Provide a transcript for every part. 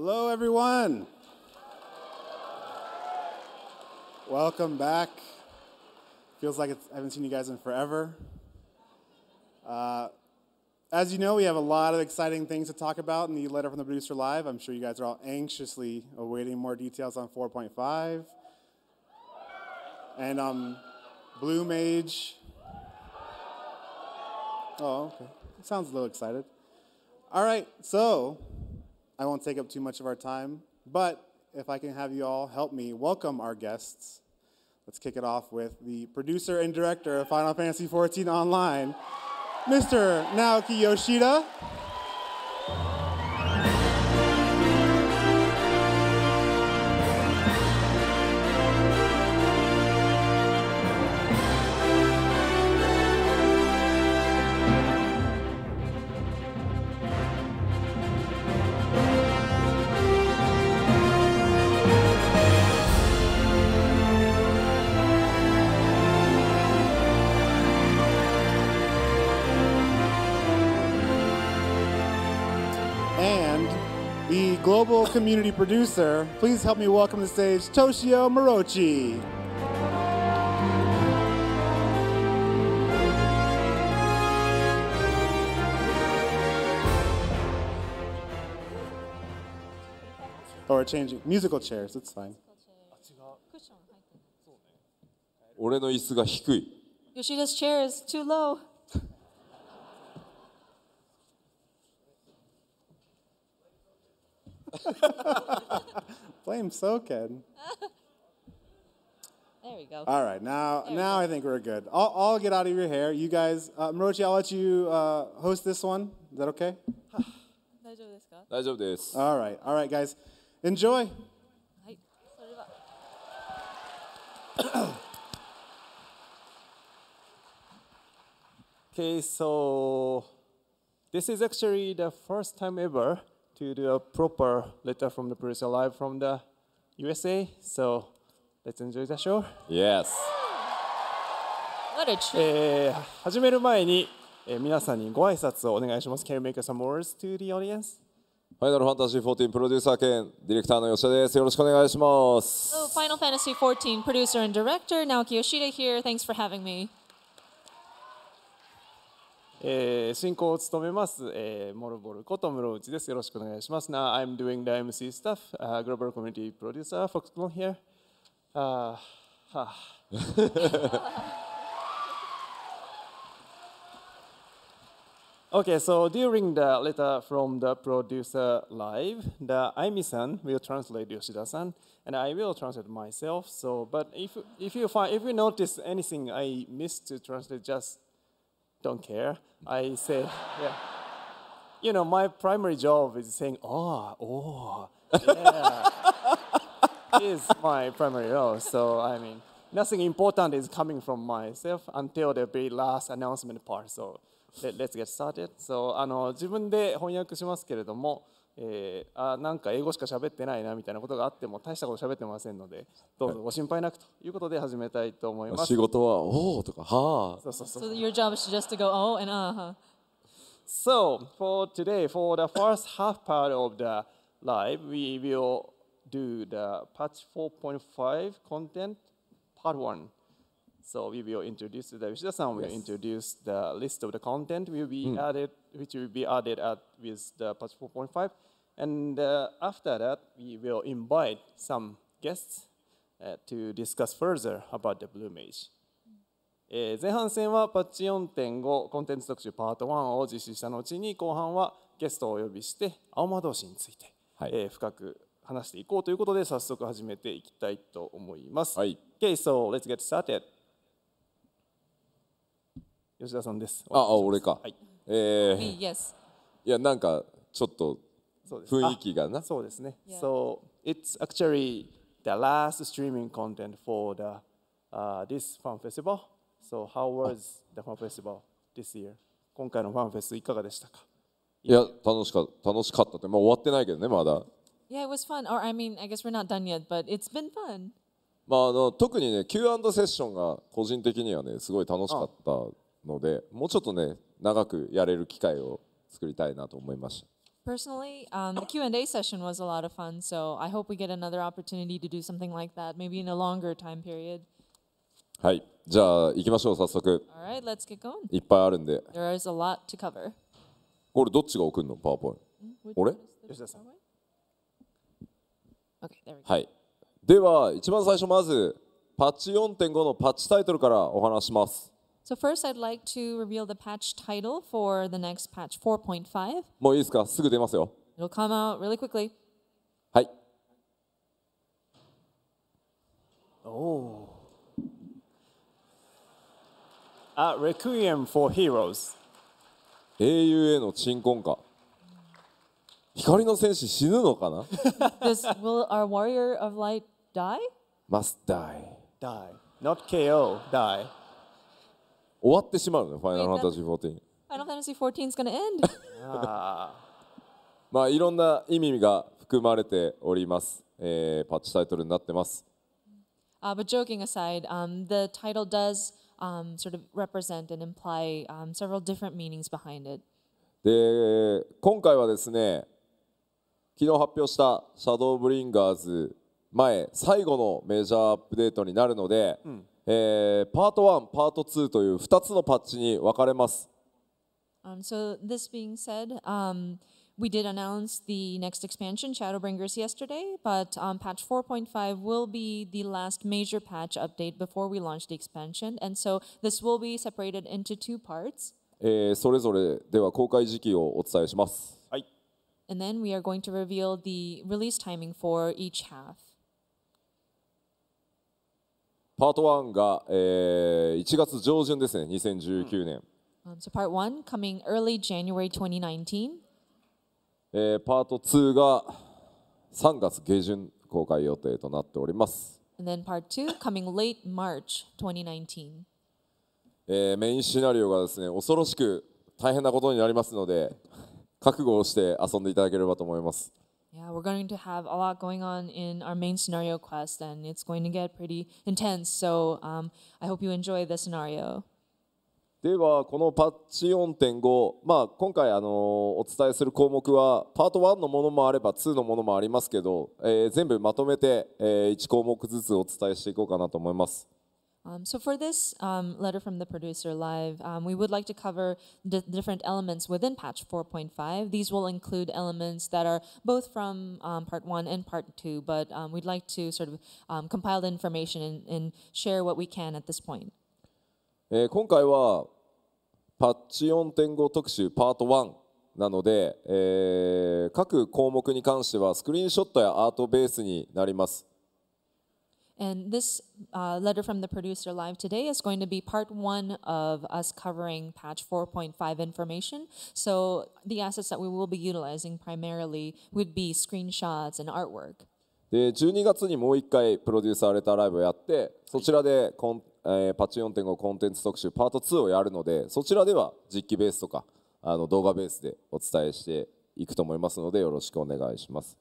Hello, everyone. Welcome back. Feels like I haven't seen you guys in forever. Uh, as you know, we have a lot of exciting things to talk about in the letter from the producer live. I'm sure you guys are all anxiously awaiting more details on 4.5 and um, Blue Mage. Oh, okay. Sounds a little excited. All right, so I won't take up too much of our time, but if I can have you all help me welcome our guests, let's kick it off with the producer and director of Final Fantasy XIV Online, Mr. Naoki Yoshida. community producer, please help me welcome to stage Toshio Morochi. Or changing musical chairs, it's fine. 俺の椅子が低い。Yoshida's chair is too low. Blame SoCan. There we go. All right, now there now I think we're good. I'll, I'll, get out of your hair. You guys, uh, I'll let you uh, host this one. Is that okay? all right, all right, guys. Enjoy. okay, so this is actually the first time ever to do a proper letter from the producer live from the USA. So let's enjoy the show. Yes. What a eh, treat. えー、始める前に、えー、皆さんにご挨拶をお願いします。Can you make some words to the audience? Final Fantasy XIV ファイナルファンタジー14プロデューサー兼ディレクターの吉田です。よろしくお願いします。Hello, Final Fantasy XIV producer and director Naoki Yoshida here. Thanks for having me. えー、進行を務めます、えー、モルボルこと室内です。よろしくお願いします。Now I'm doing the MC stuff,、uh, Global Community Producer, Foxconn here.、Uh, huh. okay, so during the letter from the producer live, the Aimi-san will translate Yoshida-san, and I will translate myself. So, but if if you find if you notice anything I missed to translate, just don't care. I say, yeah. You know, my primary job is saying, oh, oh, yeah. is my primary role. So, I mean, nothing important is coming from myself until the very last announcement part. So, let, let's get started. So, あの、自分で翻訳しますけれども、えー、あなんか英語しか喋ってないなみたいなことがあっても大したこと喋ってませんのでどうぞご心配なくということで始めたいと思います。仕事はおおとかはあ。そうそうそう。So your job is just to go oh and uh huh. So for today, for the first half part of the live, we will do the part t 4.5 content part one. So we will introduce the y i s h i d a s a n will yes. introduce the list of the content will be mm. added, which will be added at with the patch 4.5, and uh, after that we will invite some guests uh, to discuss further about the b l u e m Age. えー、前半戦はパッチ4.5コンテンツ特集パート1を実施した後に後半はゲストをお呼びして青魔同士について、はいえー、深く話していこうということで早速始めていきたいと思います。はい、okay, so let's get started. 吉田さんです。ああ、俺か。はい、えー、yes. いや、なんかちょっと雰囲気がな。そうですね。Yeah. So it's actually the last streaming content for the、uh, this fan festival. So how was the fan festival this year? 今回のファンフェスいかがでしたか？いや、楽しか楽しかったって、まあ終わってないけどね、まだ。Yeah, it was fun. Or I mean, I guess we're not done yet, but it's been fun. まああの特にね、Q&A セッションが個人的にはね、すごい楽しかった。のでもうちょっとね長くやれる機会を作りたいなと思いました。Personally, um, the Q&A session was a lot of fun, so I hope we get another opportunity to do something like that, maybe in a longer time period. はい、じゃあ行きましょう早速。Alright, let's get going. いっぱいあるんで。There is a lot to cover. これどっちが送るのパワーポイント？俺？吉田さん。Okay, there we go. はい。では一番最初まずパッチ4.5のパッチタイトルからお話します。So first I'd like to reveal the patch title for the next patch 4.5. もういいですかすぐ出ますよ。It'll come out really quickly. はい。Oh. Uh, Requiem for Heroes. 英雄への鎮魂歌。光の戦士死ぬのかな Does, will our warrior of light die? ?Must die. Die. Not KO, die. 終わってしまうファイナルファンタジー14。ファイナルファンタジー14 is g o n まあいろんな意味が含まれております、えー、パッチタイトルになってます。で今回はですね、昨日発表したシャドーブリンガーズ前最後のメジャーアップデートになるので。えー、パート1、パート2という2つのパッチに分かれます。Um, so this being said, um, we did announce the next expansion, Shadowbringers, yesterday, but um, patch 4.5 will be the last major patch update before we launch the expansion, and so this will be separated into two parts. えー、それぞれでは公開時期をお伝えします。はい。And then we are going to reveal the release timing for each half. パート1が、えー、1月上旬ですね、2019年。Um, so part 1 coming early January 2019. えー、パート2が3月下旬公開予定となっております。And then part 2 coming late March 2019. えー、メインシナリオがですね、恐ろしく大変なことになりますので、覚悟をして遊んでいただければと思います。Yeah, we're going to have a lot going on in our main scenario quest, and it's going to get pretty intense. So um, I hope you enjoy the scenario. ではこのパッチ4.5、まあ、今回あのお伝えする項目はパート1のものもあれば2のものもありますけど、えー、全部まとめて、えー、1項目ずつお伝えしていこうかなと思います。Um, so for this um, letter from the producer live, um, we would like to cover the different elements within patch 4.5. These will include elements that are both from um, part one and part two, but um, we'd like to sort of um, compile the information and, and, share what we can at this point. えー、今回はパッチ4.5特集パート1なので、えー、各項目に関してはスクリーンショットやアートベースになります。And this uh, letter from the producer live today is going to be part one of us covering patch 4.5 information. So the assets that we will be utilizing primarily would be screenshots and artwork. で12月にもう1回プロデューサーレターライブをやってそちらでコン、えー、パッチ4.5コンテンツ特集パート2をやるのでそちらでは実機ベースとかあの動画ベースでお伝えしていくと思いますのでよろしくお願いします。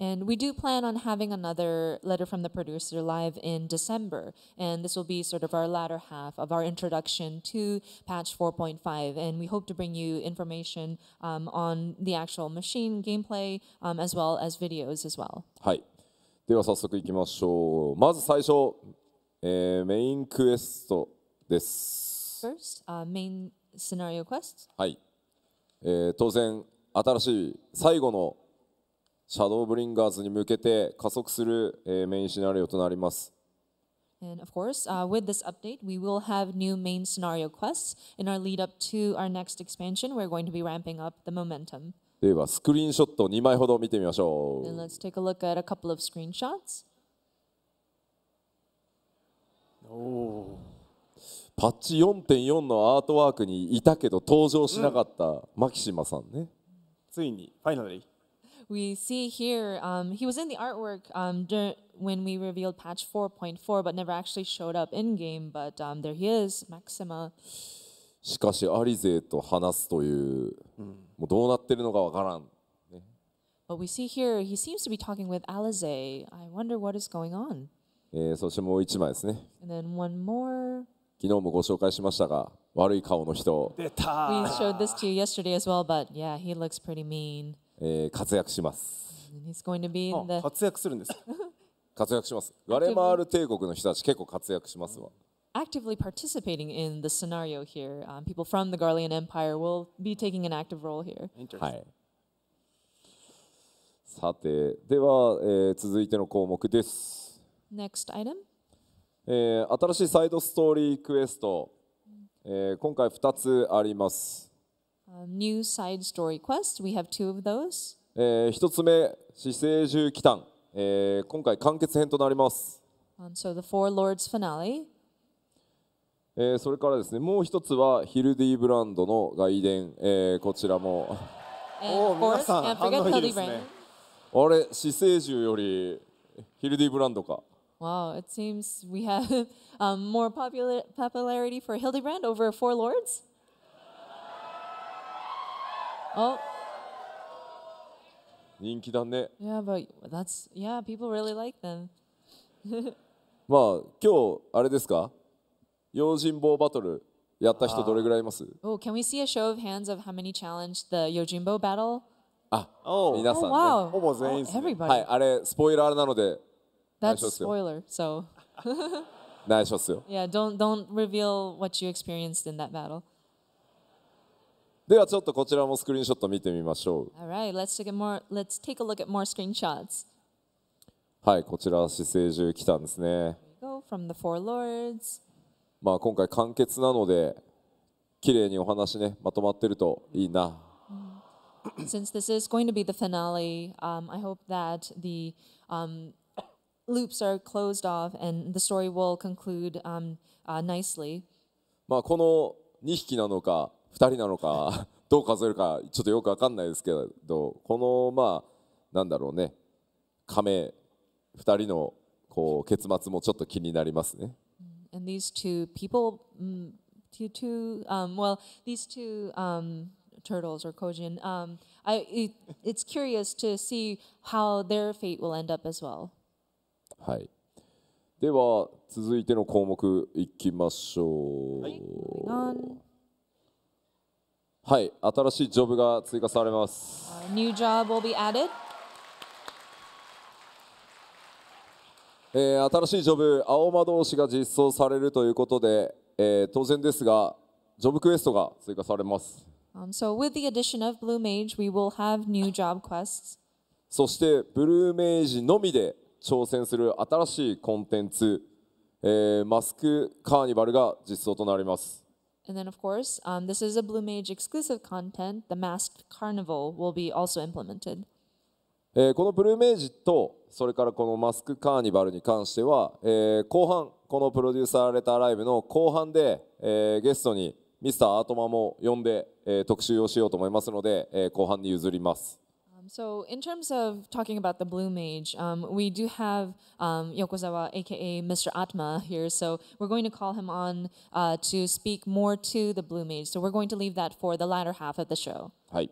And we do plan on having another letter from the producer live in December. And this will be sort of our latter half of our introduction to patch 4.5. And we hope to bring you information um, on the actual machine gameplay um, as well as videos as well. はい。では早速いきましょう。まず最初、えー、メインクエストです。First,、uh, main scenario quest. はい。えー、当然、新しい最後のシャドーブリンガーズに向けて加速する、えー、メインシナリオとなります。And of course, uh, with this update, we will have new main scenario quests in our lead up to our next expansion. We're going to be ramping up the momentum. では、スクリーンショットを2枚ほど見てみましょう。Then let's take a look at a couple of screenshots. おパッチ4.4のアートワークにいたけど登場しなかったマキシマさんね。ついに、ファイナル。we see here um, he was in the artwork um, dur- when we revealed patch 4.4, but never actually showed up in game. But um, there he is, Maxima. しかしアリゼと話すという、うん、もうどうなってるのかわからん。ね、But we see here he seems to be talking with Alize. I wonder what is going on. えー、そしてもう一枚ですね。And then one more. We showed this to you yesterday as well, but yeah, he looks pretty mean. えー、活躍します。活躍するんです。活躍します。ガレマール帝国の人たち結構活躍しますわ。actively participating in the scenario here. Um, people from the Garlean Empire will be taking an active role here. はい。さて、では、えー、続いての項目です。Next item. えー、新しいサイドストーリークエスト、えー、今回2つあります。new side story quest. We have two of those. えー、一つ目、死生獣祈祷、えー。今回完結編となります。And so the Four Lords finale. えー、それからですね、もう一つはヒルディブランドの外伝、えー、こちらも。おお、皆さん、反応いいですね。あれ、死生獣よりヒルディブランドか。Wow, it seems we have um, more popular popularity for Hildebrand over Four Lords. Oh. 人気だね。Yeah, but that's yeah, people really like them. まあ今日あれですか？用心棒バトルやった人どれぐらいいます Oh, can we see a show of hands of how many challenged the Yojimbo battle? あ、oh. 皆さん、ね oh, wow. ほぼ全員です、ね。Oh, everybody. はい、あれスポイラーなので。That's spoiler, so. 内緒っすよ。Yeah, don't don't reveal what you experienced in that battle. ではちょっとこちらもスクリーンショット見てみましょう。Alright, let's take, a more, let's take a look at more screenshots. はい、こちら四聖獣来たんですね。Go from the four lords. まあ今回簡潔なので、綺麗にお話ね、まとまってるといいな。Since this is going to be the finale, um, I hope that the um, loops are closed off and the story will conclude um, uh, nicely. まあこの2匹なのか、2人なのかどう数えるかちょっとよく分かんないですけどこのまあなんだろうね亀2人のこう結末もちょっと気になりますね。And these two people, two, two, um, well, these two um, turtles or Kojin, um, I, it, it's curious to see how their fate will end up as well. はい。では続いての項目いきましょう。はい。はい、新しいジョブが追加されます。New job will be added. えー、新しいジョブ、青魔導士が実装されるということで、えー、当然ですが、ジョブクエストが追加されます。そして、ブルーメイジのみで挑戦する新しいコンテンツ、えー、マスクカーニバルが実装となります。And then, of course, um, this is a Blue Mage exclusive content. The Masked Carnival will be also implemented. えー、このブルーメージとそれからこのマスクカーニバルに関しては、えー、後半このプロデューサーレターライブの後半で、えー、ゲストにミスターアートマも呼んで、えー、特集をしようと思いますので、えー、後半に譲ります。so in terms of talking about the blue mage, um, we do have um, Yokozawa, aka Mr. Atma, here. So we're going to call him on uh, to speak more to the blue mage. So we're going to leave that for the latter half of the show. Hi. はい。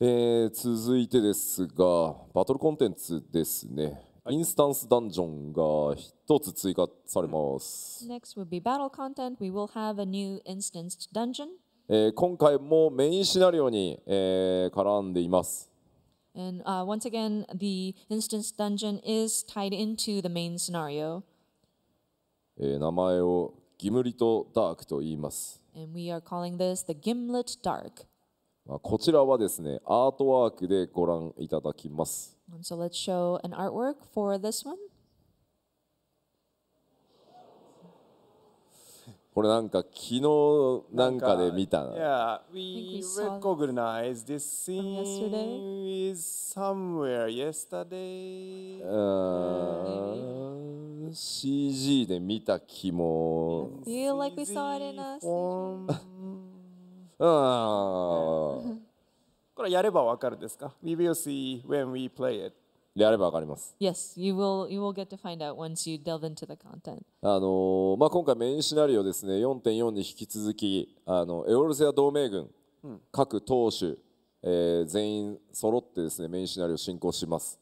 えー、続いてですが、バトルコンテンツですね。インスタンスダンジョンが一つ追加されます。Next eh, would be battle content. We will have a new instanced dungeon. えー、今回もメインシナリオに、えー、絡んでいます。And uh, once again, the instance dungeon is tied into the main scenario. えー、名前をギムリとダークと言います。And we are calling this the Gimlet Dark. こちらはですね、アートワークでご覧いただきます。So let's show an artwork for this one. これなんか昨日なんかで見たな。Yeah, we recognize this scene is somewhere yesterday. CG で見た気も。Feel like we saw it in a stage. これやればわかるですか ?We will see when we play it. であればわかります。Yes, you will, you will get to find out once you delve into the content. あのまあ、今回メインシナリオですね、4.4に引き続き、あのエオルセア同盟軍、うん、各党首、えー、全員揃ってですね、メインシナリオ進行します。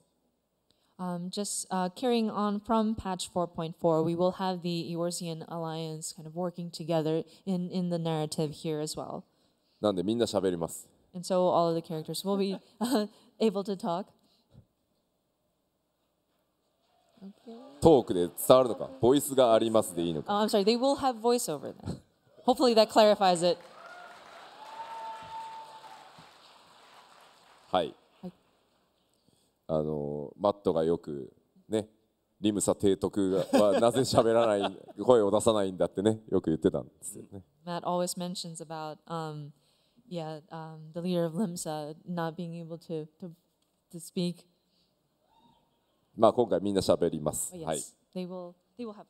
Um, just uh, carrying on from patch 4.4, we will have the Eorzean Alliance kind of working together in, in the narrative here as well. なんでみんな喋ります。And so all of the characters will be able to talk. トークで伝わるのか、ボイスがありますでいいのか。Uh, I'm sorry, they will have voiceover then. Hopefully that clarifies it. はい。はい、あのマットがよくね、リムサ提督はなぜ喋らない、声を出さないんだってね、よく言ってたんですよね。Matt always mentions about、um, yeah, um, the leader of Limsa not being able to, to, to speak. まあ、今回みんな喋ります。Oh, yes. はい。They will, they will have...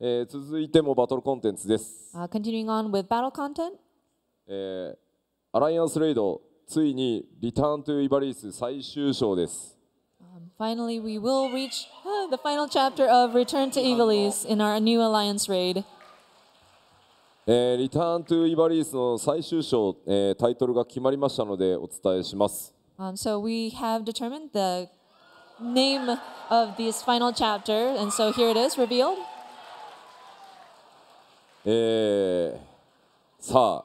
えー、続いてもバトルコンテンツです。Uh, continuing on with battle content. えー、アライアンスレイド、ついにリターントゥイバリース最終章です。Um, finally, we will reach the final chapter of Return to Ivalice in our new Alliance raid. えー、リターントゥイバリースの最終章、えー、タイトルが決まりましたのでお伝えします。Um, so we have determined the name of this final chapter. And so here it is revealed. えー、さあ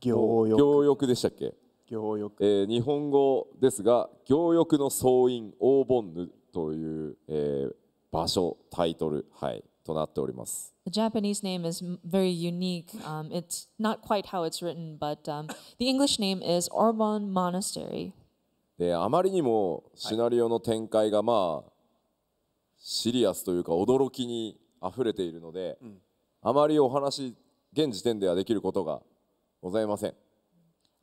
行欲行欲でしたっけ行欲、えー、日本語ですが行欲の総員オーボンヌという、えー、場所タイトルはいとなっております。The Japanese name is very unique. Um, it's not quite how it's written, but um, the English name is Orbon Monastery. であまりにもシナリオの展開がまあシリアスというか驚きに溢れているので、うん、あまりお話現時点ではできることがございません。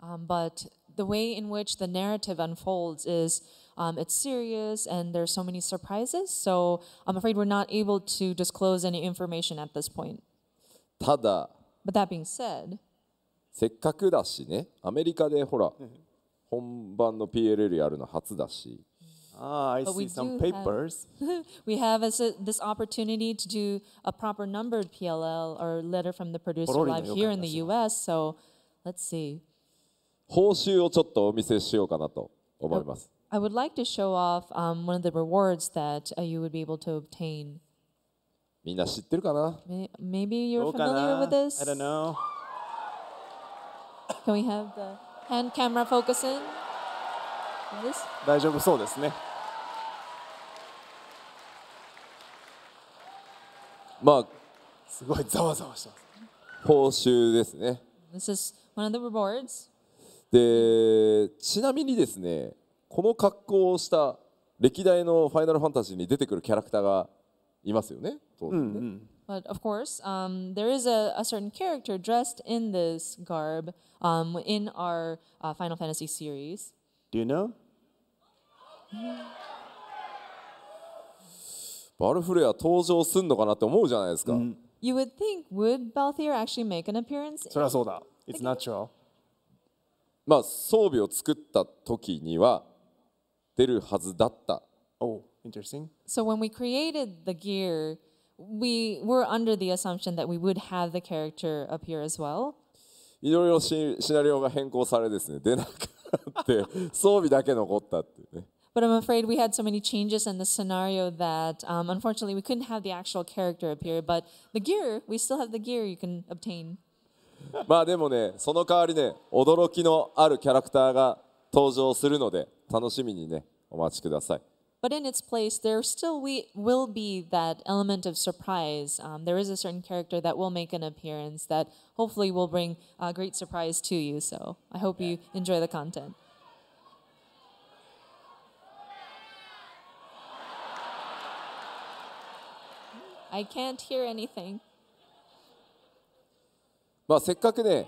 Um, but the way in which the narrative unfolds is um, it's serious and there's so many surprises, so I'm afraid we're not able to disclose any information at this point. ただ、But that being said, せっかくだしね、アメリカでほら、本番の PLL やるの初だし。Ah, I see some papers. we have a, this opportunity to do a proper numbered PLL or letter from the producer live here in the US, so let's see. 報酬をちょっとお見せしようかなと思います。I would like to show off、um, one of the rewards that、uh, you would be able to obtain. みんな知ってるかな Maybe you're familiar with this? I don't know. Can we have the a n d camera focusing. This. 大丈夫そうですね。まあ、すごいざわざわしてます。報酬ですね。This is one of the rewards. で、ちなみにですね、この格好をした歴代のファイナルファンタジーに出てくるキャラクターがいますよね。当然ね。うんうん But of course, um, there is a, a, certain character dressed in this garb um, in our uh, Final Fantasy series. Do you know? Mm. You would think, would Balthier actually make an appearance? そりゃそうだ。It's natural. まあ、装備を作った時には出るはずだった。Oh, interesting. So when we created the gear, we were under the assumption that we would have the character appear as well. いろいろシシナリオが変更されですね、出なくなって、装備だけ残ったっていうね。But I'm afraid we had so many changes in the scenario that um, unfortunately we couldn't have the actual character appear, but the gear, we still have the gear you can obtain. まあでもね、その代わりね、驚きのあるキャラクターが登場するので、楽しみにね、お待ちください。But in its place, there still we will be that element of surprise. Um, there is a certain character that will make an appearance that hopefully will bring a great surprise to you. So I hope you enjoy the content. I can't hear anything. まあせっかくね。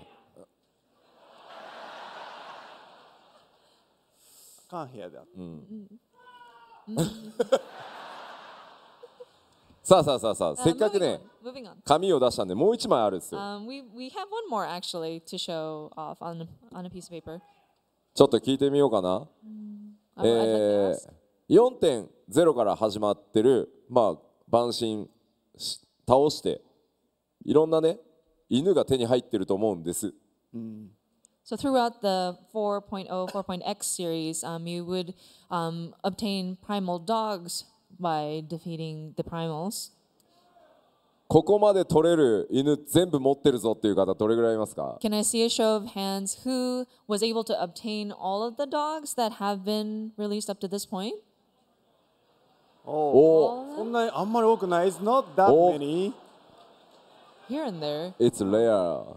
あかん部屋であった。うんさあさあさあさあ、せっかくね、紙を出したんで、もう一枚あるんですよ。ちょっと聞いてみようかな。え I'd ー4.0から始まってる、まあ、晩神し倒していろんなね犬が手に入ってると思うんです、So throughout the 4.0, 4.x series, um, you would um, obtain primal dogs by defeating the primals. ここまで取れる犬全部持ってるぞっていう方どれぐらいいますか Can I see a show of hands who was able to obtain all of the dogs that have been released up to this point? おおそんなにあんまり多くない。It's oh. oh. not that many. Here and there. It's rare.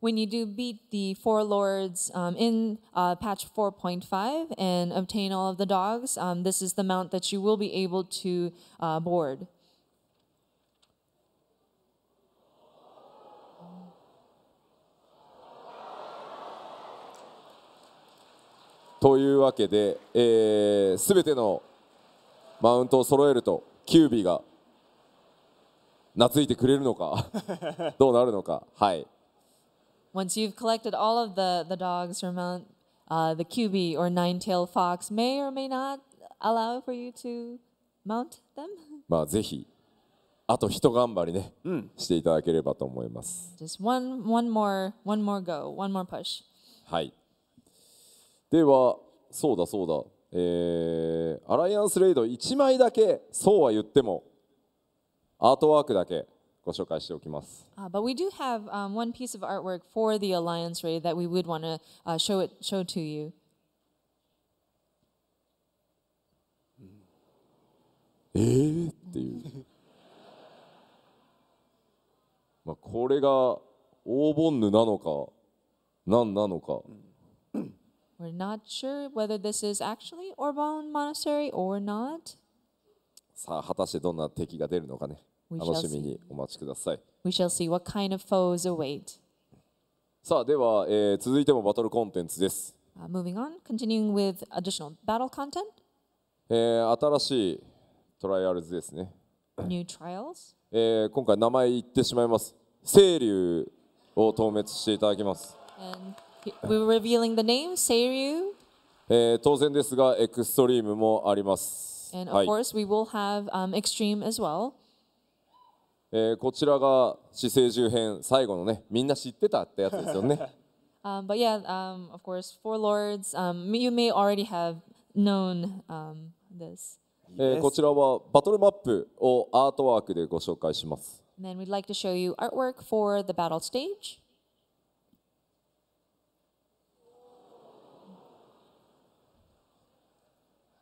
when you do beat the four lords um, in uh, patch 4.5 and obtain all of the dogs, um, this is the mount that you will be able to uh, board. というわけで、す、えー、べ、てのマウントを揃えるとキュービーが懐いてくれるのかどうなるのか。はい Once you've collected all of the, the dogs from Mount, h the QB or nine-tailed fox may or may not allow for you to mount them. まあぜひあと一頑張りね、うん、していただければと思います。Just one, one more, one more go, one more push. はい。では、そうだそうだ、えー、アライアンスレイド1枚だけ、そうは言っても、アートワークだけご紹介しておきます。Uh, but we do have、um, one piece of artwork for the Alliance Raid that we would want to、uh, show, it, show to you. えーっていう。まあこれが黄金布なのか何なのか。We're not sure whether this is actually Orban Monastery or not. さあ果たしてどんな敵が出るのかね。楽しみにお待ちください。We shall see what kind of foes await. さあでは、えー、続いてもバトルコンテンツです。Uh, moving on, continuing with additional battle content. えー、新しいトライアルズですね。New trials. えー、今回名前言ってしまいます。清流を討滅していただきます。And we're revealing the name, 清流。えー、当然ですが、エクストリームもあります。And of course, we will have、um, extreme as well. えー、こちらが四星獣編最後のねみんな知ってたってやつですよね。um, but yeah, um, of course, Four Lords, um, you may already have known um, this. えー、こちらはバトルマップをアートワークでご紹介します。And then we'd like to show you artwork for the battle stage.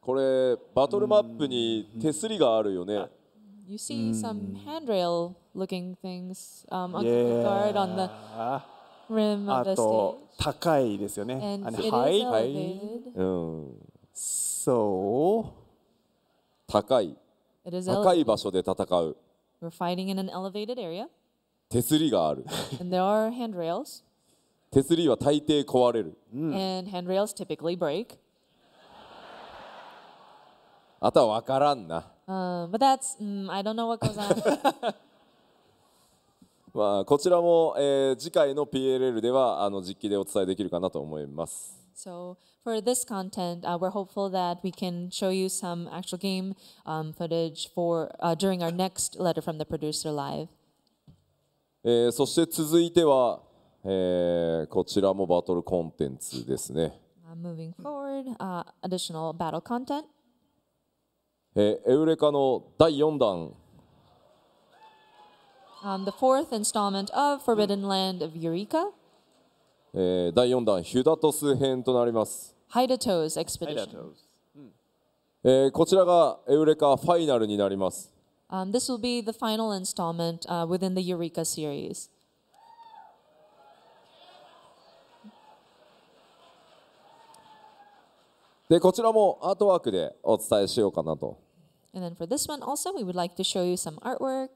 これバトルマップに手すりがあるよね。you see mm. some hmm. handrail looking things um, on yeah. guard on the rim of the stage. 高いですよね。And it high, is elevated. うん。So 高い。It is elevated. 高い場所で戦う。We're fighting in an elevated area. 手すりがある。And there are handrails. 手すりは大抵壊れる。うん、And hmm. handrails typically break. あとは分からんな。Uh, but that's, mm, I don't know what goes on. まあ、こちらも、えー、次回の PLL ではあの実機でお伝えできるかなと思います。So for this content,、uh, we're hopeful that we can show you some actual game、um, footage for、uh, during our next letter from the producer live. えー、そして続いては、えー、こちらもバトルコンテンツですね。Uh, moving forward,、uh, additional battle content. えー、エウレカの第4弾 Um, the fourth installment of Forbidden Land of Eureka. えー、第4弾ヒュダトス編となります、h y d a t o s Expedition. えー、こちらがエウレカファイナルになります、um, This will be the final installment、uh, within the Eureka series. でこちらもアートワークでお伝えしようかなと And then for this one also, we would like to show you some artwork.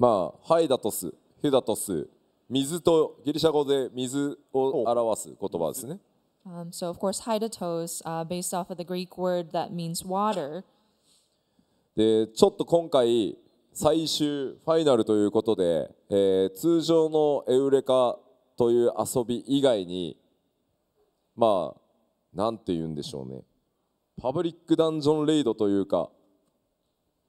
Ma, haidatos, hidatos, 水とギリシャ語で水を表す言葉ですね。Um, so of course, hydatos, uh, based off of the Greek word that means water. で、ちょっと今回最終ファイナルということで、えー、通常のエウレカという遊び以外に、まあ何て言うんでしょうねパブリックダンジョンレイドというか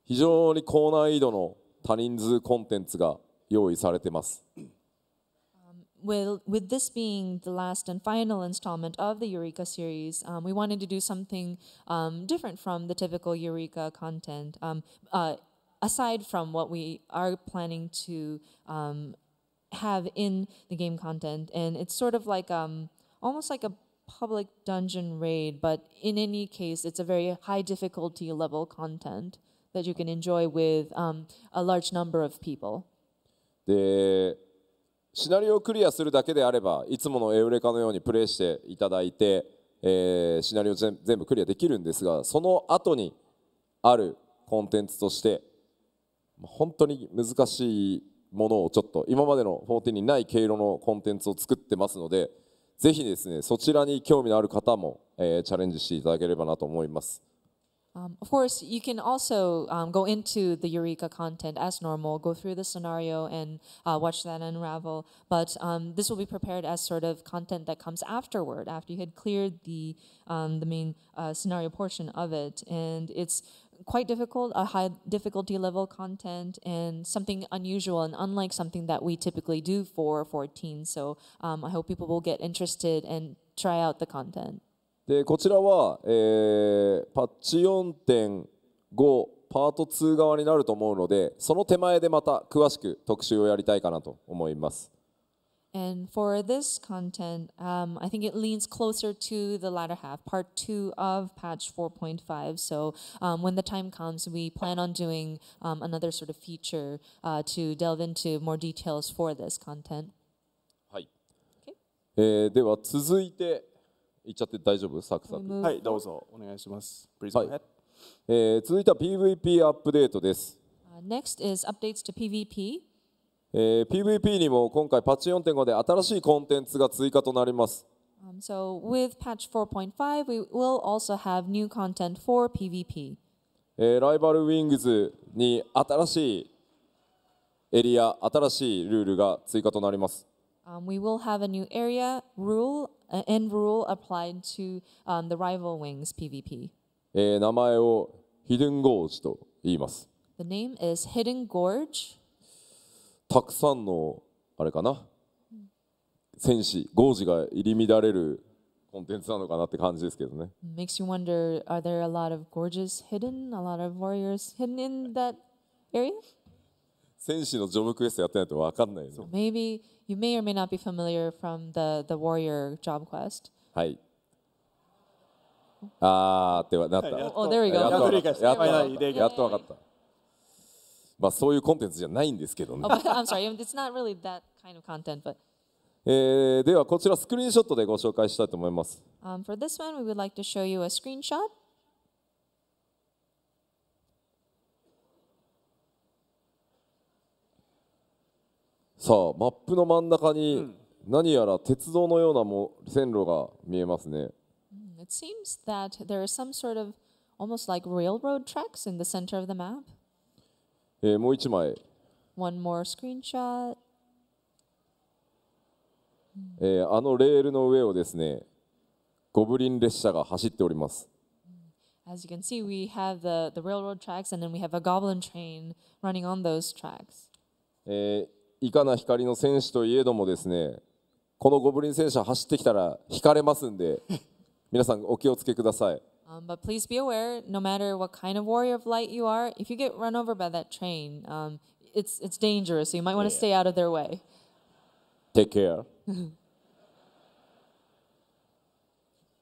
非常に高難易度の多人数コンテンツが用意されてます。Well, with this being the last and final installment of the Eureka series, um, we wanted to do something um, different from the typical Eureka content. Um, uh, aside from what we are planning to have in the game content, and it's sort of like um, almost like a public dungeon raid, but in any case, it's a very high difficulty level content that you can enjoy with um, a large number of people. でシナリオをクリアするだけであればいつものエウレカのようにプレイしていただいて、えー、シナリオ全全部クリアできるんですがその後にあるコンテンツとして本当に難しいものをちょっと今までの14にない経路のコンテンツを作ってますので。ぜひですねそちらに興味のある方も、えー、チャレンジしていただければなと思います。Um, of course, you can also um, go into the Eureka content as normal, go through the scenario and uh, watch that unravel. But um, this will be prepared as sort of content that comes afterward, after you had cleared the the main uh, scenario portion of it. And it's quite difficult, a high difficulty level content, and something unusual and unlike something that we typically do for 14. So um, I hope people will get interested and try out the content. でこちらは、えー、パッチ4.5パート2側になると思うのでその手前でまた詳しく特集をやりたいかなと思います。And for this content, um, I think it leans closer to the latter half, part two of patch 4.5. So um, when the time comes, we plan on doing um, another sort of feature uh, to delve into more details for this content. はい。えー、では続いていっちゃって大丈夫サクサク。はい、どうぞお願いします。Please eh, go ahead、はい。えー、続いては PVP アップデートです。Uh, next is updates to PVP. えー、PVP にも今回パッチ4.5で新しいコンテンツが追加となります。Um, so with patch 4.5, we will also have new content for PVP. えー、ライバルウィングズに新しいエリア、新しいルールが追加となります。Um, we will have a new area rule uh, and rule applied to um, the rival wings PVP. えー、名前をヒデンゴージと言います。The name is Hidden Gorge. たくさんのあれかな戦士豪士が入り乱れるコンテンツなのかなって感じですけどね。Makes you wonder, are there a lot of gorges hidden, a lot of warriors hidden in that area? 戦士のジョブクエストやってないと分かんないね。So、maybe you may or may not be familiar from the, the warrior job quest. はい。あーってなった。Oh, there we go. やっと分かった。まあそういうコンテンツじゃないんですけどね。Oh, but, I'm sorry, it's not really that kind of content, but. えー、ではこちらスクリーンショットでご紹介したいと思います。Um, for this one, we would like to show you a screenshot. さあマップの真ん中に何やら鉄道のようなも線路が見えますね。It seems that there is some sort of almost like railroad tracks in the center of the map. えー、もう一枚。One more screenshot. えー、あのレールの上をですね、ゴブリン列車が走っております。As you can see, we have the, the railroad tracks and then we have a goblin train running on those tracks. えー、いかな光の戦士といえどもですね、このゴブリン戦車走ってきたら引かれますんで、皆さんお気をつけください。Um, but please be aware, no matter what kind of warrior of light you are, if you get run over by that train, um, it's it's dangerous. So you might want to yeah. stay out of their way. Take care.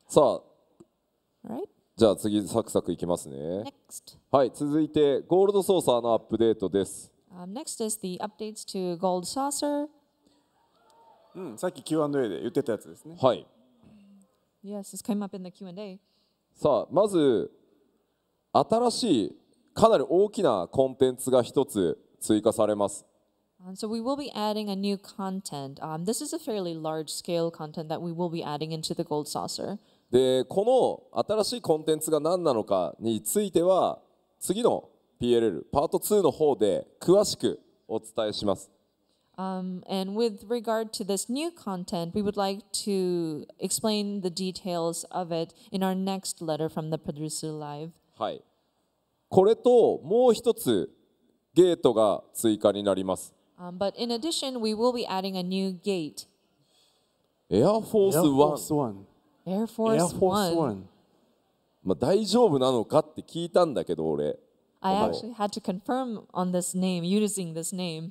さあ、right. じゃあ次サクサクいきますね。Next. はい続いてゴールドソーサーのアップデートです。Um, next is the updates to Gold Saucer. うんさっき Q&A で言ってたやつですね。はい。Yes, this came up in the Q&A. さあまず新しいかなり大きなコンテンツが一つ追加されます。Um, so we will be adding a new content. Um, this is a fairly large scale content that we will be adding into the Gold Saucer. で、この新しいコンテンツが何なのかについては、次の PLL パート2の方で詳しくお伝えします。Um, and with regard to this new content, we would like to explain the details of it in our next letter from the producer live. はい。これともう一つゲートが追加になります。Um, but in addition, we will be adding a new gate. Air Force One。Air Force One。まあ大丈夫なのかって聞いたんだけど俺。I actually had to confirm on this name using this name.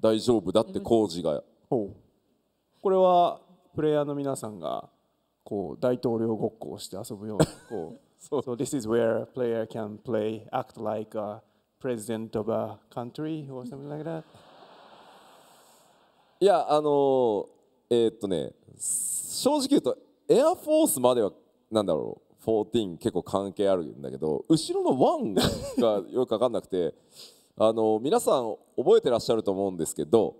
大丈夫だって工事が、ほうこれはプレイヤーの皆さんがこう大統領ごっこをして遊ぶような こう so this is where a player can play act like a president of a country or something like that いやあのー、えー、っとね正直言うとエアフォースまではなんだろう14結構関係あるんだけど後ろの1がよく分かんなくてあの皆さん覚えてらっしゃると思うんですけど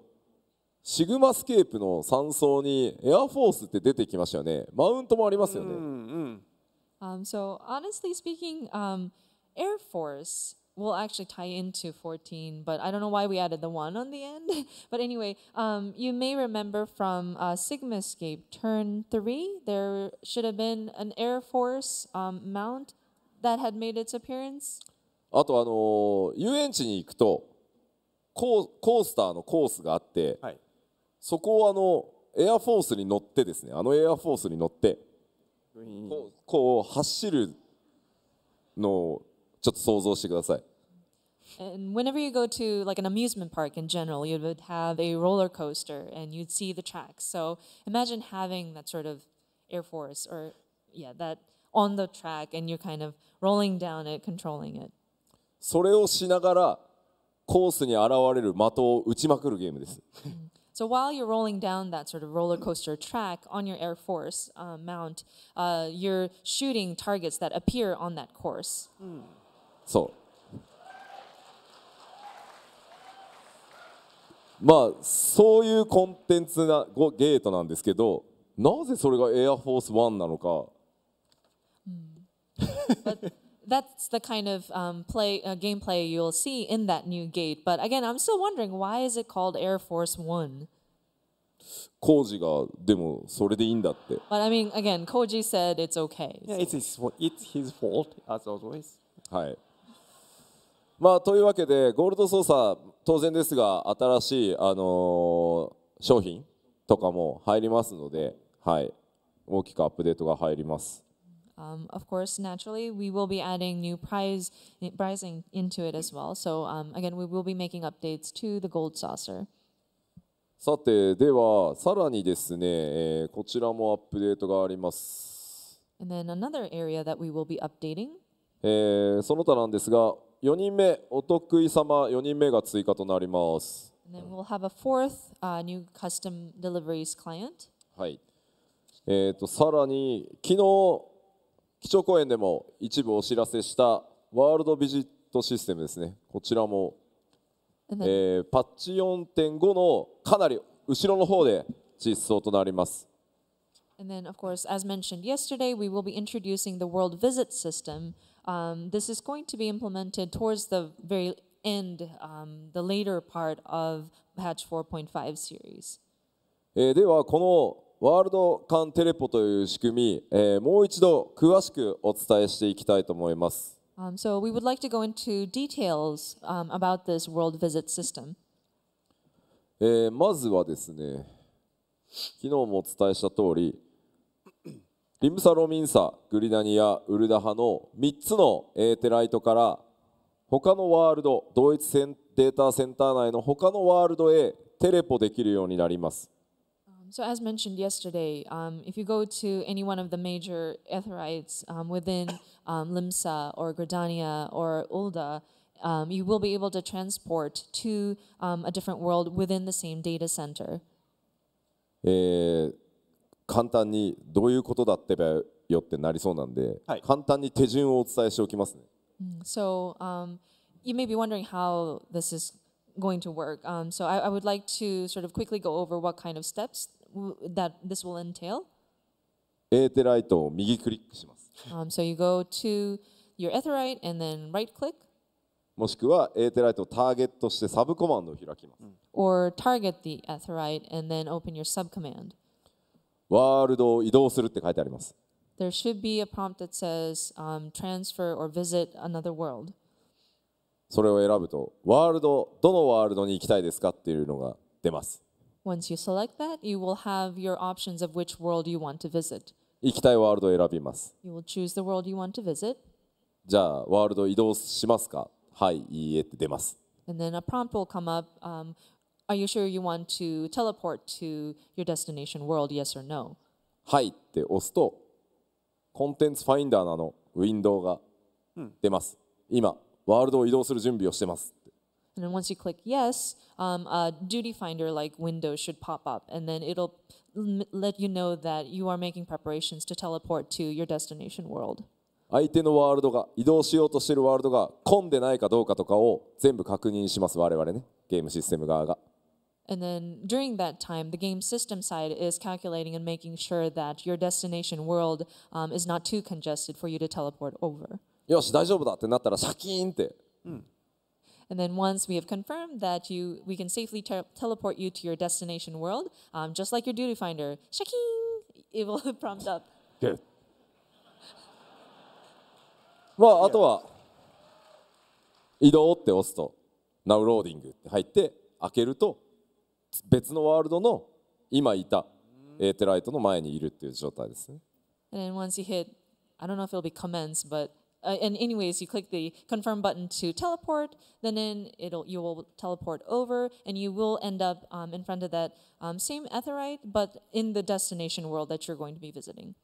シグマスケープの3層にエアフォースって出てきましたよねマウントもありますよね。うんうん um, so honestly speaking、um, Air Force will actually tie into 14, but I don't know why we added the one on the end. but anyway, um, you may remember from uh, Sigma Escape Turn 3, there should have been an Air Force um, mount that had made its appearance. あとあの遊園地に行くとコーコースターのコースがあって、はい、そこをあのエアフォースに乗ってですねあのエアフォースに乗ってこうこう走るのをちょっと想像してください。And whenever you go to like an amusement park in general, you would have a roller coaster and you'd see the tracks. So imagine having that sort of Air Force or yeah, that on the track and you're kind of rolling down it, controlling it. それをしながらコースに現れる的を打ちまくるゲームです。So while you're rolling down that sort of roller coaster track on your Air Force uh, mount, uh, you're shooting targets that appear on that course. そう。まあそういうコンテンツなゲートなんですけど、なぜそれがエアフォースワンなのか。Mm. But that's the kind of um, play uh, gameplay you'll see in that new gate. But again, I'm still wondering why is it called Air Force One? コージがでもそれでいいんだって。But I mean, again, Koji said it's okay. Yeah, it's his It's his fault as always. はい。まあというわけでゴールド操作当然ですが新しいあのー、商品とかも入りますので、はい、大きくアップデートが入ります。Um, of course, naturally, we will be adding new prize, pricing into it as well. So um, again, we will be making updates to the gold saucer. さて、ではさらにですね、えー、こちらもアップデートがあります。And then another area that we will be updating. えー、その他なんですが、4人目、お得意様4人目が追加となります。And then we'll have a fourth、uh, new custom deliveries client. はい。えっ、ー、と、さらに、昨日、基調講演でも一部お知らせしたワールドビジットシステムですねこちらも、えー、パッチ4.5のかなり後ろの方で実装となります。And then, of course, as mentioned yesterday, we will be introducing the World Visit System. Um, this is going to be implemented towards the very end, um, the later part of Patch 4.5 series. では、このワールド間テレポという仕組み、えー、もう一度詳しくお伝えしていきたいと思います。Um, so we would like to go into details um, about this world visit system. えー、まずはですね、昨日もお伝えした通り、リムサ・ロミンサ、グリダニア、ウルダハの3つのエーテライトから他のワールド、同一センデータセンター内の他のワールドへテレポできるようになります。so as mentioned yesterday, um, if you go to any one of the major etherites um, within um, Limsa or Gridania or Ulda, um, you will be able to transport to um, a different world within the same data center. Eh, so, um, you may be wondering how this is going to work. Um, so I, I would like to sort of quickly go over what kind of steps that this will entail? エーテライトを右クリックします。Um, so you go to your Etherite and then right click. もしくはエーテライトをターゲットしてサブコマンドを開きます。Or target the Etherite and then open your subcommand. ワールドを移動するって書いてあります。There should be a prompt that says、um, transfer or visit another world. それを選ぶと、ワールド、どのワールドに行きたいですかっていうのが出ます。Once you select that, you will have your options of which world you want to visit. 行きたいワールドを選びます。You will choose the world you want to visit. じゃあ、ワールド移動しますかはい、いいえって出ます。And then a prompt will come up、um, Are you sure you want to teleport to your destination world, yes or no? はいって押すと、コンテンツファインダーなのウィンドウが出ます。今、ワールドを移動する準備をしてます。And then once you click yes, um, a duty finder like window should pop up, and then it'll let you know that you are making preparations to teleport to your destination world. 相手のワールドが移動しようとしているワールドが混んでないかどうかとかを全部確認します我々ねゲームシステム側が。And then during that time, the game system side is calculating and making sure that your destination world um, is not too congested for you to teleport over. よし、大丈夫だってなったらシャキーンって。うん And then once we have confirmed that you, we can safely te teleport you to your destination world, um, just like your duty finder, shaking, it will prompt up. Good. まあ、あとは移動って押すと Now Loading って入って開けると別のワールドの今いたエーテライトの前にいるっていう状態ですね。And then once you hit, I don't know if it'll be commence, but uh, and anyways, you click the confirm button to teleport, then in it'll you will teleport over, and you will end up um, in front of that um, same etherite, but in the destination world that you're going to be visiting.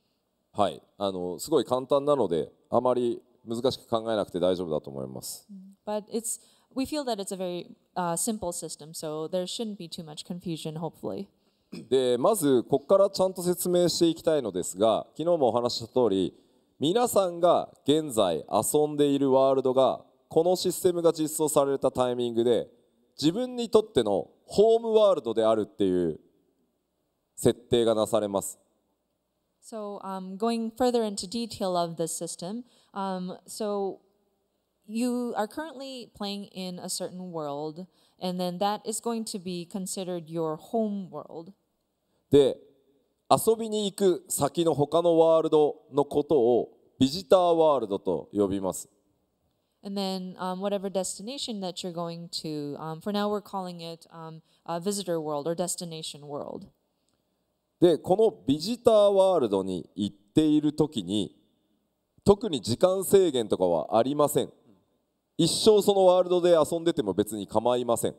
はい、あのすごい簡単なので、あまり難しく考えなくて大丈夫だと思います。But it's we feel that it's a very、uh, simple system, so there shouldn't be too much confusion, hopefully. でまずここからちゃんと説明していきたいのですが、昨日もお話しした通り。皆さんが現在遊んでいるワールドがこのシステムが実装されたタイミングで自分にとってのホームワールドであるっていう設定がなされます。So, um, going further into detail of this system, um, so you are currently playing in a certain world, and then that is going to be considered your home world. で、遊びに行く先の他のワールドのことをビジターワールドと呼びます。And then um, whatever destination that you're going to, um, for now we're calling it um, a visitor world or destination world. で、このビジターワールドに行っているときに、特に時間制限とかはありません。一生そのワールドで遊んでても別に構いません。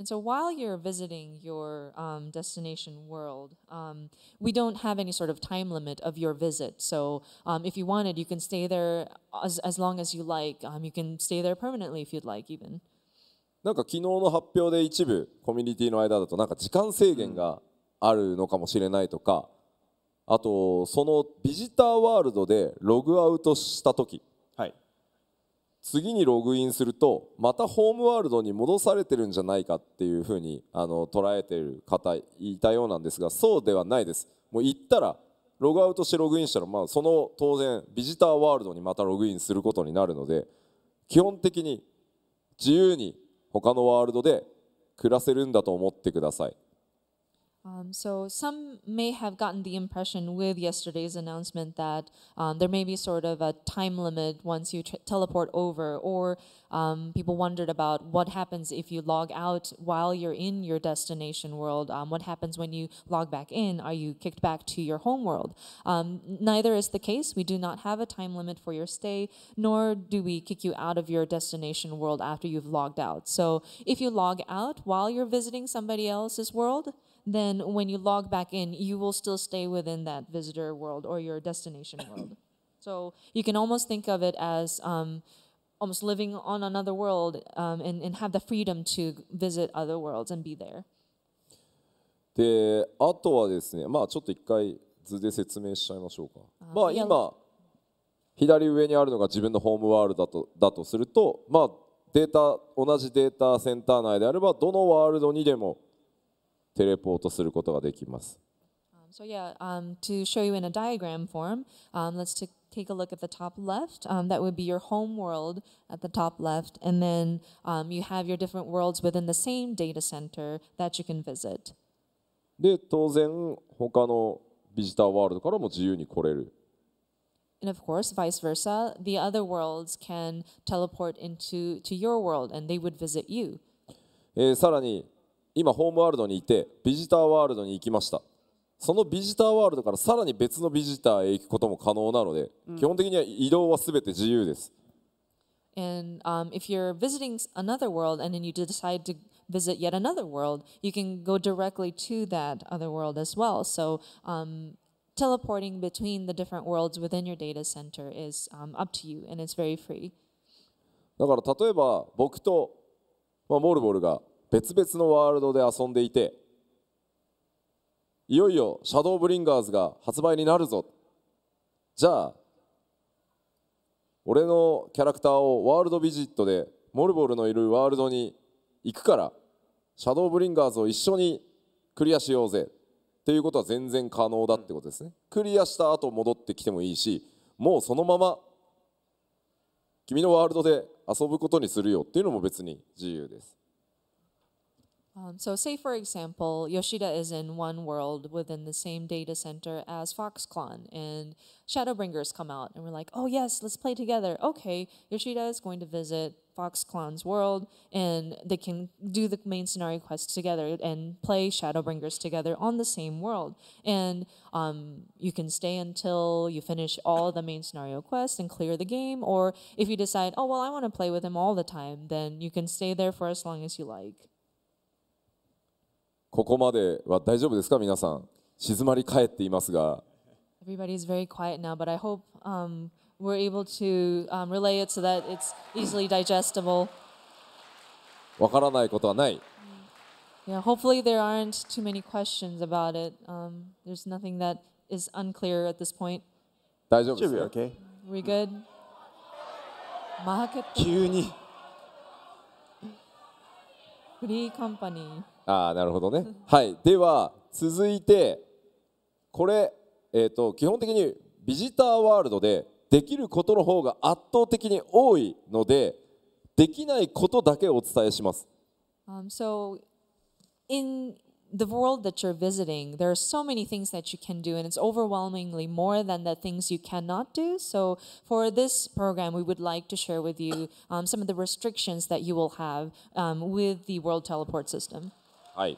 And so while you're visiting your um, destination world, um, we don't have any sort of time limit of your visit. So um, if you wanted, you can stay there as, as long as you like. Um, you can stay there permanently if you'd like, even. なんか昨日の発表で一部コミュニティの間だとなんか時間制限があるのかもしれないとかあとそのビジターワールドでログアウトした時次にログインするとまたホームワールドに戻されてるんじゃないかっていうふうにあの捉えてる方いたようなんですがそうではないですもう行ったらログアウトしてログインしたら、まあ、その当然ビジターワールドにまたログインすることになるので基本的に自由に他のワールドで暮らせるんだと思ってください Um, so some may have gotten the impression with yesterday's announcement that um, there may be sort of a time limit once you teleport over, or um, people wondered about what happens if you log out while you're in your destination world. Um, what happens when you log back in? Are you kicked back to your home world? Um, neither is the case. We do not have a time limit for your stay, nor do we kick you out of your destination world after you've logged out. So if you log out while you're visiting somebody else's world, then when you log back in, you will still stay within that visitor world or your destination world. So you can almost think of it as um, almost living on another world um, and, and have the freedom to visit other worlds and be there. であとはですね、まあ、ちょっと一回図で説明しちゃいましょうか。Uh, まあ今、左上にあるのが自分のホームワールドだとだとすると、まあ、データ同じデータセンター内であればどのワールドにでもテレポートすることができます。So yeah, um, to show you in a diagram form, um, let's take a look at the top left. Um, that would be your home world at the top left, and then um, you have your different worlds within the same data center that you can visit. で、当然他のビジターワールドからも自由に来れる。And of course, vice versa, the other worlds can teleport into to your world, and they would visit you. えー、さらに今ホームワールドにいてビジターワールドに行きましたそのビジターワールドからさらに別のビジターへ行くことも可能なので、うん、基本的には移動は全て自由です。And um, if you're visiting another world and then you decide to visit yet another world, you can go directly to that other world as well. So um, teleporting between the different worlds within your data center is um, up to you and it's very free. だから例えば僕と、まあ、モルボルが別々のワールドで遊んでいていよいよ「シャドーブリンガーズ」が発売になるぞじゃあ俺のキャラクターをワールドビジットでモルボルのいるワールドに行くからシャドーブリンガーズを一緒にクリアしようぜっていうことは全然可能だってことですね、クリアした後戻ってきてもいいしもうそのまま君のワールドで遊ぶことにするよっていうのも別に自由です Um, so, say for example, Yoshida is in one world within the same data center as Foxconn, and Shadowbringers come out, and we're like, oh, yes, let's play together. Okay, Yoshida is going to visit Foxconn's world, and they can do the main scenario quests together and play Shadowbringers together on the same world. And um, you can stay until you finish all the main scenario quests and clear the game, or if you decide, oh, well, I want to play with him all the time, then you can stay there for as long as you like. ここまでは大丈夫ですか皆さん静まり返っていますが Everybody's very quiet now, but I hope、um, we're able to、um, relay it so that it's easily digestible. わからないことはない。Yeah, hopefully there aren't too many questions about it.、Um, there's nothing that is unclear at this point. 大丈夫ですか okay. We good? マーケット急にフリーカンパニーああなるほどねはいでは続いてこれ、えーと、と基本的にビジターワールドでできることの方が圧倒的に多いのでできないことだけお伝えします。Um, so in the world that you're visiting, there are so many things that you can do, and it's overwhelmingly more than the things you cannot do. So, for this program, we would like to share with you um, some of the restrictions that you will have um, with the World Teleport System. はい。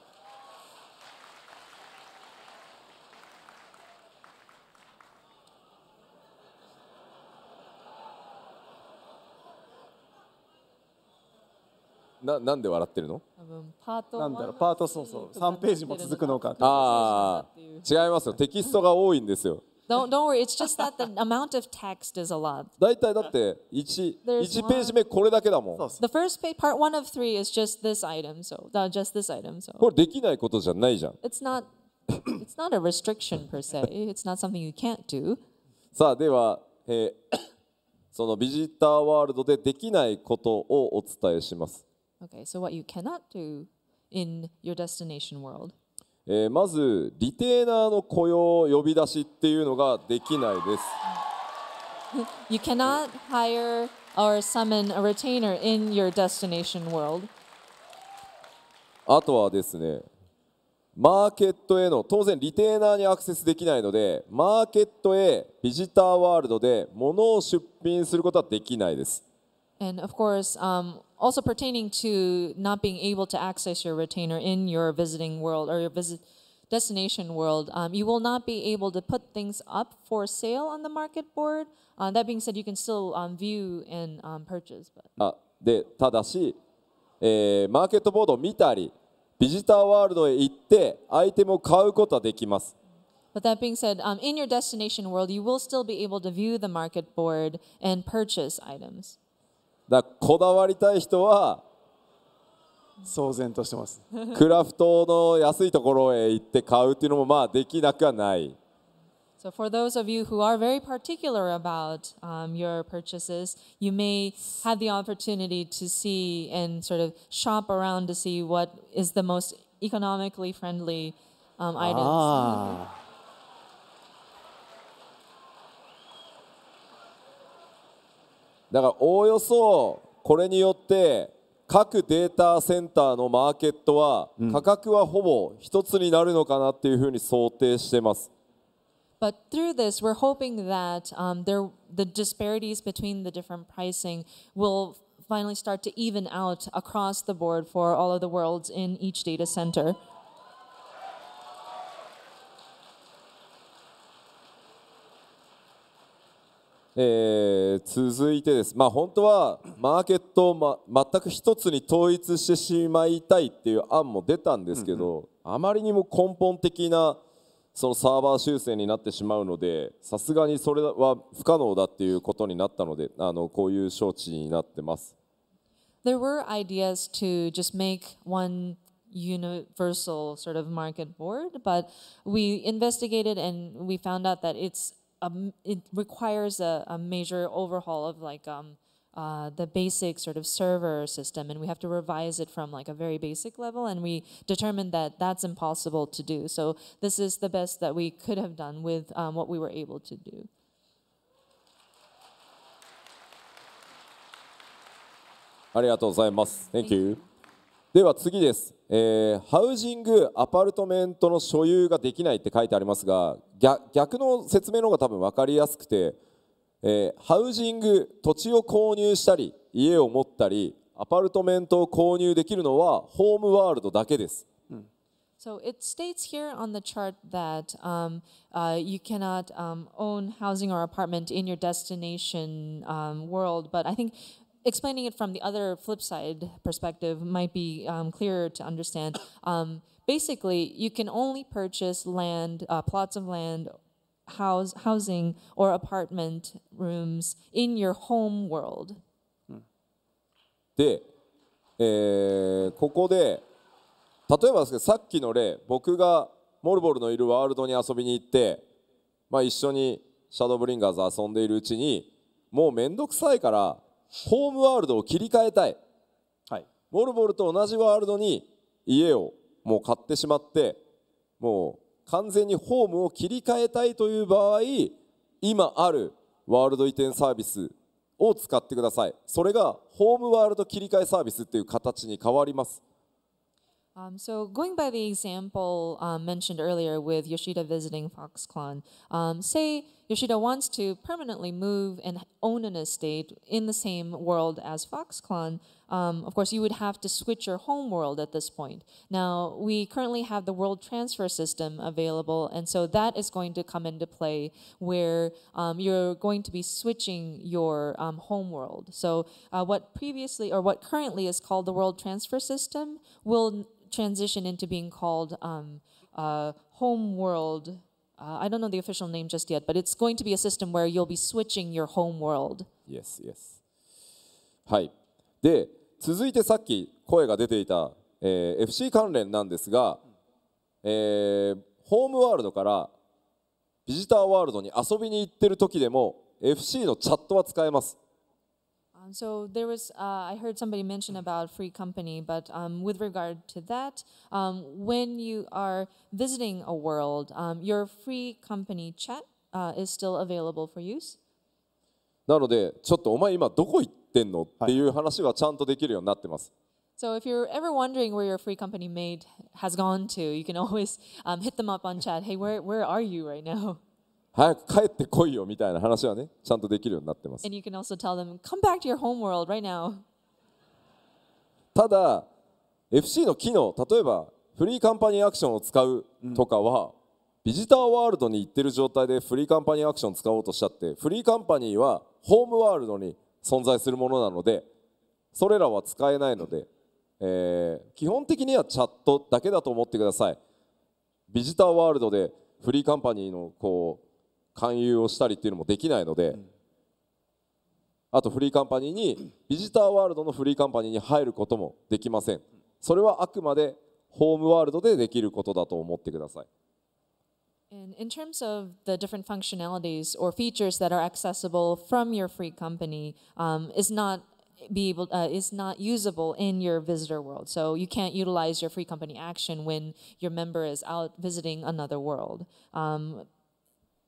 ななんで笑ってるの？多分パートなんだろうパートそうそう三ページも続くのかああ違いますよテキストが多いんですよ。Don't, don't worry, it's just that the amount of text is a lot. 大体だって 1, There's 1ページ目これだけだもん。そうそう The first page, part one of three, is just this item, so, uh, just this item, so. これできないことじゃないじゃん。It's not, it's not a restriction per se, it's not something you can't do. さあでは、えーそのビジターワールドでできないことをお伝えします。Okay, so what you cannot do in your destination world. えー、まずリテーナーの雇用呼び出しっていうのができないです。You cannot hire or summon a retainer in your destination world. あとはですね、マーケットへの当然リテーナーにアクセスできないのでマーケットへビジターワールドで物を出品することはできないです。And of course, um, also pertaining to not being able to access your retainer in your visiting world or your visit destination world, um, you will not be able to put things up for sale on the market board. Uh, that being said, you can still um, view and um, purchase. But. あでただし、えー、マーケットボードを見たり、ビジターワールドへ行ってアイテムを買うことはできます。But uh, that being said, um, in your destination world, you will still be able to view the market board and purchase items. だこだわりたい人は騒然としてますクラフトの安いところへ行って買うっていうのもまあできなくはない。So for those of you who are very particular about um, your purchases, you may have the opportunity to see and sort of shop around to see what is the most economically friendly um, items. Ah. だからおおよそこれによって各データセンターのマーケットは価格はほぼ一つになるのかなっていうふうに想定してます。But through this, we're hoping that um, there, the disparities between the different pricing will finally start to even out across the board for all of the worlds in each data center. えー、続いてです、まあ、本当はマーケットを、ま、全く一つに統一してしまいたいっていう案も出たんですけど、うんうん、あまりにも根本的なそのサーバー修正になってしまうのでさすがにそれは不可能だっていうことになったのであのこういう招致になってます。There were ideas to just make one universal sort of market board, but we investigated and we found out that it's it requires a, a major overhaul of like um, uh, the basic sort of server system and we have to revise it from like a very basic level and we determined that that's impossible to do so this is the best that we could have done with um, what we were able to do Thank you. では次です。えー、ハウジングアパルトメントの所有ができないって書いてありますが逆の説明の方が多分分かりやすくて、えー、ハウジング土地を購入したり家を持ったりアパルトメントを購入できるのはホームワールドだけです。So it states here on the chart that um, uh, you cannot um, own housing or apartment in your destination um, world, but I think explaining it from the other flip side perspective might be um, clearer to understand. Um, basically, you can only purchase land, uh, plots of land, house, housing, or apartment rooms in your home world. で、えー、ここで例えばですけどさっきの例僕がモルボルのいるワールドに遊びに行って、まあ、一緒にシャドーブリンガーズ遊んでいるうちにもうめんどくさいからホームワールドを切り替えたい、はい、モルボルと同じワールドに家をもう買ってしまってもう完全にホームを切り替えたいという場合今あるワールド移転サービスを使ってくださいそれがホームワールド切り替えサービスっていう形に変わります Um, so going by the example um, mentioned earlier with Yoshida visiting Foxconn, um, say Yoshida wants to permanently move and own an estate in the same world as Foxconn, um, of course you would have to switch your home world at this point. Now, we currently have the world transfer system available, and so that is going to come into play where um, you're going to be switching your um, home world. So uh, what previously or what currently is called the world transfer system will transition into being called um, uh, home world. Uh, I don't know the official name just yet, but it's going to be a system where you'll be switching your home world. Yes, yes. はい。で、続いてさっき声が出ていた、えー、FC 関連なんですが、えー、ホームワールドからビジターワールドに遊びに行ってる時でも FC のチャットは使えます。so there was, uh, I heard somebody mention about free company, but um, with regard to that, um, when you are visiting a world, um, your free company chat uh, is still available for use. なので、ちょっとお前今どこ行ってんのっていう話はちゃんとできるようになってます。So if you're ever wondering where your free company made has gone to, you can always um, hit them up on chat. Hey, where where are you right now? 早く帰ってこいよみたいな話はね、ちゃんとできるようになってます。t h e m r i g h t ただ、FC の機能、例えばフリーカンパニーアクションを使うとかは、うん、ビジターワールドに行ってる状態でフリーカンパニーアクション使おうとしちゃって、フリーカンパニーはホームワールドに存在するものなので、それらは使えないので、えー、基本的にはチャットだけだと思ってください。ビジターワールドでフリーカンパニーのこう勧誘をしたりっていうのもできないので、あとフリーカンパニーにビジターワールドのフリーカンパニーに入ることもできませんそれはあくまでホームワールドでできることだと思ってください And in terms of the different functionalities or features that are accessible from your free company, um, is not be able uh, is not usable in your visitor world. So you can't utilize your free company action when your member is out visiting another world. Um,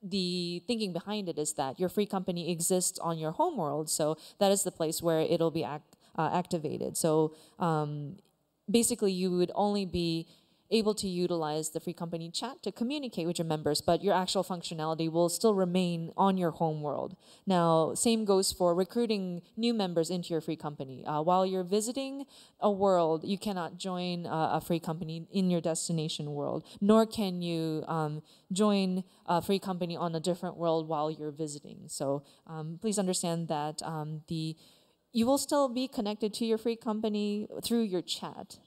the thinking behind it is that your free company exists on your home world, so that is the place where it'll be act, uh, activated. So um, basically, you would only be able to utilize the free company chat to communicate with your members, but your actual functionality will still remain on your home world. Now, same goes for recruiting new members into your free company. Uh, while you're visiting a world, you cannot join uh, a free company in your destination world, nor can you um, join a free company on a different world while you're visiting. So um, please understand that um, the you will still be connected to your free company through your chat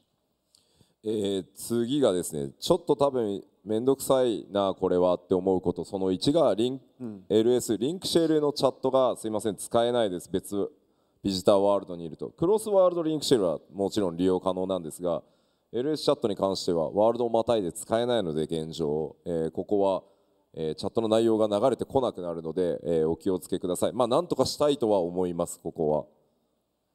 えー、次がですねちょっと多分面倒くさいなこれはって思うことその1がリン、うん、LS リンクシェルのチャットがすいません使えないです別ビジターワールドにいるとクロスワールドリンクシェルはもちろん利用可能なんですが LS チャットに関してはワールドをまたいで使えないので現状、えー、ここは、えー、チャットの内容が流れてこなくなるので、えー、お気をつけくださいまあなんとかしたいとは思いますここは。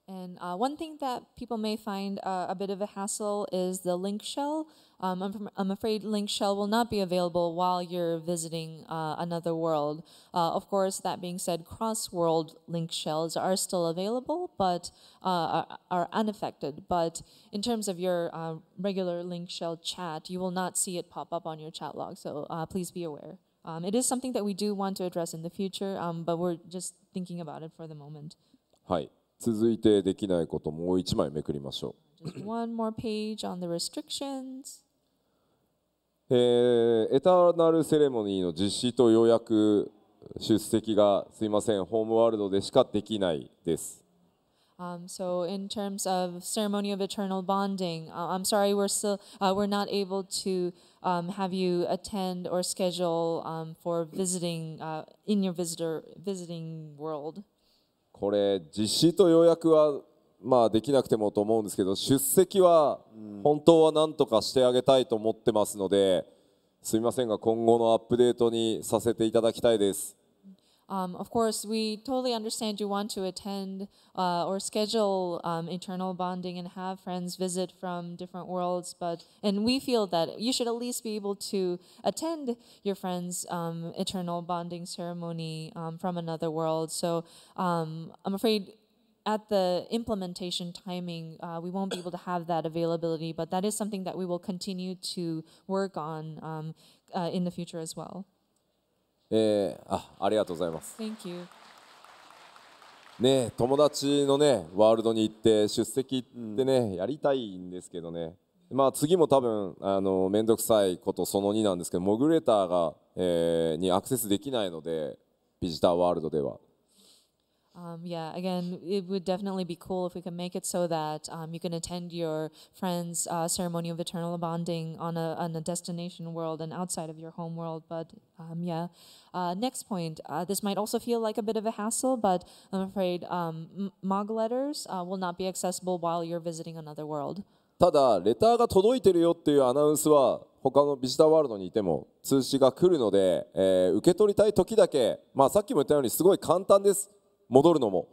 And uh, one thing that people may find uh, a bit of a hassle is the link shell. Um, I'm, I'm, afraid link shell will not be available while you're visiting uh, another world. Uh, of course, that being said, cross-world link shells are still available, but uh, are, are, unaffected. But in terms of your uh, regular link shell chat, you will not see it pop up on your chat log, so please be aware. Um, it is something that we do want to address in the future, um, but we're just thinking about it for the moment. Hi. 続いてできないこともう一枚めくりましょう。j one more page on the restrictions. えー、エターナルセレモニーの実施とよ約出席がすいません、ホームワールドでしかできないです。Um, so in terms of ceremony of eternal bonding, uh, I'm sorry we're still uh, we're not able to um, have you attend or schedule um, for visiting uh, in your visitor visiting world. これ実施と要約はまあできなくてもと思うんですけど出席は本当は何とかしてあげたいと思ってますので、すみませんが今後のアップデートにさせていただきたいです。Um, of course, we totally understand you want to attend uh, or schedule um, internal bonding and have friends visit from different worlds, but and we feel that you should at least be able to attend your friend's um, eternal bonding ceremony um, from another world. So um, I'm afraid at the implementation timing, uh, we won't be able to have that availability, but that is something that we will continue to work on um, uh, in the future as well. えー、あありがとうございます。Thank you. ね、友達のねワールドに行って出席ってね、うん、やりたいんですけどね、まあ、次も多分あの面倒くさいことその2なんですけどモグレーターが、えー、にアクセスできないのでビジターワールドでは。Um, yeah, again, it would definitely be cool if we could make it so that um, you can attend your friend's uh, ceremony of eternal bonding on a, on a destination world and outside of your home world. But um, yeah, uh, next point. Uh, this might also feel like a bit of a hassle, but I'm afraid MOG um, letters uh, will not be accessible while you're visiting another world. ただ、レターが届いてるよっていうアナウンスは他のビジターワールドにいても通知が来るので、えー、受け取りたい時だけ、まあ、さっきも言ったようにすごい簡単です。戻るのも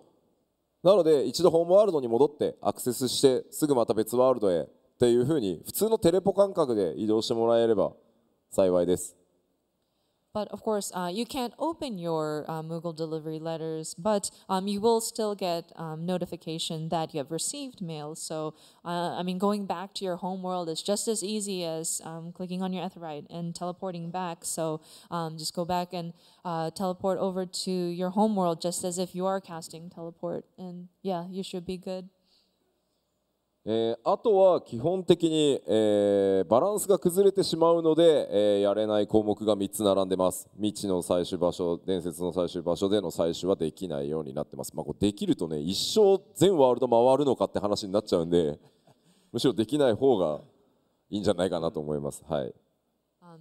なので一度ホームワールドに戻ってアクセスしてすぐまた別ワールドへっていうふうに普通のテレポ感覚で移動してもらえれば幸いです But of course, uh, you can't open your uh, Moogle delivery letters, but um, you will still get um, notification that you have received mail. So, uh, I mean, going back to your home world is just as easy as um, clicking on your Etherite and teleporting back. So, um, just go back and uh, teleport over to your home world just as if you are casting teleport. And yeah, you should be good. えー、あとは基本的に、えー、バランスが崩れてしまうので、えー、やれない項目が3つ並んでます未知の最終場所伝説の最終場所での採取はできないようになってます、まあ、こできるとね一生全ワールド回るのかって話になっちゃうんでむしろできない方がいいんじゃないかなと思います。はい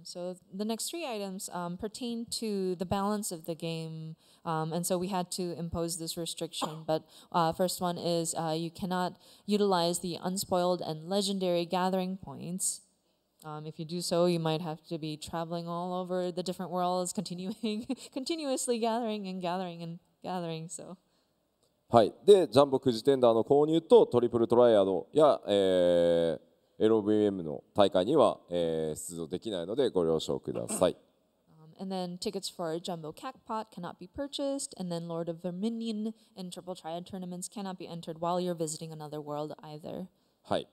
Um, so the next three items um, pertain to the balance of the game, um, and so we had to impose this restriction. But uh, first one is uh, you cannot utilize the unspoiled and legendary gathering points. Um, if you do so, you might have to be traveling all over the different worlds, continuing, continuously gathering and gathering and gathering. So. はい、で、ジャンボクジテンダーの購入とトリプルトライアドや、えー、LOVM の大会には、えー、出場できないのでご了承ください。and then tickets for Jumbo Cacpot cannot be purchased, and then Lord of Verminion and Triple Triad tournaments cannot be entered while you're visiting another world either. はい、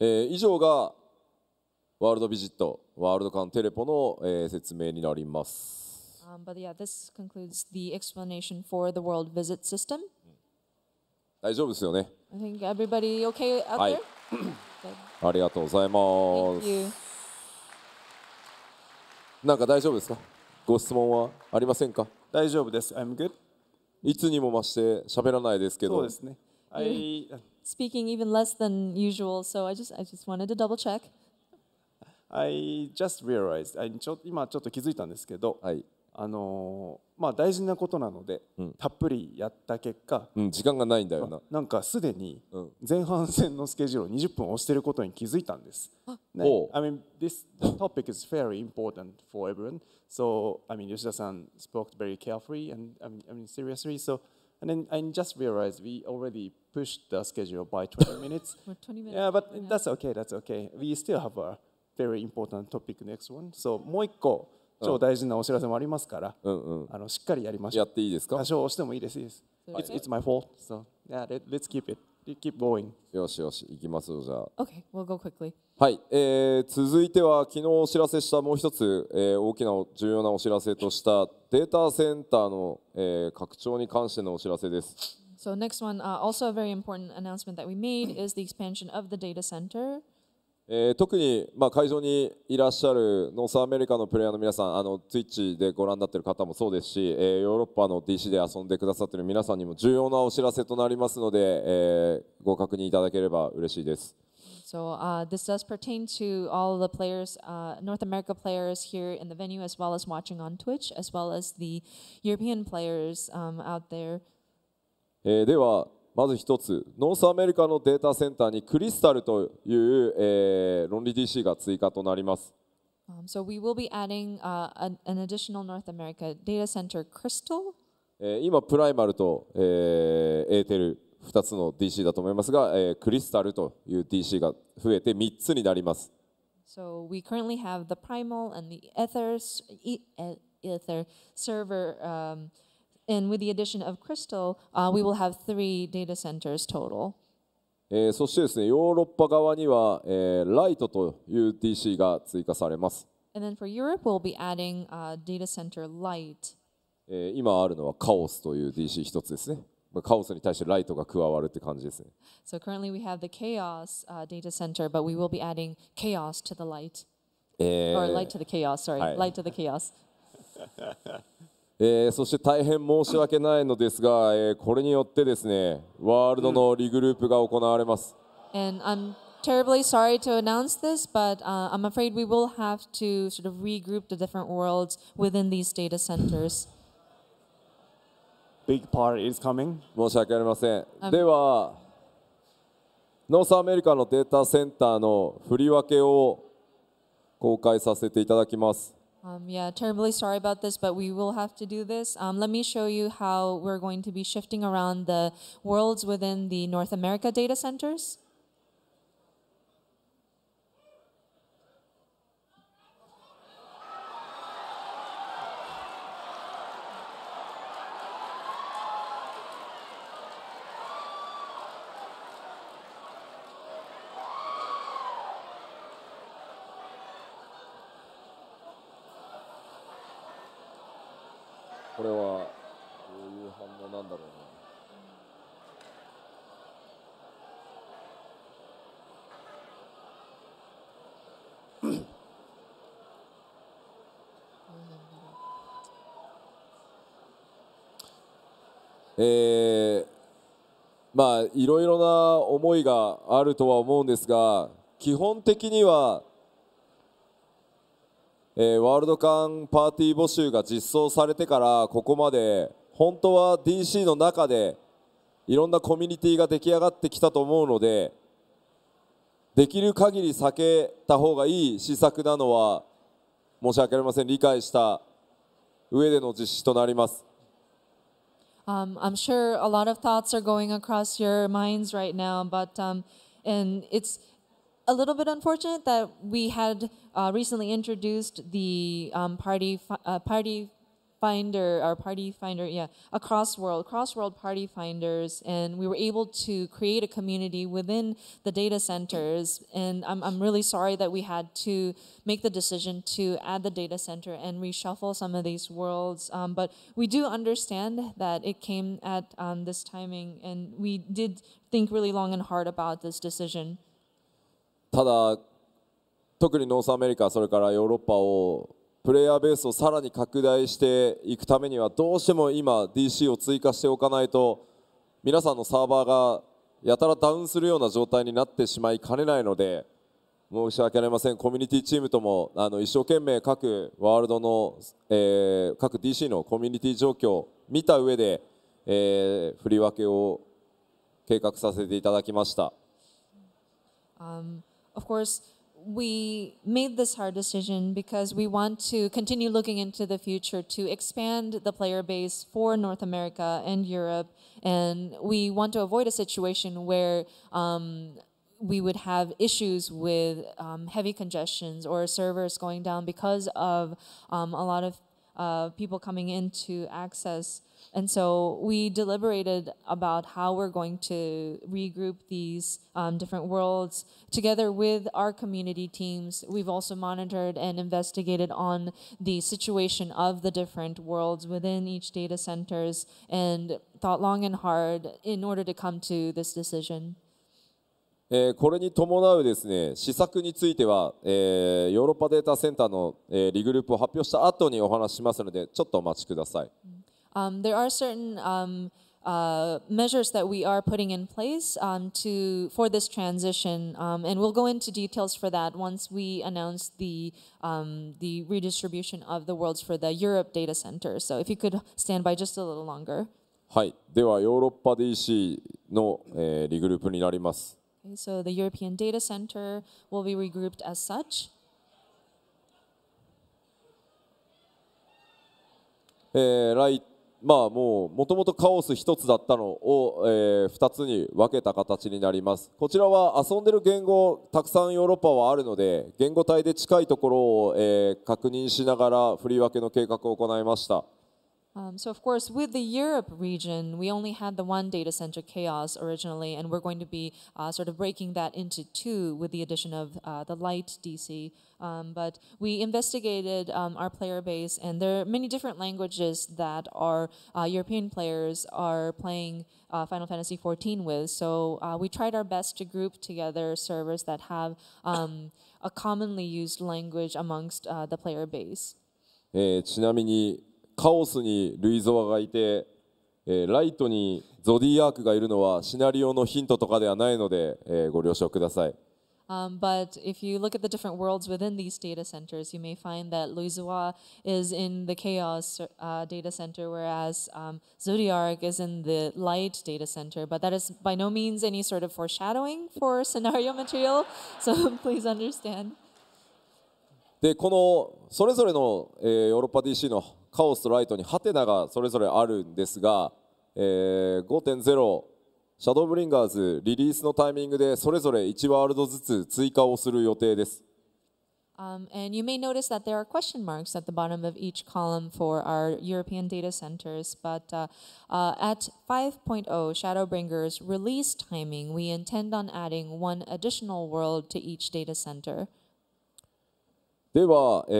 えー、以上がワールドビジット、ワールド間テレポの、えー、説明になります。Um, but yeah, this concludes the explanation for the world visit system. 大丈夫ですよね。I think everybody okay out there? はいありがとうございますなんか大丈夫ですかご質問はありませんか大丈夫です I'm good いつにも増して喋らないですけどそうですね I speaking even less than usual so I just I just wanted to double check I just realized I ちょ今ちょっと気づいたんですけど、はい、あのまあ、大事なことなので、うん、たっぷりやった結果、うん、時間がないんだよななんかすでに前半戦のスケジュールを20分押してることに気づいたんです。ね、I mean, this topic is very important for everyone. So, I mean, 吉田さん s spoke very carefully and, I mean, I mean seriously. So, And then I just realized we already pushed the schedule by 20 minutes. 20 minutes. Yeah, but that's okay, that's okay. We still have a very important topic next one. So, もう一個。超大事なお知らせもありますから、うんうん、あのしっかりやりましょう。やっていいですか多少押してもいいです。いいです。It's, it's my fault. So, yeah, let's keep it. Keep going. よしよし、行きますよ、じゃあ。Okay, we'll go quickly. はい、えー、続いては昨日お知らせしたもう一つ、えー、大きな重要なお知らせとしたデータセンターの、えー、拡張に関してのお知らせです。So next one,、uh, also a very important announcement that we made is the expansion of the data center. えー、特に、まあ、会場にいらっしゃるノースアメリカのプレイヤーの皆さんあのツイッチでご覧になっている方もそうですし、えー、ヨーロッパの DC で遊んでくださっている皆さんにも重要なお知らせとなりますので、えー、ご確認いただければ嬉しいです。So uh, this does pertain to all the players, uh, North America players here in the venue, as well as watching on Twitch, as well as the European players um, out there. えー、ではまず1つノースアメリカのデータセンターにクリスタルという、えー、論理 DC が追加となります。so we will be adding、uh, an, an additional North America data center, Crystal. 今、プライマルと、えー、エーテル2つの DC だと思いますが、えー、クリスタルという DC が増えて3つになります。So we currently have the Primal and the Ether, e Ether server、um, And with the addition of Crystal, uh, we will have three data centers total. えー、そしてですね、ヨーロッパ側には、えー、ライトという DC が追加されます。And then for Europe, we'll be adding、uh, data center light. えー、今あるのはカオスという DC 一つですね。カオスに対してライトが加わるって感じですね。So currently we have the chaos、uh, data center, but we will be adding chaos to the light. えー、Or light to the chaos, sorry.、はい、light to the chaos. えー、そして大変申し訳ないのですが、えー、これによってですねワールドのリグループが行われます。And I'm terribly sorry to announce this, but、uh, I'm afraid we will have to sort of regroup the different worlds within these data centers. Big part is coming. 申し訳ありません。I'm... では、ノースアメリカのデータセンターの振り分けを公開させていただきます。Um, yeah, terribly sorry about this, but we will have to do this. Um, let me show you how we're going to be shifting around the worlds within the North America data centers. えー、まあいろいろな思いがあるとは思うんですが基本的には、えー、ワールドカンパーティー募集が実装されてからここまで本当は DC の中でいろんなコミュニティが出来上がってきたと思うのでできる限り避けた方がいい施策なのは申し訳ありません理解した上での実施となります。Um, I'm sure a lot of thoughts are going across your minds right now, but um, and it's a little bit unfortunate that we had uh, recently introduced the um, party uh, party finder, our party finder, yeah, across world, cross world party finders, and we were able to create a community within the data centers. And I'm, I'm really sorry that we had to make the decision to add the data center and reshuffle some of these worlds. Um, but we do understand that it came at um, this timing, and we did think really long and hard about this decision. ただ特にノースアメリカそれからヨーロッパをプレイヤーベースをさらに拡大していくためにはどうしても今 DC を追加しておかないと皆さんのサーバーがやたらダウンするような状態になってしまいかねないので申し訳ありませんコミュニティチームともあの一生懸命各ワールドの、えー、各 DC のコミュニティ状況を見た上で、えー、振り分けを計画させていただきました。Um, of course we made this hard decision because we want to continue looking into the future to expand the player base for North America and Europe, and we want to avoid a situation where um, we would have issues with um, heavy congestions or servers going down because of um, a lot of uh, people coming in to access and so we deliberated about how we're going to regroup these um, different worlds together with our community teams. We've also monitored and investigated on the situation of the different worlds within each data centers and thought long and hard in order to come to this decision. えー、これに伴うですね施策については、えー、ヨーロッパデータセンターの、えー、リグループを発表した後にお話しますのでちょっとお待ちください。うん um, there are certain um, uh, measures that we are putting in place um, to for this transition, um, and we'll go into details for that once we announce the um, the redistribution of the worlds for the Europe data center. So if you could stand by just a little longer. はい、ではヨーロッパ so the European data center will be regrouped as such. Eh, right. まあもう元々カオス1つだったのを、えー、2つに分けた形になりますこちらは遊んでる言語たくさんヨーロッパはあるので言語体で近いところを、えー、確認しながら振り分けの計画を行いました Um, so of course, with the Europe region, we only had the one data center chaos originally, and we're going to be uh, sort of breaking that into two with the addition of uh, the light DC. Um, but we investigated um, our player base, and there are many different languages that our uh, European players are playing uh, Final Fantasy XIV with. So uh, we tried our best to group together servers that have um, a commonly used language amongst uh, the player base. カオスにルイゾワがいて、えー、ライトにゾディアークがいるのはシナリオのヒントとかではないので、えー、ご了承ください。Um, but if you look at the different worlds within these data centers, you may find that Luizua is in the chaos uh, data center, whereas um, Zodiac is in the light data center. But that is by no means any sort of foreshadowing for scenario material, so please understand. でこのそれぞれの、えー、ヨーロッパ DC のカオスとライトにハテナがそれぞれあるんですが、えー、5.0シャドーブリンガーズリリースのタイミングでそれぞれ1ワールドずつ追加をする予定です。Um, and you may notice that there are question marks at the bottom of each column for our European data centers. But uh, uh, at 5.0 Shadowbringers release timing, we intend on adding one additional world to each data center. では、え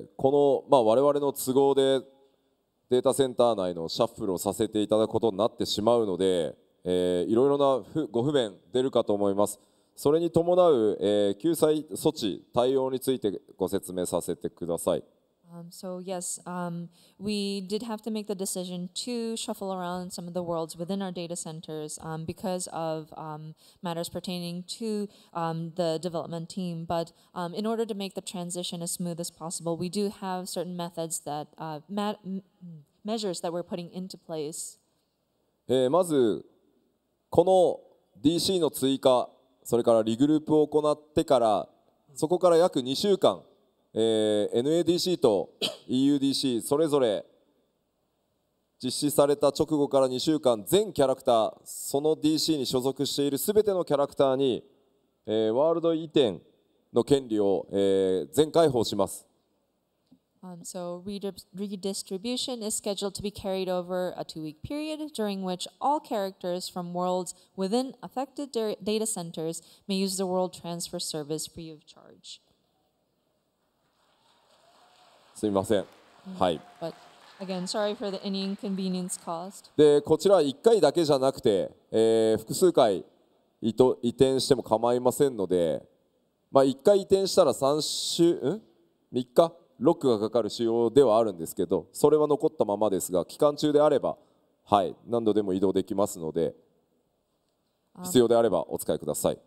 ー、この、まあ、我々の都合でデータセンター内のシャッフルをさせていただくことになってしまうので、えー、いろいろなご不便出るかと思いますそれに伴う、えー、救済措置対応についてご説明させてください Um, so yes, um, we did have to make the decision to shuffle around some of the worlds within our data centers um, because of um, matters pertaining to um, the development team. But um, in order to make the transition as smooth as possible, we do have certain methods that uh, measures that we're putting into place. DC の追加、それからリグループを行ってから、そこから約2週間。えー、NADC と EUDC それぞれ実施された直後から2週間全キャラクターその DC に所属しているすべてのキャラクターに、えー、ワールド移転の権利を、えー、全開放します。Um, so redistribution is scheduled to be carried over a two-week period during which all characters from worlds within affected data centers may use the World Transfer Service free of charge. すみません。はい。Again, sorry for the inconvenience caused. で、こちら1回だけじゃなくて、えー、複数回移移転しても構いませんので、まあ、1回移転したら3週、ん ?3 日ロックがかかる仕様ではあるんですけど、それは残ったままですが、期間中であれば、はい、何度でも移動できますので、必要であればお使いください。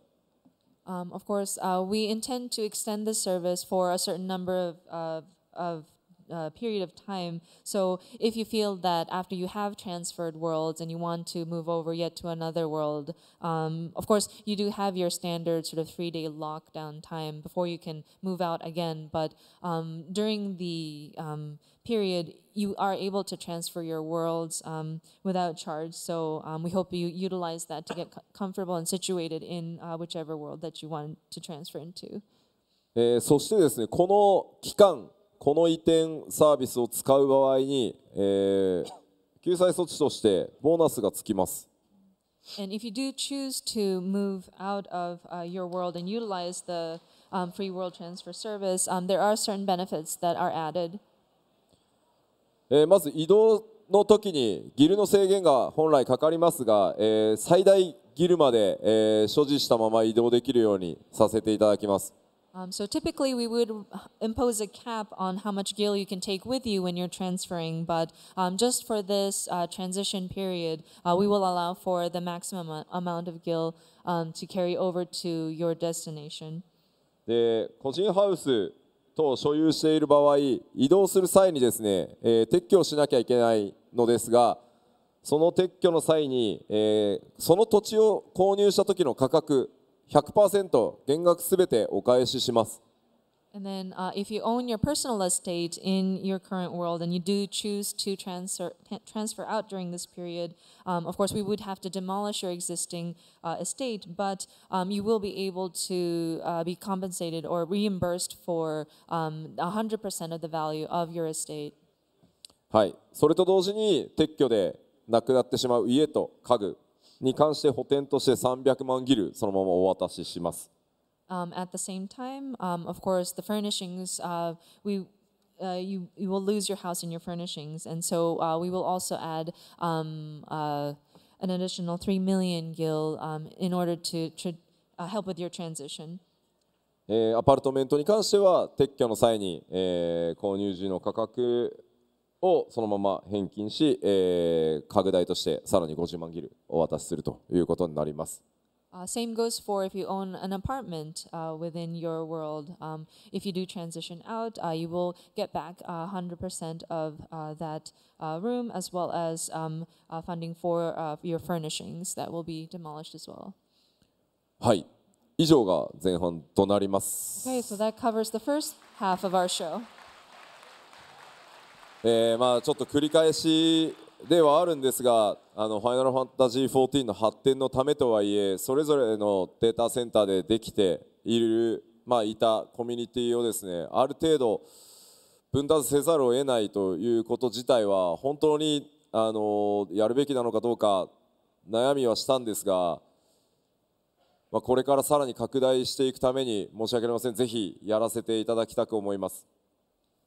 Um, of course, uh, we intend to extend this service for a certain number of、uh, of uh, period of time. So if you feel that after you have transferred worlds and you want to move over yet to another world, um, of course, you do have your standard sort of three day lockdown time before you can move out again. But um, during the um, period, you are able to transfer your worlds um, without charge. So um, we hope you utilize that to get comfortable and situated in uh, whichever world that you want to transfer into. えー、そしてですね、この期間この移転サービスを使う場合に、えー、救済措置としてボーナスがつきます。And if you do choose to move out of uh, your world and utilize the um, free world transfer service, um, there are certain benefits that are added. えー、まず移動の時にギルの制限が本来かかりますが、えー、最大ギルまで、えー、所持したまま移動できるようにさせていただきます。Um, so typically we would impose a cap on how much gil you can take with you when you're transferring, but um, just for this uh, transition period, uh, we will allow for the maximum amount of gil um, to carry over to your destination. で個人ハウス等を所有している場合移動する際にですね、えー、撤去をしなきゃいけないのですがその撤去の際に、えー、その土地を購入した時の価格100%減額すべてお返しします。And then, uh, if you own your personal estate in your current world and you do choose to transfer, transfer out during this period, um, of course, we would have to demolish your existing uh, estate, but um, you will be able to uh, be compensated or reimbursed for um, 100% of the value of your estate. はい、それと同時に撤去でなくなってしまう家と家具に関して補填として300万ギルそのままお渡しします。Um, at the same time, um, of course, the furnishings, uh, we Uh, you you will lose your house and your furnishings, and so uh, we will also add um, uh, an additional three million gil um, in order to help with your transition. えー、アパートメントに関しては撤去の際に、えー、購入時の価格をそのまま返金し、えー、家具代としてさらに50万ギルお渡しするということになります。Uh, same goes for if you own an apartment uh, within your world. Um, if you do transition out, uh, you will get back 100% of that room as well as um, funding for your furnishings that will be demolished as well. はい。以上が前半となります。Okay, so that covers the first half of our show. えー、まあちょっと繰り返しではあるんですがあの「ファイナルファンタジー14」の発展のためとはいえそれぞれのデータセンターでできている、まあ、いたコミュニティをですねある程度分断せざるを得ないということ自体は本当にあのやるべきなのかどうか悩みはしたんですが、まあ、これからさらに拡大していくために申し訳ありませんぜひやらせていただきたく思います。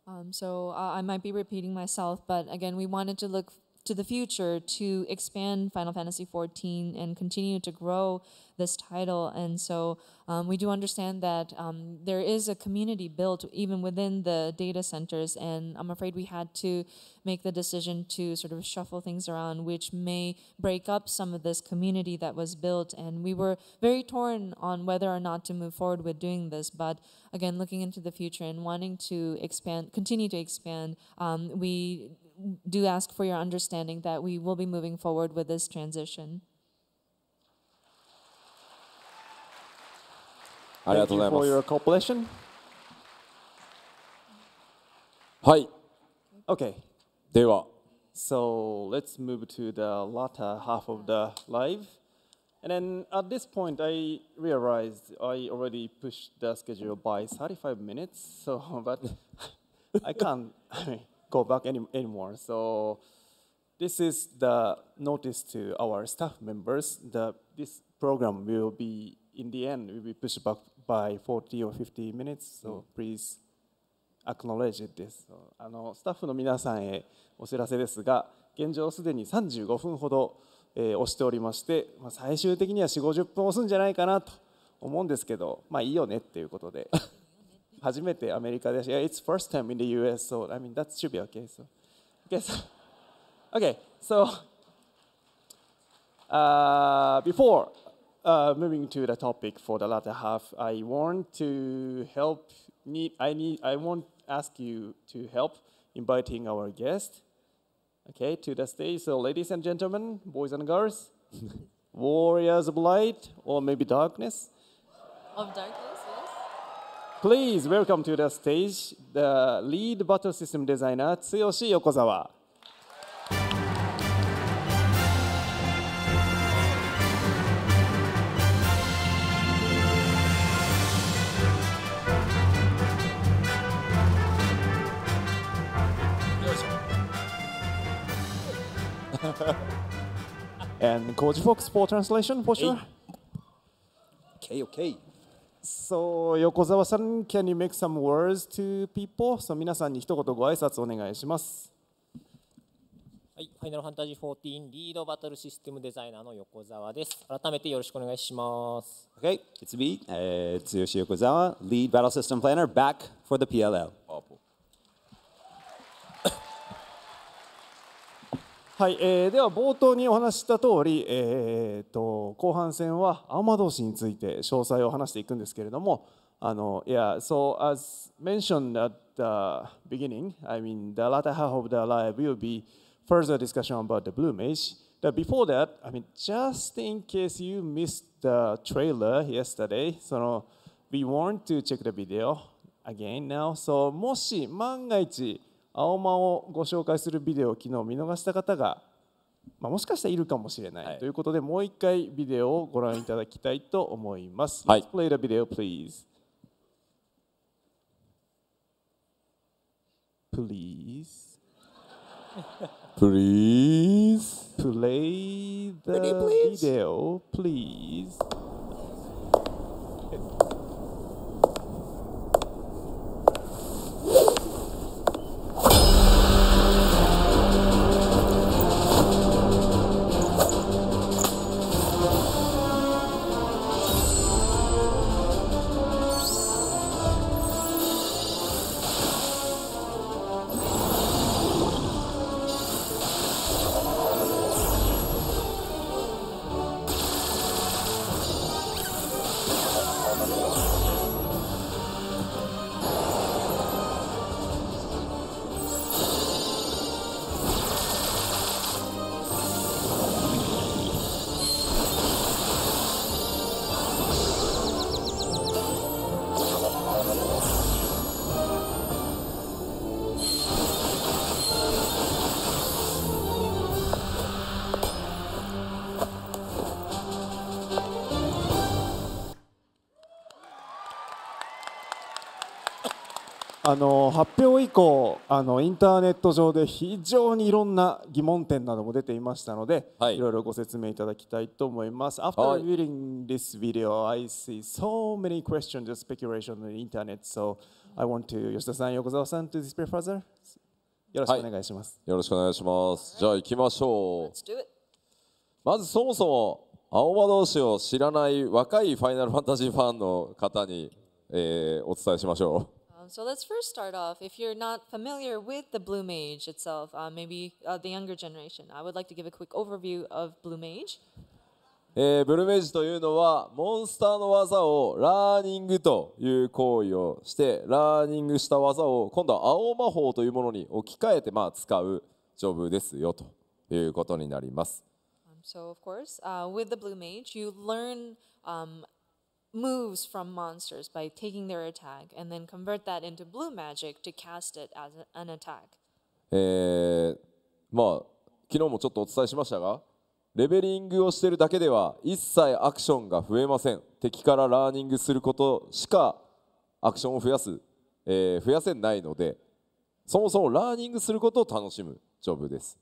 Um, so uh, I might be repeating myself, but again, we wanted to look to the future to expand Final Fantasy XIV and continue to grow this title. And so um, we do understand that um, there is a community built even within the data centers. And I'm afraid we had to make the decision to sort of shuffle things around, which may break up some of this community that was built. And we were very torn on whether or not to move forward with doing this. But again, looking into the future and wanting to expand, continue to expand, um, we do ask for your understanding that we will be moving forward with this Thank you for your cooperation. Hi. はい okay So では。So let's move to the latter half of the live. And then at this point, I realized I already pushed the schedule by 35 minutes. So, but I can't. I mean, go back any, anymore. So this is the notice to our staff members. The, this program will be, in the end, will be pushed back by 40 or 50 minutes. So please acknowledge it です。あのスタッフの皆さんへお知らせですが、現状すでに35分ほど、えー、押しておりまして、まあ、最終的には4、50分押すんじゃないかなと思うんですけど、まあいいよねっていうことで。it's first time in the US, so I mean, that should be okay. So, okay, so, okay, uh, so before uh, moving to the topic for the latter half, I want to help, need, I, need, I want ask you to help inviting our guest, okay, to the stage. So ladies and gentlemen, boys and girls, warriors of light, or maybe darkness. Of darkness? Please welcome to the stage the lead battle system designer, Tsuyoshi Yokozawa. and Koji Fox for translation for sure. Okay, okay. So, Yokozawa-san, can you make some words to people? So, 皆さんに一言ご挨拶お願いします。はい、ファイナルファンタジー14リードバトルシステムデザイナーの横澤です。改めてよろしくお願いします。Okay, it's me,、uh, Tsuyoshi Yokozawa, lead battle system planner back for the PLL. Purple. はい、えー、では冒頭にお話した通り、えーと、と後半戦はアーマー同士について詳細を話していくんですけれどもあの Yeah, so as mentioned at the beginning, I mean the latter half of the live will be further discussion about the Blue Mage. But before that, I mean just in case you missed the trailer yesterday, その we want to check the video again now. So もし万が一青間をご紹介するビデオを昨日見逃した方が、まあ、もしかしたらいるかもしれない、はい、ということでもう一回ビデオをご覧いただきたいと思います。はい、Let's play the video please. Please. please. Play the video please. あの発表以降あのインターネット上で非常にいろんな疑問点なども出ていましたので、はい、いろいろご説明いただきたいと思います。After、はい、viewing this video, I see so many questions and speculation on the internet, so I want to 吉田さん、横澤さん to this professor よろしくお願いします、はい、よろしくお願いします。じゃあ行きましょう。まずそもそも青葉同士を知らない若いファイナルファンタジーファンの方に、えー、お伝えしましょう。So let's first start off. If you're not familiar with the Blue Mage itself, uh, maybe uh, the younger generation, I would like to give a quick overview of Blue Mage. えー、ブルメージというのはモンスターの技をラーニングという行為をしてラーニングした技を今度は青魔法というものに置き換えて、まあ、使うジョブですよということになります。So of course,、uh, with the blue mage, you learn、um, moves from monsters by taking their attack and then convert that into blue magic to cast it as an attack. えー、まあ昨日もちょっとお伝えしましたが、レベリングをしているだけでは一切アクションが増えません。敵からラーニングすることしかアクションを増やす、えー、増やせないので、そもそもラーニングすることを楽しむジョブです。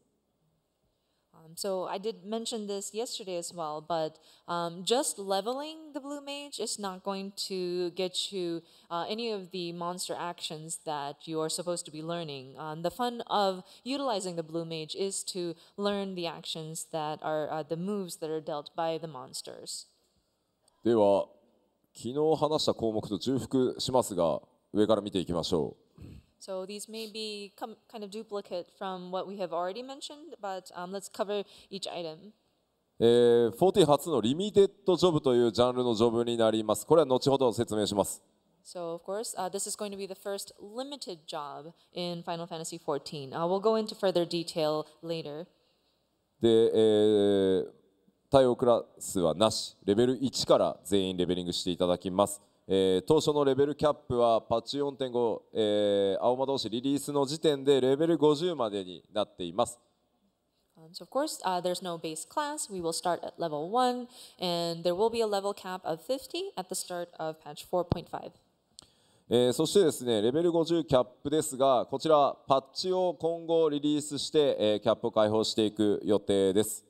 Um, so I did mention this yesterday as well, but um, just leveling the blue mage is not going to get you uh, any of the monster actions that you are supposed to be learning. Um, the fun of utilizing the blue mage is to learn the actions that are uh, the moves that are dealt by the monsters. では、昨日話した項目と重複しますが、上から見ていきましょう。So these may be com- kind of duplicate from what we have already mentioned, but um, let's cover each item. えー、40初のリミテッドジョブというジャンルのジョブになります。これは後ほど説明します。So, of course, uh, this is going to be the first limited job in Final Fantasy XIV. Uh, we'll go into further detail later. で、えー、対応クラスはなし、レベル1から全員レベリングしていただきます。えー、当初のレベルキャップはパッチ4.5、えー、青魔同士リリースの時点でレベル50までになっています。So, of course, uh, there's no base class. We will start at level 1, and there will be a level cap of 50 at the start of patch 4.5. えー、そしてですねレベル50キャップですがこちらパッチを今後リリースして、えー、キャップを開放していく予定です。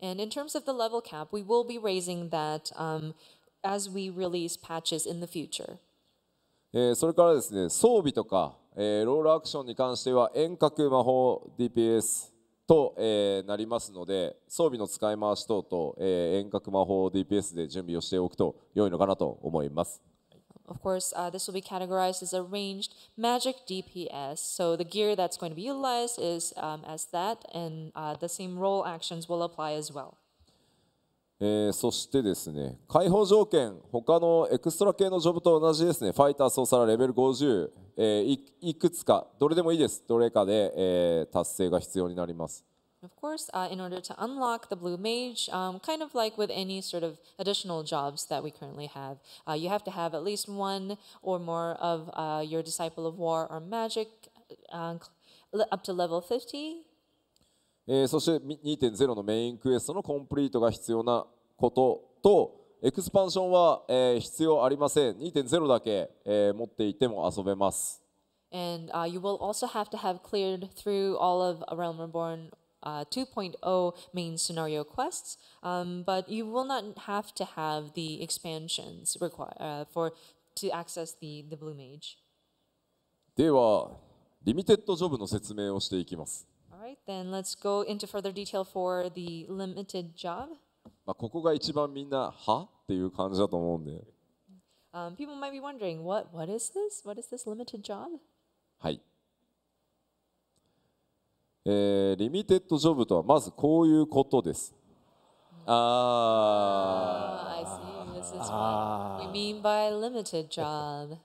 And in terms of the level cap, we will be raising that、um, as we release patches in the future. えそれからですね、装備とか、えー、ロールアクションに関しては遠隔魔法 DPS と、えー、なりますので、装備の使い回し等と、えー、遠隔魔法 DPS で準備をしておくと良いのかなと思います。Of course, uh, this will be categorized as a ranged magic DPS. So the gear that's going to be utilized is um, as that, and uh, the same role actions will apply as well. えー、そしてですね解放条件他のエクストラ系のジョブと同じですねファイター総皿レベル50、えー、いくつかどれでもいいですどれかで、えー、達成が必要になります。Of course, uh, in order to unlock the Blue Mage, um, kind of like with any sort of additional jobs that we currently have, uh, you have to have at least one or more of uh, your Disciple of War or Magic up to level 50えー、そして2.0のメインクエストのコンプリートが必要なこととエクスパンションは、えー、必要ありません2.0だけ、えー、持っていても遊べます And、uh, you will also have to have cleared through all of Realm Reborn Uh, 2.0 main scenario quests, um, but you will not have to have the expansions require, uh, for to access the, the Blue Mage. では、リミテッドジョブの説明をしていきます。All right, then let's go into further detail for the limited job. まあここが一番みんなはっていう感じだと思うんで。Um, people might be wondering, what, what is this? What is this limited job? はい。えー、リミテッドジョブとはまずこういうことです。あ I see. This is what we mean by limited job. ー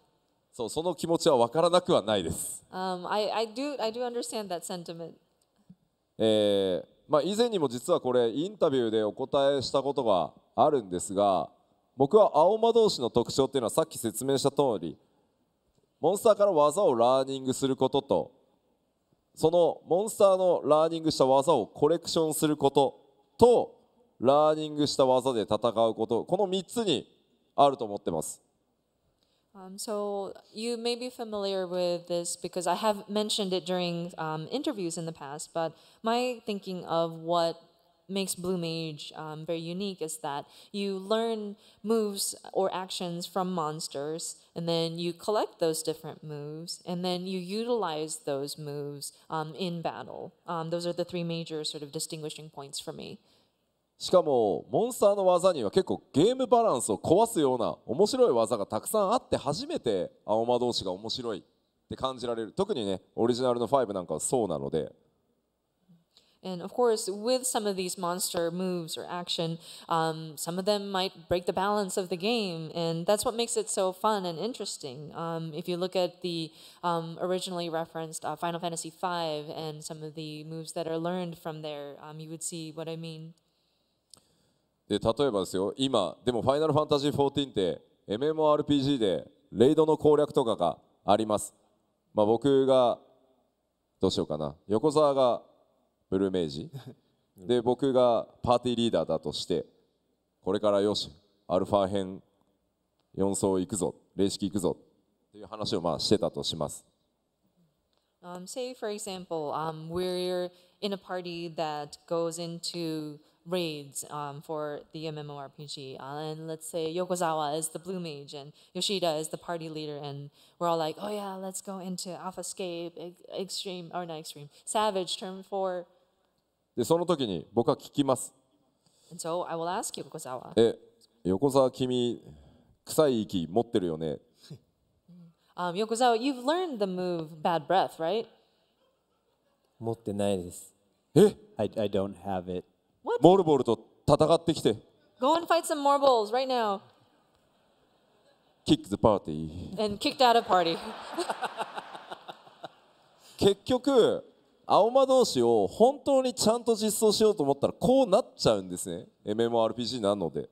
そう、その気持ちはわからなくはないです。Um, I, I do I do understand that sentiment. えー、まあ、以前にも実はこれインタビューでお答えしたことがあるんですが僕は青魔同士の特徴っていうのはさっき説明した通りモンスターから技をラーニングすることとそのモンスターのラーニングした技をコレクションすることとラーニングした技で戦うことこの3つにあると思ってます Um, so you may be familiar with this because I have mentioned it during um, interviews in the past, but my thinking of what makes Blue Mage um, very unique is that you learn moves or actions from monsters, and then you collect those different moves, and then you utilize those moves um, in battle. Um, those are the three major sort of distinguishing points for me. しかもモンスターの技には結構ゲームバランスを壊すような面白い技がたくさんあって初めて青魔同士が面白いって感じられる特にねオリジナルの5なんかはそうなので And of course, with some of these monster moves or action, um, some of them might break the balance of the game, and that's what makes it so fun and interesting. Um, if you look at the um, originally referenced uh, Final Fantasy V and some of the moves that are learned from there, you would see what I mean. で例えばですよ今でも「ファイナルファンタジー14」って MMORPG でレイドの攻略とかがあります、まあ、僕がどうしようかな横澤がブルーメイジ で僕がパーティーリーダーだとしてこれからよしアルファ編4層行くぞ霊式行くぞという話をまあしてたとします。Um, say for example, um, we're in a party that goes into raids um, for the MMORPG. Uh, and let's say Yokozawa is the blue mage and Yoshida is the party leader, and we're all like, oh yeah, let's go into Alpha Escape, Extreme, or not Extreme, Savage, Term 4. で、その時に僕は聞きます。And so I will ask Yokozawa. Eh, um, Yokozawa, you've learned the move Bad Breath, right? 持ってないです。え eh? I, I don't have it. What? モルボルと戦ってきて、Go and fight some m o r b l l s right now キック・ザ・パーティー。and kicked out of party. 結局、青魔同士を本当にちゃんと実装しようと思ったら、こうなっちゃうんですね。MMORPG なので。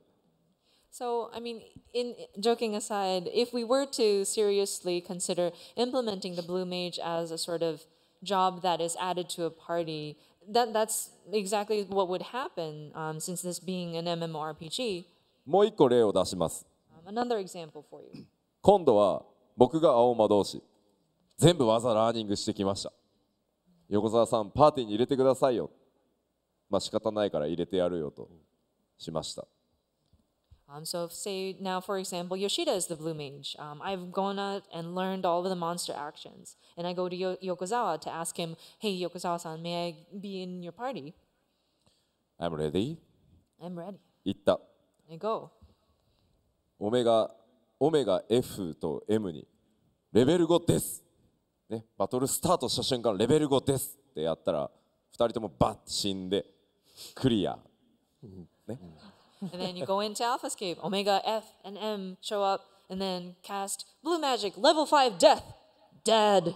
So, I mean, in joking aside, if we were to seriously consider implementing the blue mage as a sort of job that is added to a party, that, that's exactly what would happen um, since this being an m m r p g もう一個例を出します。今度は僕が青魔導士全部技ラーニングしてきました。横澤さん、パーティーに入れてくださいよ。まあ仕方ないから入れてやるよとしました。Um, so if, say now, for example, Yoshida is the blue mage. Um, I've gone out and learned all of the monster actions, and I go to Yo Yokozawa to ask him, "Hey, Yokozawa-san, may I be in your party?" I'm ready. I'm ready. 行った。I go. オメガオメガ F と M にレベル5です。ね、バトルスタートした瞬間レベル5ですってやったら2人ともバッて死んでクリア。ね。and then you go into AlphaScape. Omega F and M show up, and then cast Blue Magic, level 5 death. Dead.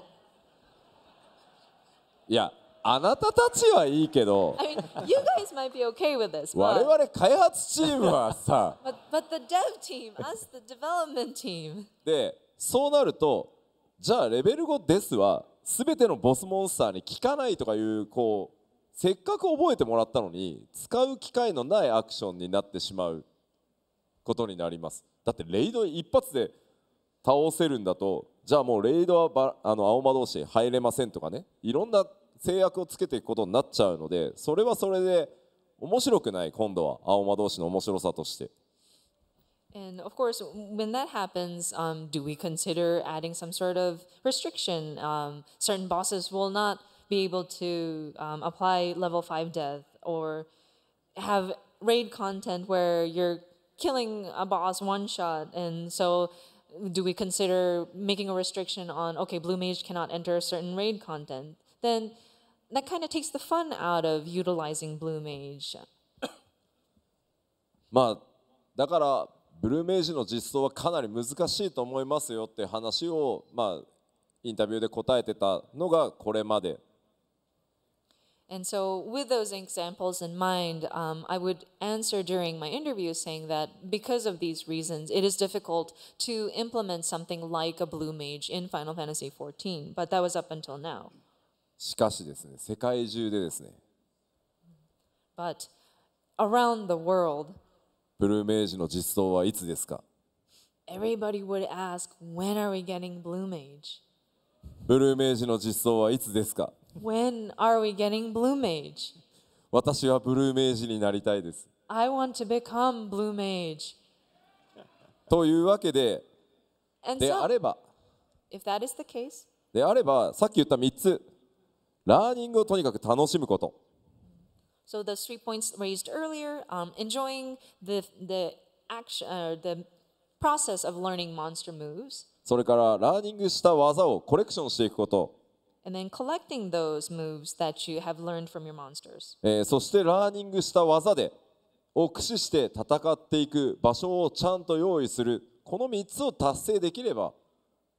いや、あなたたちはいいけど。I mean, o k a y t h i s But... 我々開発チームはさ。but, but the dev team, us the development team. で、そうなると、じゃあレベル5ですは、すべてのボスモンスターに効かないとかいう、こう。せっかく覚えてもらったのに使う機会のないアクションになってしまうことになりますだってレイド一発で倒せるんだとじゃあもうレイドはばあの青魔同士入れませんとかねいろんな制約をつけていくことになっちゃうのでそれはそれで面白くない今度は青魔同士の面白さとして。And of course, when that happens, um, do we consider adding some sort of restriction? Um, certain bosses will not be able to um, apply level five death or have raid content where you're killing a boss one shot and so do we consider making a restriction on okay blue mage cannot enter certain raid content then that kind of takes the fun out of utilizing blue mage まあだからブルーメイジの実装はかなり難しいと思いますよって話をまあインタビューで答えてたのがこれまで and so, with those examples in mind, um, I would answer during my interview saying that because of these reasons, it is difficult to implement something like a blue mage in Final Fantasy XIV, but that was up until now. But around the world, everybody would ask, when are we getting blue mage? ブルーメイジの実装はいつですか When are we getting Bloom Age? 私はブルーメイジになりたいです。I want to become Bloom Age. というわけで、And であ so, れば、if that is the case, であれば、さっき言った3つ、ラーニングをとにかく楽しむこと。So the three points raised earlier, um, enjoying the the action, uh, the process of learning monster moves. それからラーニングした技をコレクションしていくこと。And then collecting those moves that you have learned from your monsters. そしてラーニングした技でを駆使して戦っていく場所をちゃんと用意するこの3つを達成できれば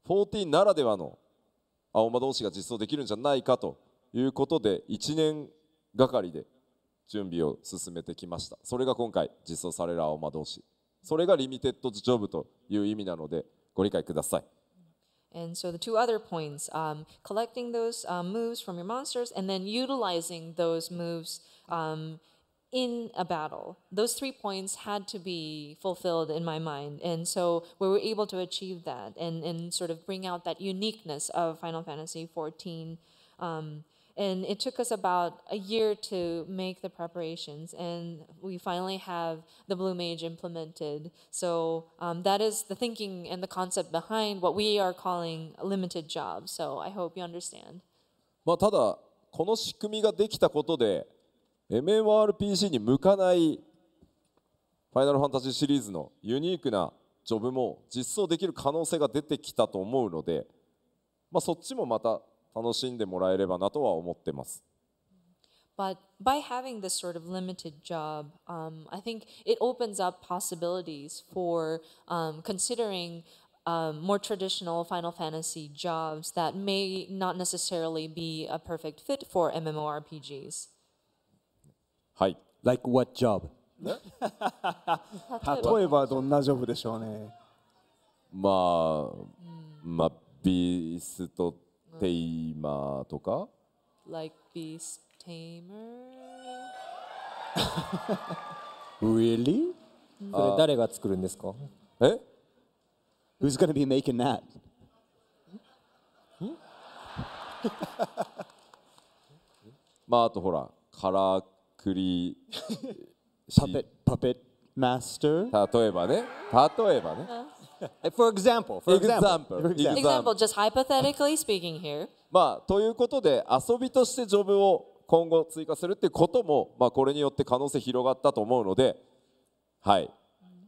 14ならではの青魔同士が実装できるんじゃないかということで1年がかりで準備を進めてきましたそれが今回実装される青魔同士それがリミテッドジョブという意味なのでご理解ください And so the two other points, um, collecting those um, moves from your monsters and then utilizing those moves um, in a battle. Those three points had to be fulfilled in my mind. And so we were able to achieve that and, and sort of bring out that uniqueness of Final Fantasy XIV And it took us about a year to make the preparations, and we finally have the Blue Mage implemented. So um, that is the thinking and the concept behind what we are calling a limited job. So I hope you understand. まあただこの仕組みができたことで m m o r p c に向かないファイナルファンタジーシリーズのユニークなジョブも実装できる可能性が出てきたと思うので、まあ、そっちもまた楽しんでもらえればなとは思ってます。But by having this sort of limited job, um, I think it opens up possibilities for um, considering um, more traditional Final Fantasy jobs that may not necessarily be a perfect fit for MMORPGs. Hi. Like what job? 例えばどんなジョブでしょうね。まあ、まあ、ビーストテイマーとか Like Beast Tamer? Really? それ誰が作るんですか Eh? Who's gonna be making that? まああとほらカラクリ Puppet, puppet master? 例えばね例えばね for example, for example, for example. Example, just hypothetically speaking here. まあということで遊びとしてジョブを今後追加するってことも、まあ、これによって可能性広がったと思うので、はい、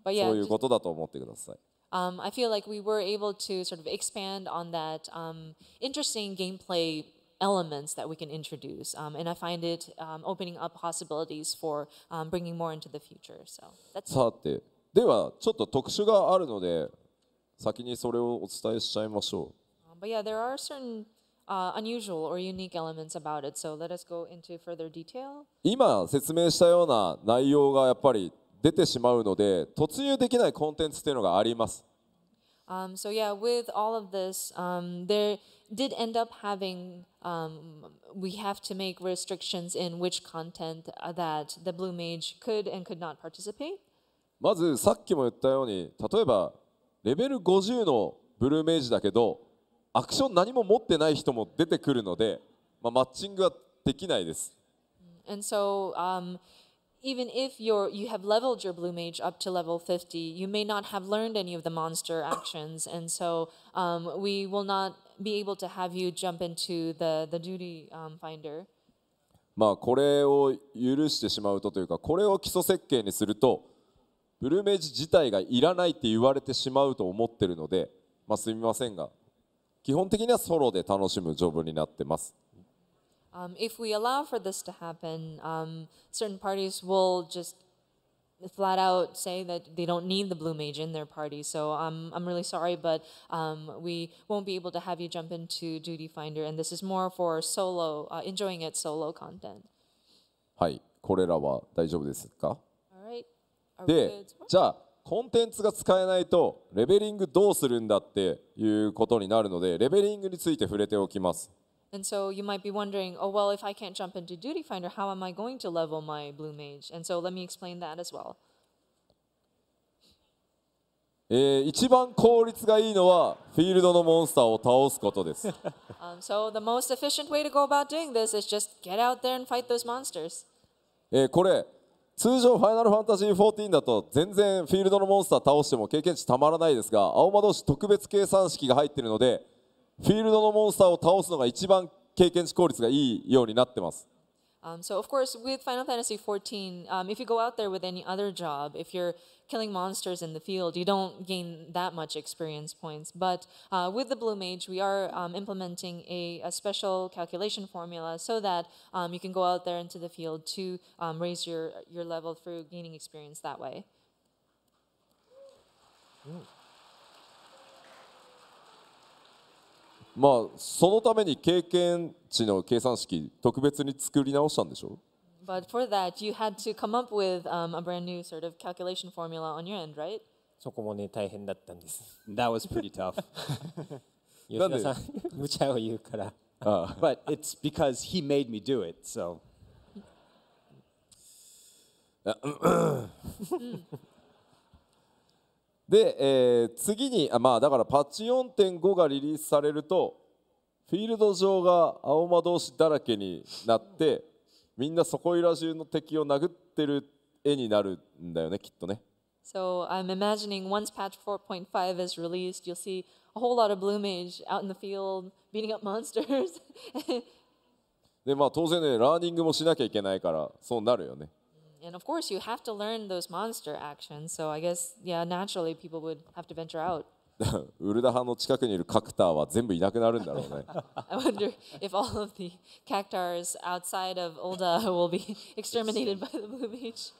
yeah, そういうことだと思ってください。Um, I feel like we were able to sort of expand on that um, interesting gameplay elements that we can introduce. Um, and I find it um, opening up possibilities for um, bringing more into the future. So that's. さてではちょっと特殊があるので先にそれをお伝えしちゃいましょう。But yeah, there are certain uh, unusual or unique elements about it, so let us go into further detail. 今説明したような内容がやっぱり出てしまうので突入できないコンテンツっていうのがあります。Um, so yeah, with all of this, um, there did end up having um, we have to make restrictions in which content that the Blue Mage could and could not participate. まずさっきも言ったように例えばレベル50のブルーメージだけどアクション何も持ってない人も出てくるので、まあ、マッチングはできないです。And so, um, even if you're, you have leveled your blue mage up to level 50, you may not have learned any of the monster actions, and so um, we will not be able to have you jump into the, the duty um, finder. まあこれを許してしまうとというかこれを基礎設計にするとブルーメージ自体がいらないって言われてしまうと思ってるので、まあ、すみませんが基本的にはソロで楽しむジョブになってます。Um, if we allow for this to happen, um, certain parties will just flat out say that they don't need the blue mage in their party. So um, I'm really sorry, but um, we won't be able to have you jump into Duty Finder, and this is more for solo, uh, enjoying it solo content. はい、これらは大丈夫ですかでじゃあコンテンツが使えないとレベリングどうするんだっていうことになるのでレベリングについて触れておきます。And so you might be wondering, oh, well, if I can't jump into Duty Finder, how am I going to level my Blue Mage? And so let me explain that as well. えー、一番効率がいいのはフィールドのモンスターを倒すことです。um, so the most efficient way to go about doing this is just get out there and fight those monsters. えー、これ通常ファイナルファンタジー14だと全然フィールドのモンスター倒しても経験値たまらないですが青魔同士特別計算式が入ってるのでフィールドのモンスターを倒すのが一番経験値効率がいいようになってます。Um, so of course with Final Fantasy 14, um, if you go out there with any other job, if you're killing monsters in the field, you don't gain that much experience points. But uh, with the Blue Mage, we are um, implementing a, a, special calculation formula so that um, you can go out there into the field to um, raise your, your level through gaining experience that way. Mm. まあ、そのために経験値の計算式特別に作り直したんでしょ But for that, you had to come up with um, a brand new sort of calculation formula on your end, right? そこもね、大変だったんです。That was pretty tough. Uh, but it's because he made me do it, so. で、えー次にあまあだからパッチ4.5がリリースされるとフィールド上が青魔同士だらけになってみんなそこいら中の敵を殴ってる絵になるんだよねきっとね。So I'm imagining once patch 4.5 is released, you'll see a whole lot of blue mage out in the field beating up monsters. でまあ当然ねラーニングもしなきゃいけないからそうなるよね。And of course you have to learn those monster actions, so I guess yeah naturally people would have to venture out. ウルダハの近くにいるカクターは全部いなくなるんだろうね。I wonder if all of the cactars outside of Ulda will be exterminated by the Blue Beach.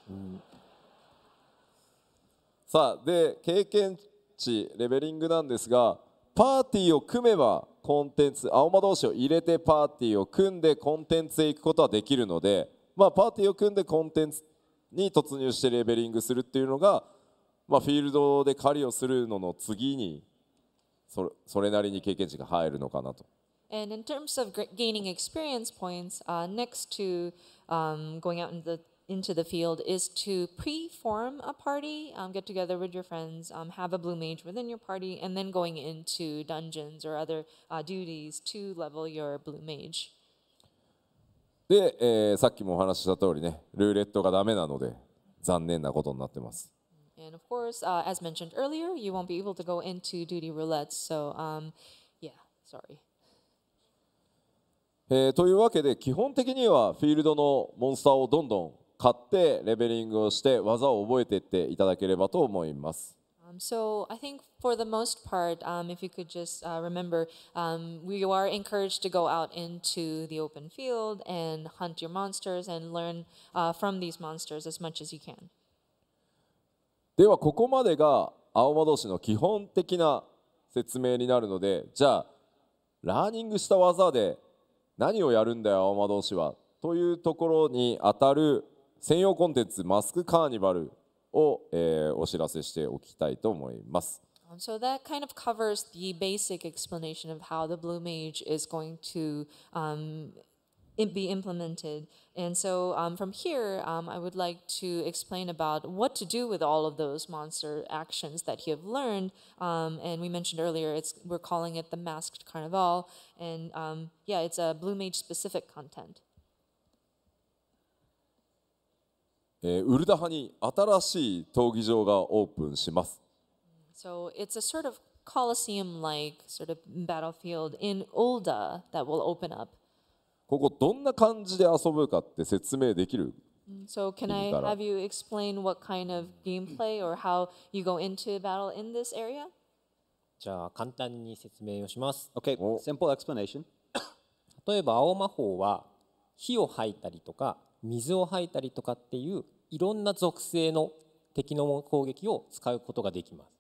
さあ、で、経験値、レベリングなんですが、パーティーを組めばコンテンツ、青魔同士を入れてパーティーを組んでコンテンツへ行くことはできるので、まあ、パーティーを組んでコンテンツに突入してレベリングするっていうのが、まあ、フィールドで狩りをするのの次にそれそれなりに経験値が入るのかなと。And in terms of gaining experience points, uh, next to um, going out in the, into the field is to pre form a party, um, get together with your friends, um, have a blue mage within your party, and then going into dungeons or other uh, duties to level your blue mage. で、えー、さっきもお話しした通りね、ルーレットがダメなので、残念なことになってます。And of course, uh, as mentioned earlier, you won't be able to go into duty roulette. So, um, yeah, sorry. えー、というわけで基本的にはフィールドのモンスターをどんどん買ってレベリングをして技を覚えていっていただければと思います。Um, so I think for the most part, um, if you could just uh, remember, um, we are encouraged to go out into the open field and hunt your monsters and learn uh, from these monsters as much as you can. ではここまでが青魔導士の基本的な説明になるのでじゃあラーニングした技で何をやるんだよ青魔導士はというところにあたる専用コンテンツマスクカーニバルを、えー、お知らせしておきたいと思います。so that kind of covers the basic explanation of how the blue mage is going to um, be implemented. And so um, from here, um, I would like to explain about what to do with all of those monster actions that you have learned. Um, and we mentioned earlier, it's we're calling it the Masked Carnival, and um, yeah, it's a Blue Mage specific content. So it's a sort of coliseum like sort of battlefield in Ulda that will open up. ここどんな感じで遊ぶかって説明できる So can I have you explain what kind of gameplay or how you go into battle in this area? じゃあ簡単に説明をします。Okay, simple explanation. 例えば青魔法は火を吐いたりとか水を吐いたりとかっていういろんな属性の敵の攻撃を使うことができます。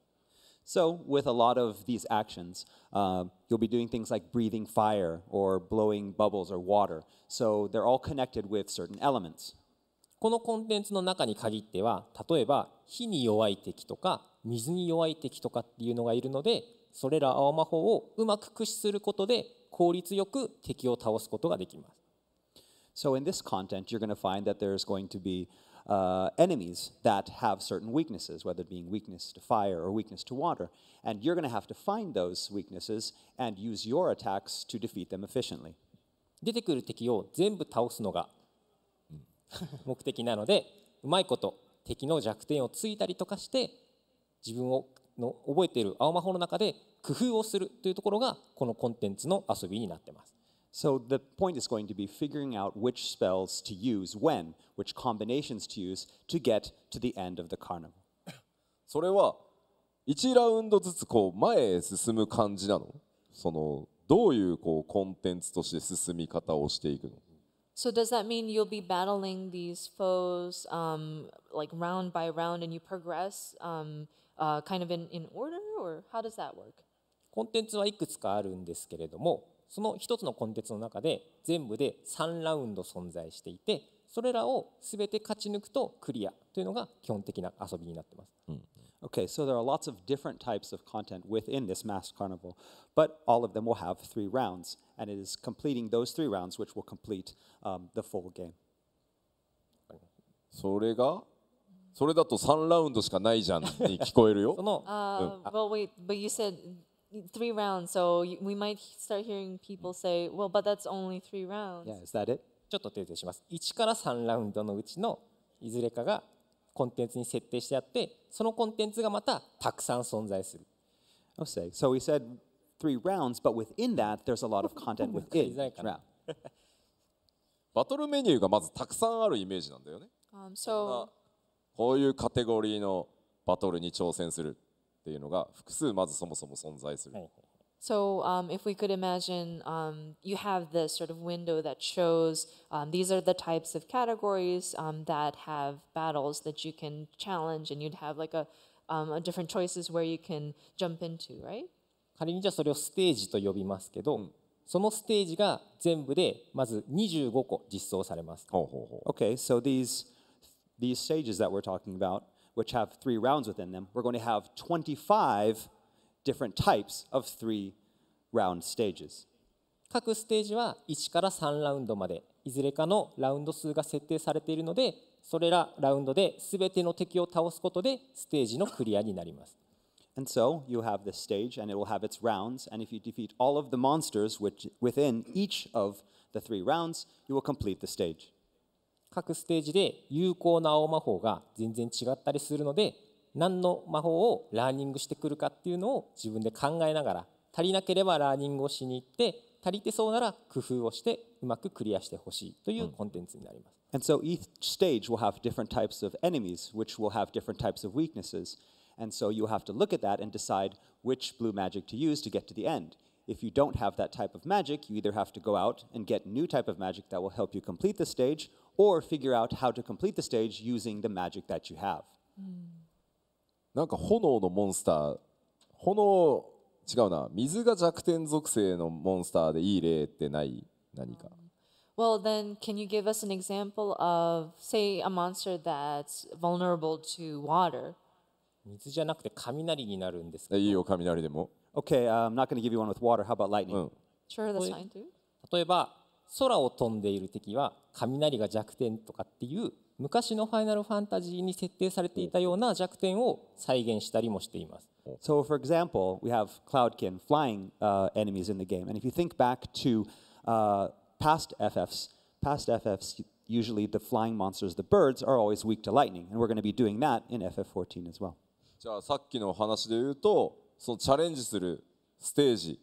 So, with a lot of these actions, uh, you'll be doing things like breathing fire or blowing bubbles or water. So, they're all connected with certain elements. このコンテンツの中に限っては、例えば火に弱い敵とか水に弱い敵とかっていうのがいるので、それら青魔法をうまく駆使することで効率よく敵を倒すことができます。So in this content, you're going to find that there's going to be uh, enemies that have certain weaknesses, whether it being weakness to fire or weakness to water. And you're going to have to find those weaknesses and use your attacks to defeat them efficiently. 出てくる敵を全部倒すのが目的なので、うまいこと敵の弱点をついたりとかして、自分をの覚えている青魔法の中で工夫をするというところがこのコンテンツの遊びになってます。So the point is going to be figuring out which spells to use when, which combinations to use to get to the end of the carnival. それは1ラウンドずつこう前へ進む感じなのそのどういうこうコンテンツとして進み方をしていくの So does that mean you'll be battling these foes um, like round by round and you progress um, uh, kind of in, in order or how does that work? コンテンツはいくつかあるんですけれどもその1つのコンテンツの中で全部で3ラウンド存在していてそれらを全て勝ち抜くとクリアというのが基本的な遊びになってます。Okay, so there are lots of different types of content within this masked carnival, but all of them will have three rounds, and it is completing those three rounds which will complete um, the full game. それがそれだと3ラウンドしかないじゃんに聞こえるよ。その、uh, well, wait, but you said three rounds. So we might start hearing people say, well, but that's only three rounds. Yeah, is that it? ちょっと訂正します。1から3ラウンドのうちのいずれかがコンテンツに設定してあって、そのコンテンツがまたたくさん存在する。Oh, say. So we said three rounds, but within that, there's a lot of content within each round. バトルメニューがまずたくさんあるイメージなんだよね。Um, so... こういうカテゴリーのバトルに挑戦する。っていうのが複数まずそもそも存在する。So, um, if we could imagine, um, you have this sort of window that shows um, these are the types of categories um, that have battles that you can challenge, and you'd have like a, um, a different choices where you can jump into, right? 仮にじゃあそれをステージと呼びますけど、うん、そのステージが全部でまず25個実装されます。ほうほうほう。Okay, so these, these stages that we're talking about which have three rounds within them, we're going to have 25 different types of three round stages. 各ステージは1から3ラウンドまでいずれかのラウンド数が設定されているのでそれらラウンドで全ての敵を倒すことでステージのクリアになります。And so you have this stage, and it will have its rounds. And if you defeat all of the monsters which, within each of the three rounds, you will complete the stage. 各ステージで有効な青魔法が全然違ったりするので何の魔法をラーニングしてくるかっていうのを自分で考えながら足りなければラーニングをしに行って足りてそうなら工夫をしてうまくクリアしてほしいというコンテンツになります。And so each stage will have different types of enemies, which will have different types of weaknesses. And so you have to look at that and decide which blue magic to use to get to the end. If you don't have that type of magic, you either have to go out and get new type of magic that will help you complete the stage, or figure out how to complete the stage using the magic that you have. なんか炎のモンスター、炎違うな、水が弱点属性のモンスターでいい例ってない何か。Well, then, can you give us an example of, say, a monster that's vulnerable to water? 水じゃなくて雷になるんですけど。いいよ、雷でも。Okay,、uh, I'm not going to give you one with water. How about lightning?、うん、sure, that's fine too. 例えば、空を飛んでいる敵は雷が弱点とかっていう昔のファイナルファンタジーに設定されていたような弱点を再現したりもしています。So, for example, we have Cloudkin flying、uh, enemies in the game. And if you think back to、uh, past FFs, past FFs, usually the flying monsters, the birds, are always weak to lightning. And we're going to be doing that in FF14 as well. じゃあさっきの話で言うと、そのチャレンジするステージ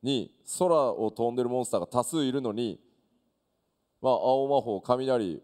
に空を飛んでるモンスターが多数いるのに、まあ、青魔法雷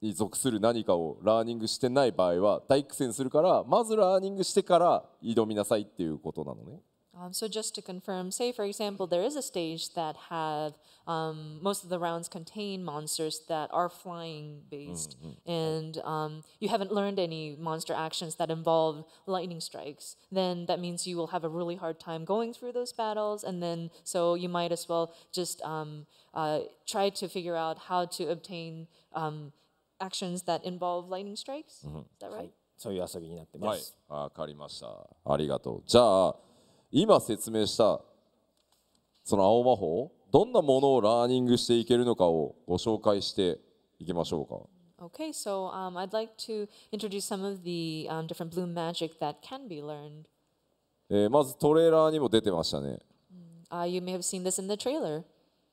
に属する何かをラーニングしてない場合は大苦戦するからまずラーニングしてから挑みなさいっていうことなのね。Um, so just to confirm, say for example, there is a stage that have um, most of the rounds contain monsters that are flying based, mm -hmm. and um, you haven't learned any monster actions that involve lightning strikes. Then that means you will have a really hard time going through those battles, and then so you might as well just um, uh, try to figure out how to obtain um, actions that involve lightning strikes. Mm -hmm. Is that right? そういう遊びになってます。はい、わかりました。ありがとう。じゃあ。今説明したその青魔法どんなものをラーニングしていけるのかをご紹介していきましょうか。Okay, so um, I'd like to introduce some of the um, different blue magic that can be learned. えー、まずトレーラーにも出てましたね。Uh, you may have seen this in the trailer.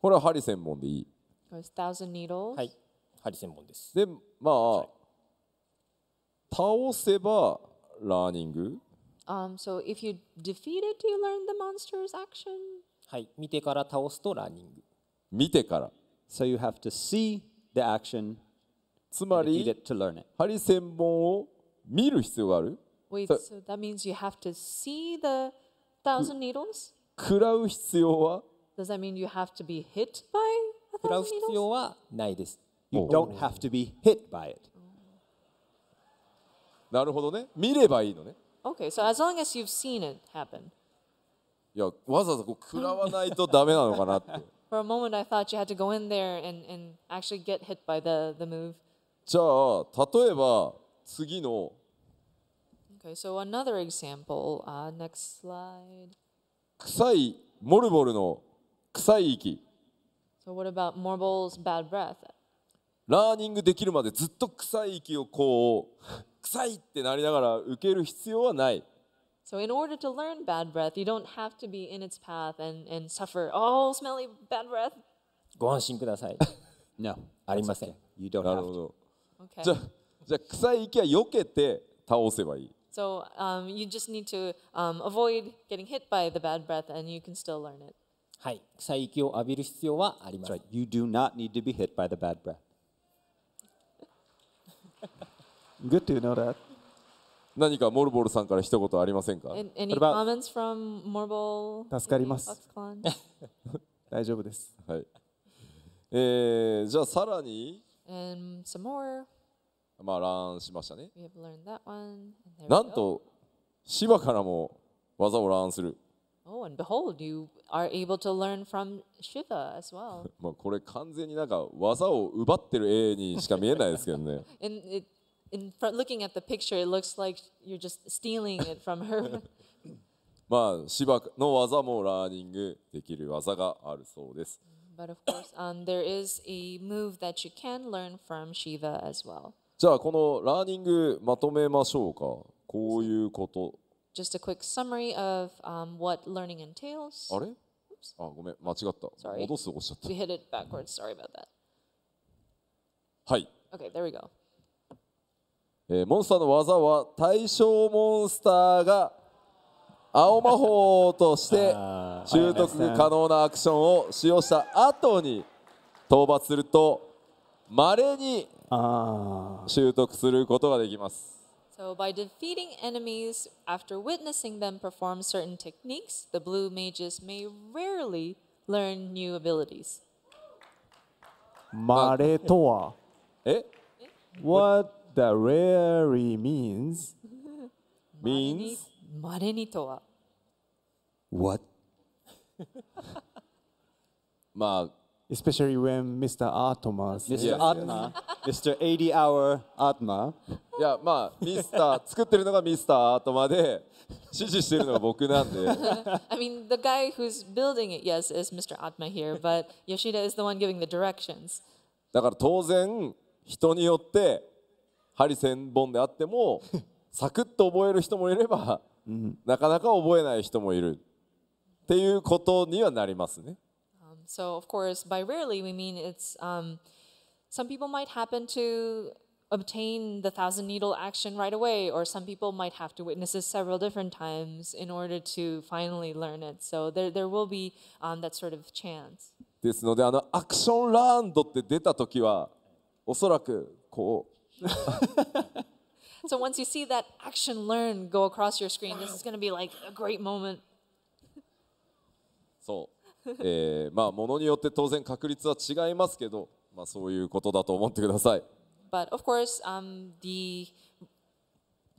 これはハリセンボンでいい。Thousand needles. はい、ンボンです。で、まあ、倒せばラーニング。Um, so if you defeat it, you learn the monster's action. はい、見てから倒すとランニング。見てから。So you have to see the action. つま and り defeat、it to learn it. 針千本を見る必要がある。Wait, so, So- that means you have to see the thousand needles? 食らう必要は Does that mean you have to be hit by a 食らう thousand 必 needles? 要はないです。You don't have to be hit by it. なるほどね。見ればいいのね。Okay, so as long as you've seen it happen. いや、わざわざこう食らわないとダメなのかなって。For a moment, I thought you had to go in there and, and actually get hit by the, the move. じゃあ、例えば次の。Okay, so another example.、Uh, next slide. 臭いモルボルの臭い息。So what about Morbol's bad breath? ラーニングできるまでずっと臭い息をこう。臭いってなりながら受ける必要はない。So, in order to learn bad breath, you don't have to be in its path and, and suffer, oh, smelly bad breath. ご安心ください。no, ありません。You don't have to. なるほど。Okay. じゃじゃあ、臭い息は避けて倒せばいい。So, um, you just need to um, avoid getting hit by the bad breath and you can still learn it. はい、臭い息を浴びる必要はありません。Right. You do not need to be hit by the bad breath. 何かモルボルさんから一言ありませんか助かります。大丈夫です。はいえー、じゃあさらに、まあ、ランしましたね。なんと、芝からも技をランする。Oh, and behold, you are able to learn from Shiva as w e l まあこれ完全になんか技を奪ってる絵にしか見えないですけどね。in front, looking at the picture, it looks like you're just stealing it from her. まあ、芝の技もラーニングできる技があるそうです。But of course, um, there is a move that you can learn from Shiva as well. じゃあ、このラーニングまとめましょうか。こういうこと。Just a quick summary of um, what learning entails. Ah, hit it backwards. Sorry about that. there we go. えー、モンスターの技は対象モンスターが青魔法として習得可能なアクションを使用した後に討伐するとまれに習得することができます。So, by defeating enemies after witnessing them perform certain techniques, the blue mages may rarely learn new abilities. まれとはえ What that rarely means means まれにとは what? まあ especially when Mr. Atma, Mr. Atma, Mr. 80 hour Atma. いやまあミスター作ってるのがミスターアートマで支持してるのが僕なんで。I mean the guy who's building it yes is Mr. Atma here, but Yoshida is the one giving the directions. だから当然人によって。ハリセンボンであってもサクッと覚える人もいれば、うん、なかなか覚えない人もいるっていうことにはなりますね。Um, so of course by rarely we mean it's、um, some people might happen to obtain the thousand needle action right away, or some people might have to witness it several different times in order to finally learn it. So there, there will be um, that sort of chance. ですので、あのアクションランドって出たときは、おそらくこう so once you see that action learn go across your screen, this is going to be like a great moment. そう。えー、まあものによって当然確率は違いますけど、まあそういうことだと思ってください。But eh, of course, um, the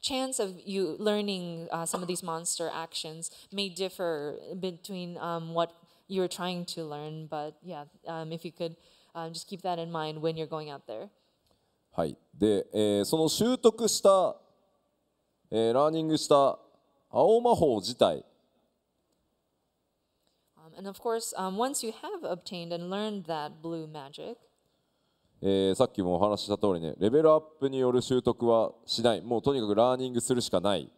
chance of you learning uh, some of these monster actions may differ between um, what you're trying to learn. But yeah, um, if you could um, just keep that in mind when you're going out there. はい、で、えー、その習得した、えー、ラーニングした青魔法自体 And of course, um, once you have obtained and learned that blue magic, えー、さっきもお話しした通りね、レベルアップによる習得はしない、もうとにかくラーニングするしかない。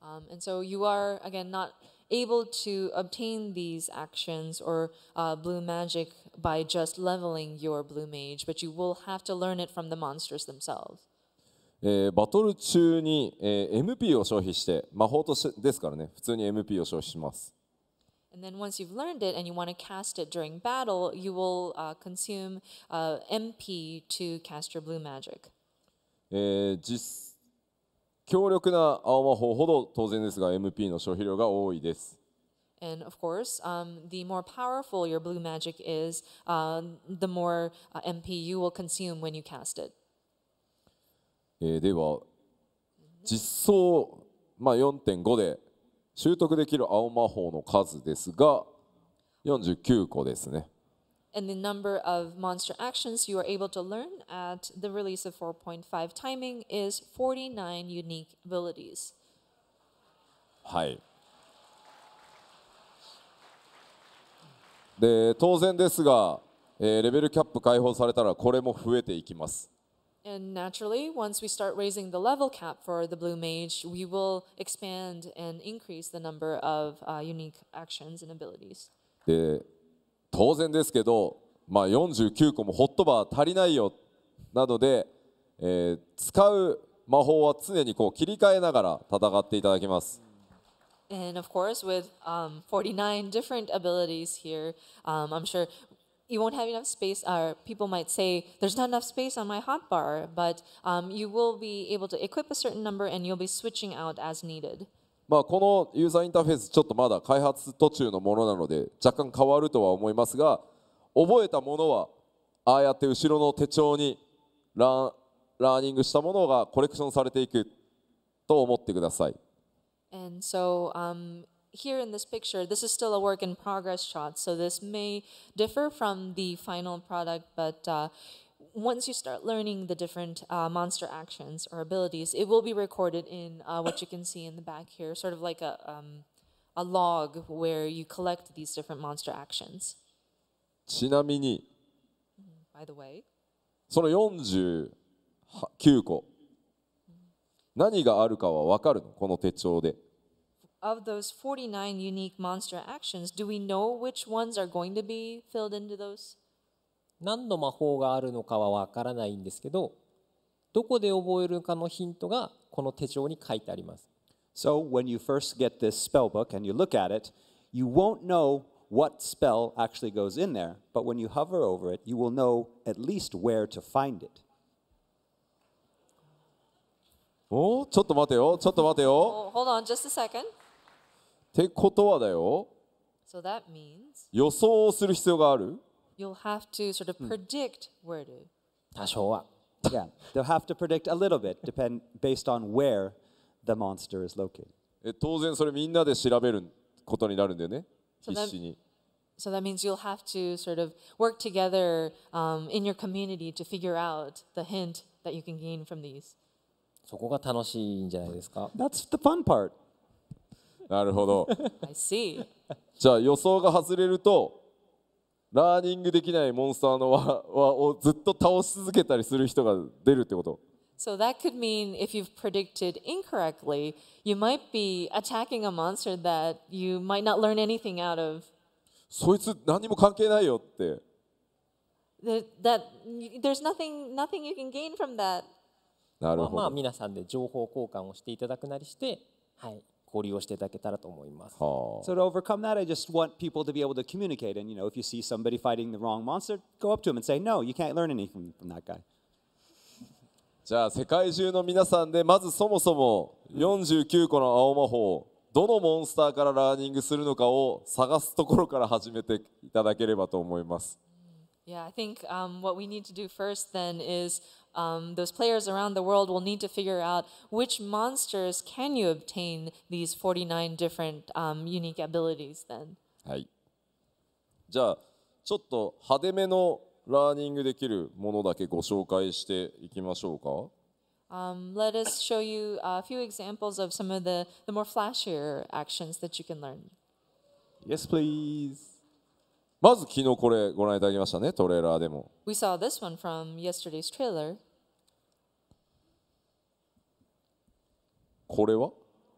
Um, and so you are, again, not able to obtain these actions or uh, blue magic by just leveling your blue mage, but you will have to learn it from the monsters themselves. えー、バトル中に、えー、MP を消費して魔法としですからね普通に MP を消費します。And then once you've learned it and you want to cast it during battle, you will、uh, consume、uh, MP to cast your blue magic. えー、実強力な青魔法ほど当然ですが MP の消費量が多いです。And of course, um, the more powerful your blue magic is, uh, the more uh, MP you will consume when you cast it. えー、では、実装、まあ、4.5で習得できる青魔法の数ですが、49個ですね。and the number of monster actions you are able to learn at the release of 4.5 timing is 49 unique abilities. はい。で、当然ですが、えー、レベルキャップ解放されたらこれも増えていきます。And naturally, once we start raising the level cap for the Blue Mage, we will expand and increase the number of uh, unique actions and abilities. で当然ですけど、まあ、49個もホットバー足りないよなので、えー、使う魔法は常にこう切り替えながら戦っていただきます。And of course, with um, 49 different abilities here, um, I'm sure you won't have enough space, or people might say, There's not enough space on my hotbar, but um, you will be able to equip a certain number and you'll be switching out as needed. まあ、このユーザーインターフェースちょっとまだ開発途中のものなので若干変わるとは思いますが覚えたものはああやって後ろの手帳にラーニングしたものがコレクションされていくと思ってください。And so, um, here in this picture, this is still a work in progress shot, so this may differ from the final product, but uh, once you start learning the different uh, monster actions or abilities, it will be recorded in uh, what you can see in the back here, sort of like a, um, a log where you collect these different monster actions. Mm-hmm. By the way, その49個、何があるかは分かるの、この手帳で。of those 49 unique monster actions, do we know which ones are going to be filled into those? 何の魔法があるのかはわからないんですけどどこで覚えるかのヒントがこの手帳に書いてあります。So when you first get this spell book and you look at it, you won't know what spell actually goes in there, but when you hover over it, you will know at least where to find it. おちょっと待てよ、ちょっと待てよ。Oh, hold on just a second. ってことはだよ。So that means 予想をする必要がある you'll have to sort of hmm. predict where to. 다소 yeah, they'll have to predict a little bit, depend based on where the monster is located. So that, 死に。so that means you'll have to sort of work together um, in your community to figure out the hint that you can gain from these. That's the fun part. なるほど。I see. じゃあ予想が外れるとラーニングできないモンスターの輪をずっと倒し続けたりする人が出るってこと。So that could mean if you've predicted incorrectly, you might be attacking a monster that you might not learn anything out of. そいつ何も関係ないよって。That, that there's nothing, nothing you can gain from that. なるほど。まあ、まあ皆さんで情報交換をしていただくなりして、はい。交流をしていただけたらと思います。はあ、so to overcome that, I just want people to be able to communicate. And you know, if you see somebody fighting the wrong monster, go up to him and say, "No, you can't learn anything from that guy." じゃあ世界中の皆さんでまずそもそも49個の青魔法どのモンスターからラーニングするのかを探すところから始めていただければと思います。Yeah, I think um, what we need to do first then is um, those players around the world will need to figure out which monsters can you obtain these 49 different um, unique abilities then. はい。じゃあちょっと派手めのラーニングできるものだけご紹介していきましょうか。Um, let us show you a few examples of some of the, the more flashier actions that you can learn. Yes, please. まず昨日これご覧いただきましたね、トレーラーでも。We saw this one from yesterday's trailer. これは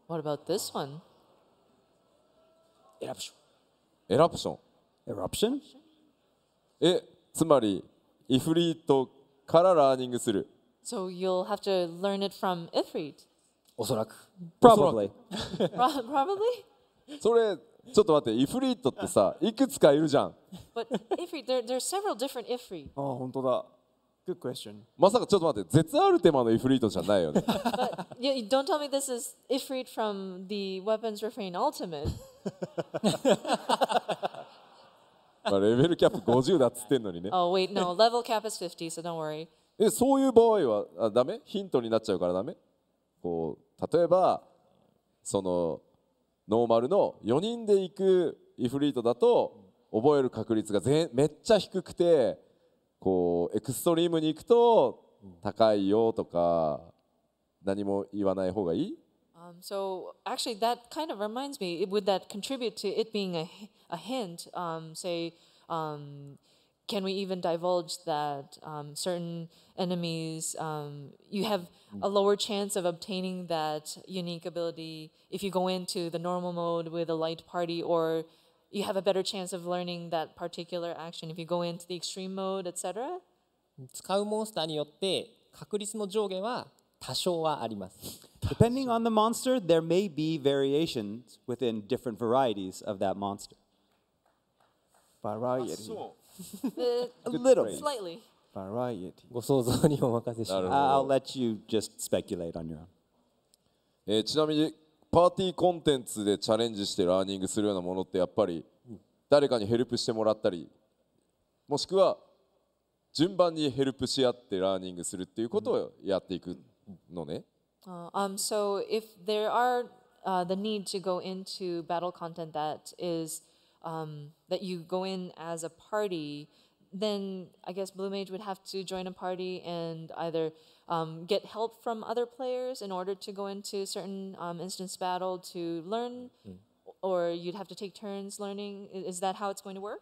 What about this one? エラプション。エラプション。エラプションえ、つまり、イフリートからラーニングする。So you'll have to learn it from Ifrit. おそらく。Probably. Probably? それちょっと待って、イフリートってさ、いくつかいるじゃん。But ifrit, there, there are several different ifrit. ああ、本当だ。Good question. まさかちょっと待って、絶アルテマのイフリートじゃないよね。But, you, you don't tell me this is ifrit from the Weapons Refrain Ultimate. まあレベルキャップ50だっつってんのにね。Oh, wait, no, level cap is 50, so don't worry. え、そういう場合はあダメヒントになっちゃうからダメこう、例えば、その、ノーマルの4人で行くイフリートだと覚える確率がぜめっちゃ低くてこうエクストリームに行くと高いよとか何も言わない方がいい Um, so actually, that kind of reminds me. Would that contribute to it being a a hint? Um, say, um, can we even divulge that um, certain enemies um, you have a mm. lower chance of obtaining that unique ability if you go into the normal mode with a light party or you have a better chance of learning that particular action if you go into the extreme mode etc mm, Depending on the monster, there may be variations within different varieties of that monster. Variety. Ah, s l ちなみに、パーティーコンテンツでチャレンジしてラーニングするようなものってやっぱり誰かにヘルプしてもらったり、もしくは順番にヘルプし合ってラーニングするっていうことをやっていくのね。Uh, so if there are、uh, the need to go into battle content that is、um, that you go in as a party, then I guess Blue Mage would have to join a party and either um, get help from other players in order to go into certain um, instance battle to learn, mm. or you'd have to take turns learning. Is that how it's going to work?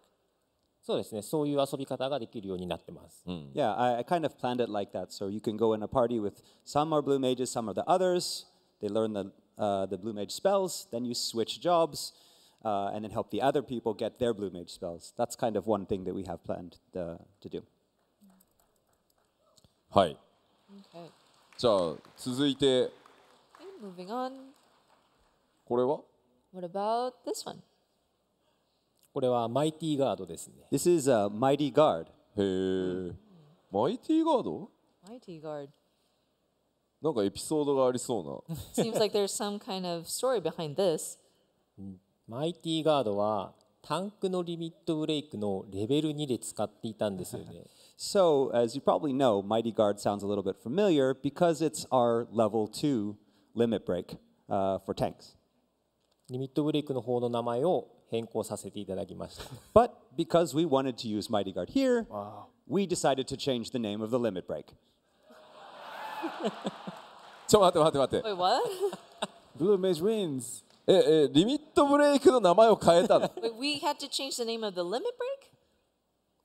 そうですね。そういう遊び方ができるようになってます。Mm. Mm. Yeah, I, I kind of planned it like that. So you can go in a party with some are blue mages, some are the others. They learn the uh, the blue mage spells. Then you switch jobs uh, and then help the other people get their blue mage spells. That's kind of one thing that we have planned uh, to do. Hi. Okay. じゃあ続いて Moving on. What about this one? これはマイティガードですね。This is a mighty guard. へえ。マイティガード Mighty guard. なんかエピソードがありそうな。Seems like there's some kind of story behind this. マイティガードはタンクのリミットブレイクのレベル2で使っていたんですよね。so, as you probably know, Mighty Guard sounds a little bit familiar because it's our level 2 limit break、uh, for tanks. リミットブレイクの方の名前を変更させていただきました。But because we wanted to use Mighty Guard here, wow. we decided to change the name of the limit break. ちょっと待って待って待って。Wait, what? Blue Mage wins. え、え、リミットブレイクの名前を変えたの We had to change the name of the limit break?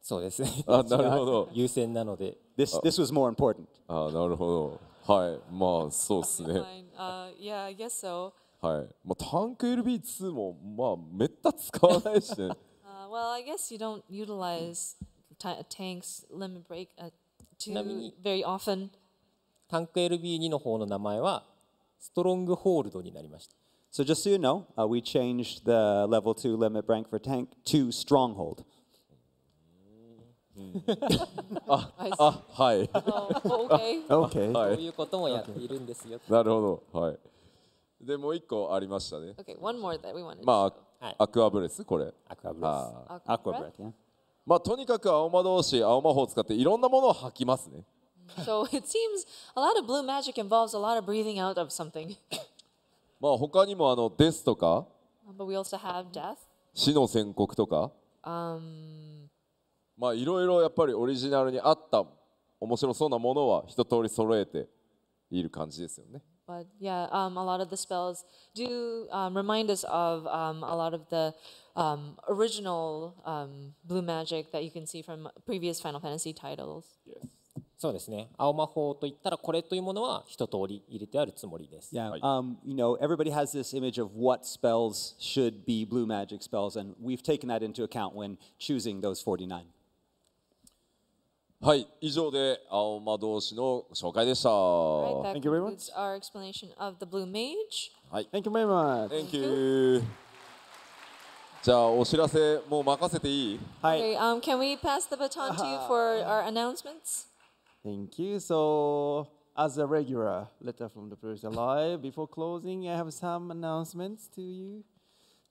そうですね。あ、なるほど。優先なので。This, this was more important. あ、なるほど。はい。まあ、そうですね。Uh, yeah, I guess so. はい。まあ、タンク LB2 も、まあ、めった使わないしね。uh, well, I guess you don't utilize tanks limit break、uh, too very often. タンク LB2 の方の名前は、ストロングホールドになりました。So just so you know, uh, we changed the level two limit rank for tank to stronghold. Ah, ah, hi. Oh, okay. Ah, okay. stronghold. あ、あ、はい。OK。OK。そういうこともやっているんですよ。なるほど。はい。で、もう一個ありましたね。OK。One more that we wanted. まあ、アクアブレスこれ。アクアブレス。アクアブレス。まあ、とにかく青魔同士、青魔法を使っていろんなものを吐きますね。So it seems a lot of blue magic involves a lot of breathing out of something. まあ他にもあの「です」とか But we also have death. 死の宣告とか Um, まあいろいろやっぱりオリジナルに合った面白そうなものは一通り揃えている感じですよね。but yeah, um, a lot of the spells do um, remind us of um, a lot of the um, original um, blue magic that you can see from previous Final Fantasy titles. Yes. そうですね。青魔法といったらこれというものは一通り入れてあるつもりです。Yeah.、はい um, you know, everybody has this image of what spells should be blue magic spells, and we've taken that into account when choosing those 49. はい、以上で青魔同士の紹介でした。Right, Thank you very much. Our explanation of the blue mage. はい。Thank you very much. Thank you. じゃあお知らせもう任せていい？はい。Okay, um, can we pass the baton to you for our announcements? Thank you. So, as a regular letter from the producer live, before closing, I have some announcements to you.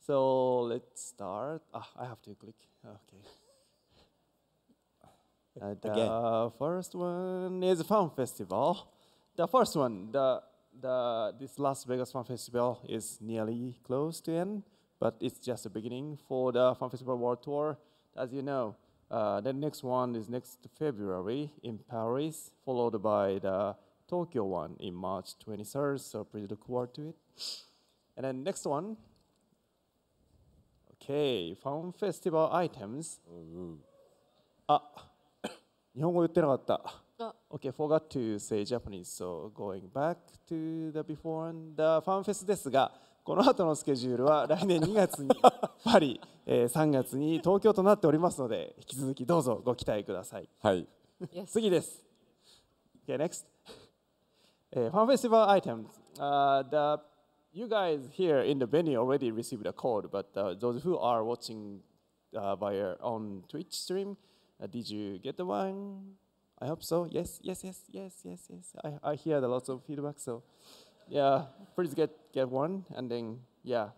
So let's start. Ah, I have to click. Okay. And uh, the uh, first one is Fun Festival. The first one, the the this Las Vegas Fun Festival is nearly close to end, but it's just the beginning for the Fun Festival World Tour. As you know, uh, the next one is next February in Paris, followed by the Tokyo one in March 23rd, so please look forward to it. And then next one, okay, Fan Festival items. Mm -hmm. Ah, Okay, forgot to say Japanese, so going back to the before and the Fan Fest ですが、この後のスケジュールは来年2月にパリ、えー、3月に東京となっておりますので引き続きどうぞご期待ください。はい、次です。Okay, next. Uh, fan f テ s t i t e m s h e you guys here in the venue already received a c a l l but uh, those who are watching uh, via on Twitch stream, uh, did you get the one? I hope so. Yes, yes, yes, yes, yes, yes. I, I hear the lots of feedback, so. yeah, f i r s e get, get one, and then, yeah,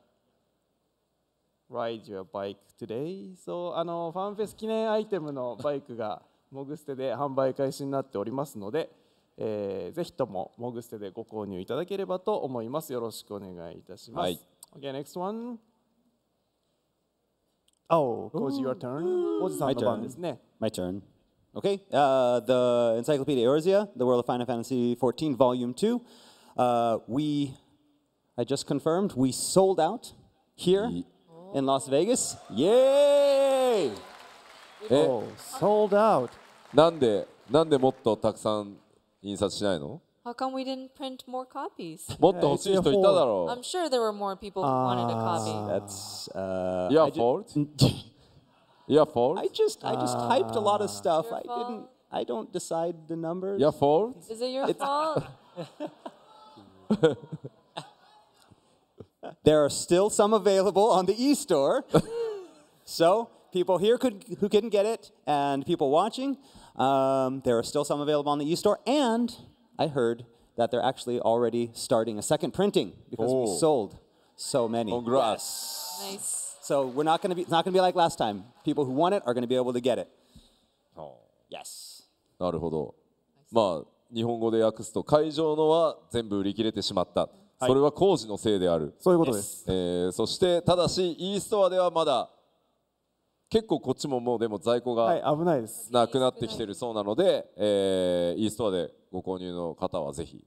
ride your bike today. そう、あの、ファンフェス記念アイテムのバイクが、モグステで販売開始になっておりますので、えー、ぜひともモグステでご購入いただければと思います。よろしくお願いいたします。はい、okay, next one. Oh, Koji, your turn. おじさんの番ですね。My turn. Okay, uh, the Encyclopedia Eorzea, The World of Final Fantasy 14, Volume Two. Uh, we, I just confirmed, we sold out here oh. in Las Vegas. Yay! Oh, eh? sold out. なんでなんでもっとたくさん印刷しないの How come we didn't print more copies? i am sure there were more people who wanted a copy. Ah, that's uh, your fault. your fault. I just I just typed ah. a lot of stuff. I didn't. I don't decide the numbers. Your fault. Is it your fault? there are still some available on the e-store. so people here could, who couldn't get it and people watching, um, there are still some available on the e-store. And I heard that they're actually already starting a second printing because oh. we sold so many. Congrats. Oh, yes. Nice. So we're not going to be, it's not going to be like last time. People who want it are going to be able to get it. Oh. Yes. なるほど。まあ日本語で訳すと会場のは全部売り切れてしまった、それは工事のせいであるそういうことです、えー、そしてただし e ストアではまだ結構こっちももうでも在庫がはい、危ないですなくなってきてるそうなので、えー、ストアでご購入の方はぜひ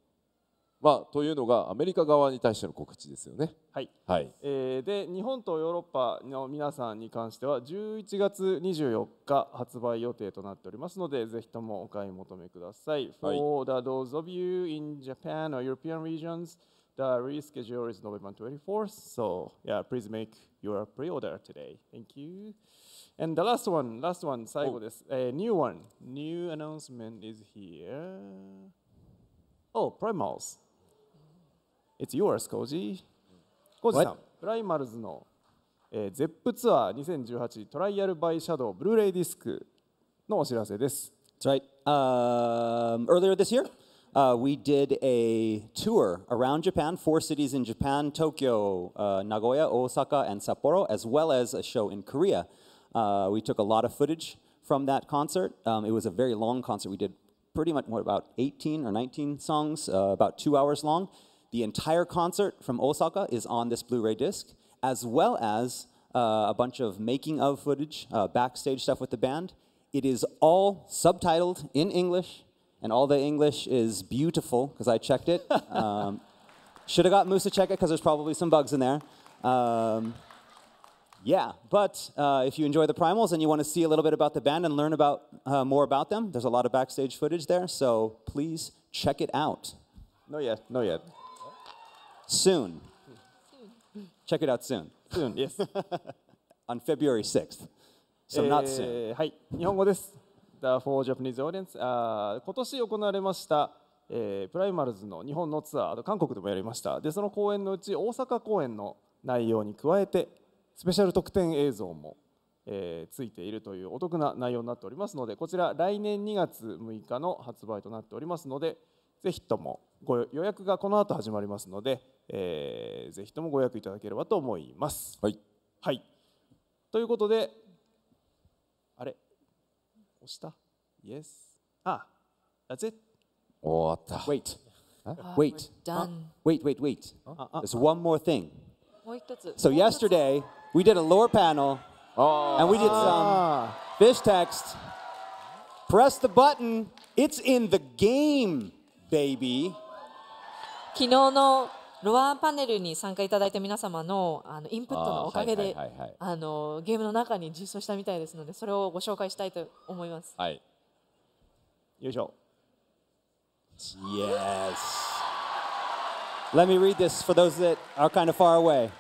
まあ、というのがアメリカ側に対しての告知ですよね。はい、はいえー、で日本とヨーロッパの皆さんに関しては11月24日発売予定となっておりますのでぜひともお買い求めください。はい、For the those of you in Japan or European regions, the reschedule is November 24th, so yeah, please make your pre-order today. Thank you. And the last one, last one, 最後です。えー、new one, new announcement is here. Oh, Primals. It's yours, Koji. Koji さん、プライマルズの、えー、ゼップツアー2018トライアルバイシャドウブルーレイディスクのお知らせです。That's right. earlier this year, uh, we did a tour around Japan, four cities in Japan Tokyo, uh, Nagoya, Osaka, and Sapporo, as well as a show in Korea. Uh, we took a lot of footage from that concert. Um, it was a very long concert. We did pretty much what, about 18 or 19 songs, about two hours long. The entire concert from Osaka is on this Blu-ray disc, as well as uh, a bunch of making of footage, uh, backstage stuff with the band. It is all subtitled in English, and all the English is beautiful because I checked it. Um, Should have got Moose to check it because there's probably some bugs in there. Um, yeah, but uh, if you enjoy the Primals and you want to see a little bit about the band and learn about uh, more about them, there's a lot of backstage footage there, so please check it out. No yet, no yet. soon. Check it out soon. Soon, yes. On February 6th. So not soon. はい、日本語です。The for Japanese audience. あ今年行われました、えー、プライマルズの日本のツアー、と韓国でもやりました。で、その公演のうち大阪公演の内容に加えて、スペシャル特典映像も、えー、ついているというお得な内容になっておりますので、こちら来年2月6日の発売となっておりますので、ぜひともご予約がこの後始まりますので、えー、ぜひともご予約いただければと思います。はい、はい、ということであれ押したイエスあ That's it 終わった Wait Wait Wait Wait Wait There's one more thing So yesterday we did a l o w e r panel and we did some fish text Press the button It's in the game baby 昨日のロアパネルに参加いただいた皆様のあのインプットのおかげで、あのゲームの中に実装したみたいですので、それをご紹介したいと思います。はい。よいしょ。Yes. Let me read this for those that are kind of far away.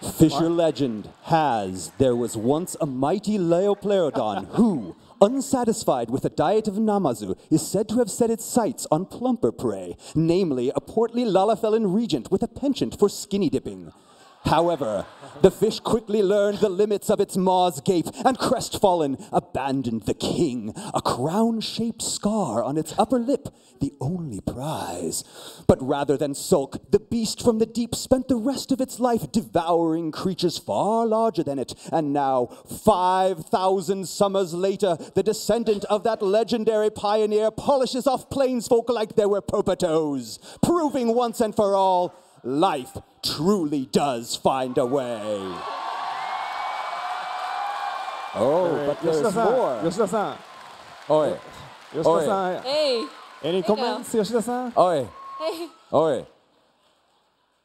Fisher legend has there was once a mighty Leoplerodon who unsatisfied with a diet of namazu, is said to have set its sights on plumper prey, namely a portly Lalafellan regent with a penchant for skinny dipping. However, the fish quickly learned the limits of its maw's gape and, crestfallen, abandoned the king, a crown shaped scar on its upper lip, the only prize. But rather than sulk, the beast from the deep spent the rest of its life devouring creatures far larger than it, and now, 5,000 summers later, the descendant of that legendary pioneer polishes off plainsfolk like they were popatos, proving once and for all life truly does find a way. Oh, but there's more. Yoshida-san. Hey. Any comments, Yoshida-san? Hey. 吉田さん？おい。Hey. おい。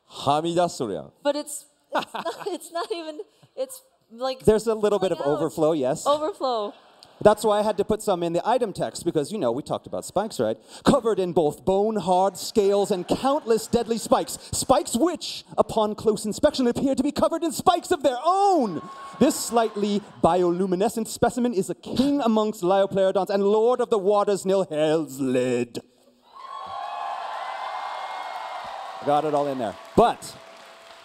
はみ出しとるやん。But it's it's not, it's not even it's like there's a little bit of out. overflow. Yes. Overflow. That's why I had to put some in the item text, because you know, we talked about spikes, right? Covered in both bone, hard scales, and countless deadly spikes. Spikes which, upon close inspection, appear to be covered in spikes of their own. This slightly bioluminescent specimen is a king amongst Liopleurodonts and lord of the waters near hell's lid. Got it all in there. But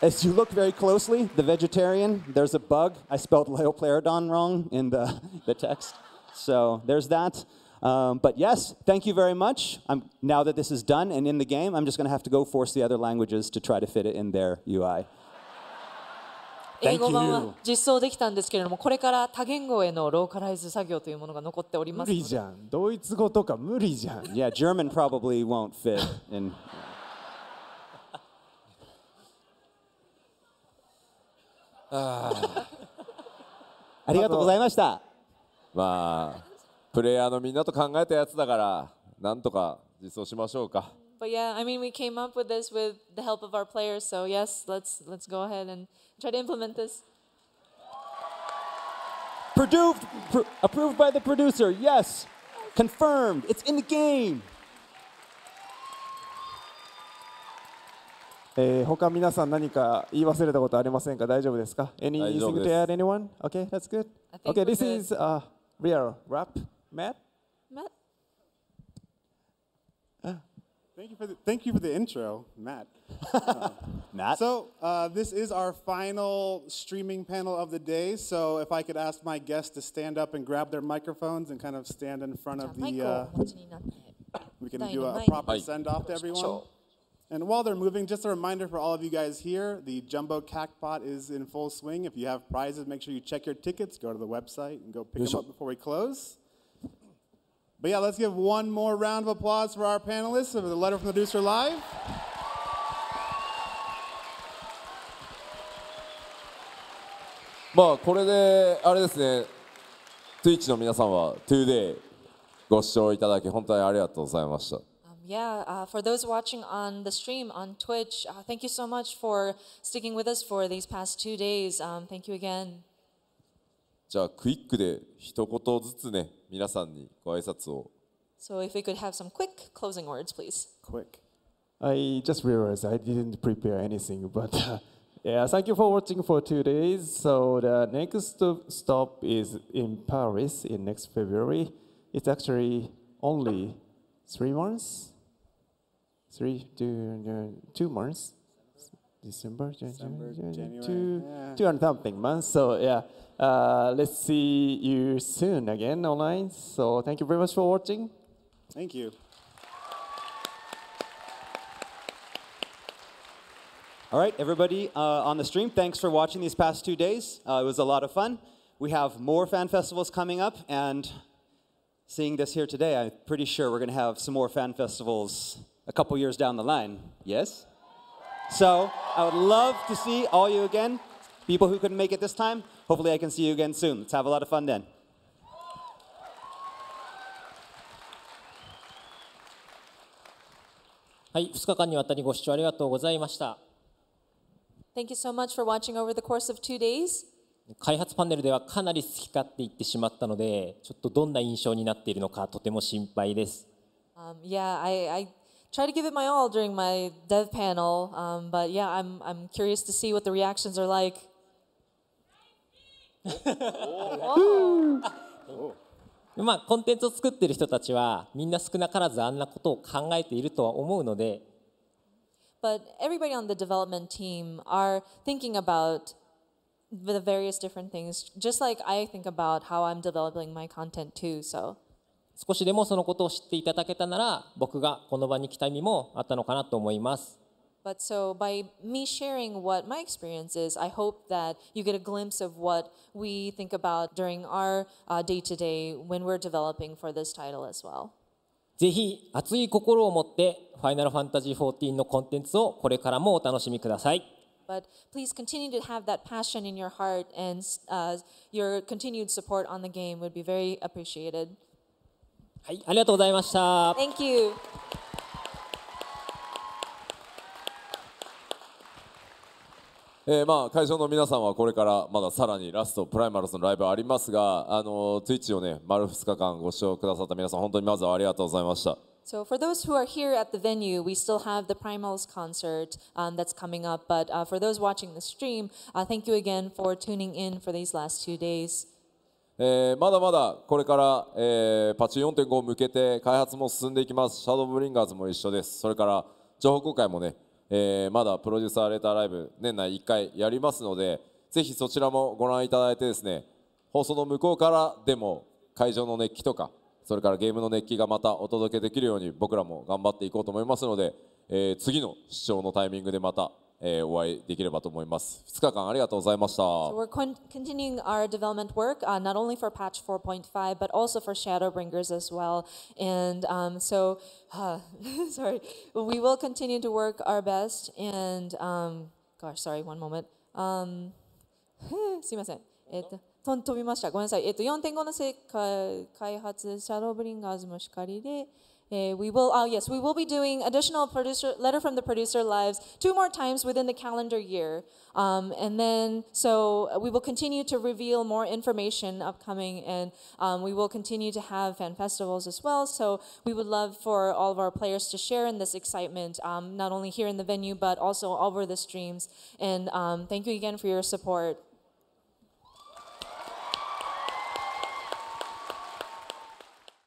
as you look very closely, the vegetarian, there's a bug. I spelled Leopleurodon wrong in the, the text. So there's that. Um, but yes, thank you very much. I'm, now that this is done and in the game, I'm just going to have to go force the other languages to try to fit it in their UI. 英語版は実装できたんですけれども、これから多言語へのローカライズ作業というものが残っております。無理じゃん。ドイツ語とか無理じゃん。Yeah, German probably won't fit in. Ah. ありがとうございました。まあプレイヤーのみんなと考えたやつだからなんとか実装しましょうか。But yeah, I mean, we came up with this with the help of our players, so yes, let's let's go ahead and try to implement this. Produced, pr approved by the producer. Yes, confirmed. It's in the game. えー、他皆さん何か言い忘れたことありませんか大丈夫ですか ?Anything to add anyone?Okay, that's good.Okay, this is、uh, We wrap rap Matt. Thank you for the, thank you for the intro, Matt. Uh, Matt. So uh, this is our final streaming panel of the day. So if I could ask my guests to stand up and grab their microphones and kind of stand in front of the. Uh, we can do a proper send off to everyone. And while they're moving, just a reminder for all of you guys here, the Jumbo Cacbot is in full swing. If you have prizes, make sure you check your tickets, go to the website, and go pick yes, them up before we close. But yeah, let's give one more round of applause for our panelists of the letter from the producer live. まあこれであれですね Twitch の皆さんは Today ご視聴いただき本当にありがとうございました yeah, uh, for those watching on the stream on Twitch, uh, thank you so much for sticking with us for these past two days. Um, thank you again. じゃあクイックで一言ずつね皆さんにご挨拶を。So if we could have some quick closing words, please. Quick. I just realized I didn't prepare anything, but uh, yeah, thank you for watching for two days. So the next stop is in Paris in next February. It's actually only three months three, two, two months, December, December January, January, two, yeah. two and something months. So yeah, uh, let's see you soon again online. So thank you very much for watching. Thank you. All right, everybody uh, on the stream, thanks for watching these past two days. Uh, it was a lot of fun. We have more fan festivals coming up, and seeing this here today, I'm pretty sure we're going to have some more fan festivals a couple years down the line. Yes? So I would love to see all you again. People who couldn't make it this time, hopefully I can see you again soon. Let's have a lot of fun then. Thank you so much for watching over the course of two days. 開発パネルではかなり好き勝手いってしまったので、ちょっとどんな印象になっているのかとても心配です。Um, yeah, I, I try to give it my all during my dev panel. Um, but yeah, I'm, I'm curious to see what the reactions are like. oh. まあ、コンテンツを作っている人たちはみんな少なからずあんなことを考えているとは思うので But everybody on the development team are thinking about the various different things, just like I think about how I'm developing my content too. So. 少しでもそのことを知っていただけたなら僕がこの場に来た意味もあったのかなと思います。But so by me sharing what my experience is, I hope that you get a glimpse of what we think about during our day to day when we're developing for this title as well. ぜひ熱い心を持ってファイナルファンタジー14のコンテンツをこれからもお楽しみください。But please continue to have that passion in your heart and、uh, your continued support on the game would be very appreciated. はい、ありがとうございました。Thank you. えー、まあ会場の皆さんはこれからまださらにラストプライマルスのライブありますが、あの Twitch をね丸2日間ご視聴くださった皆さん本当にまずはありがとうございました。So for those who are here at the venue, we still have the Primals concert um, that's coming up. But uh, for those watching the stream, uh, thank you again for tuning in for these last two days. えー、まだまだこれから、えー、パチ4.5向けて開発も進んでいきますシャドーブリンガーズも一緒ですそれから情報公開もね、えー、まだプロデューサーレターライブ年内1回やりますのでぜひそちらもご覧いただいてですね放送の向こうからでも会場の熱気とかそれからゲームの熱気がまたお届けできるように僕らも頑張っていこうと思いますので、えー、次の視聴のタイミングでまたえー、お会いできればと思います。2日間ありがとうございました。So we're continuing our development work、uh, not only for patch 4.5 but also for Shadowbringers as well. And、um, so, uh, sorry, we will continue to work our best. And、um, gosh, sorry, one moment. Um, すいません。えっと。飛びました。ごめんなさい。えっと、4.5のせ開発、シャドーブリンガーズもしかりで、Eh, we will, oh yes, we will be doing additional producer, letter from the producer lives two more times within the calendar year. Um, and then, so uh, we will continue to reveal more information upcoming and um, we will continue to have fan festivals as well. So we would love for all of our players to share in this excitement, um, not only here in the venue, but also over the streams. And um, thank you again for your support.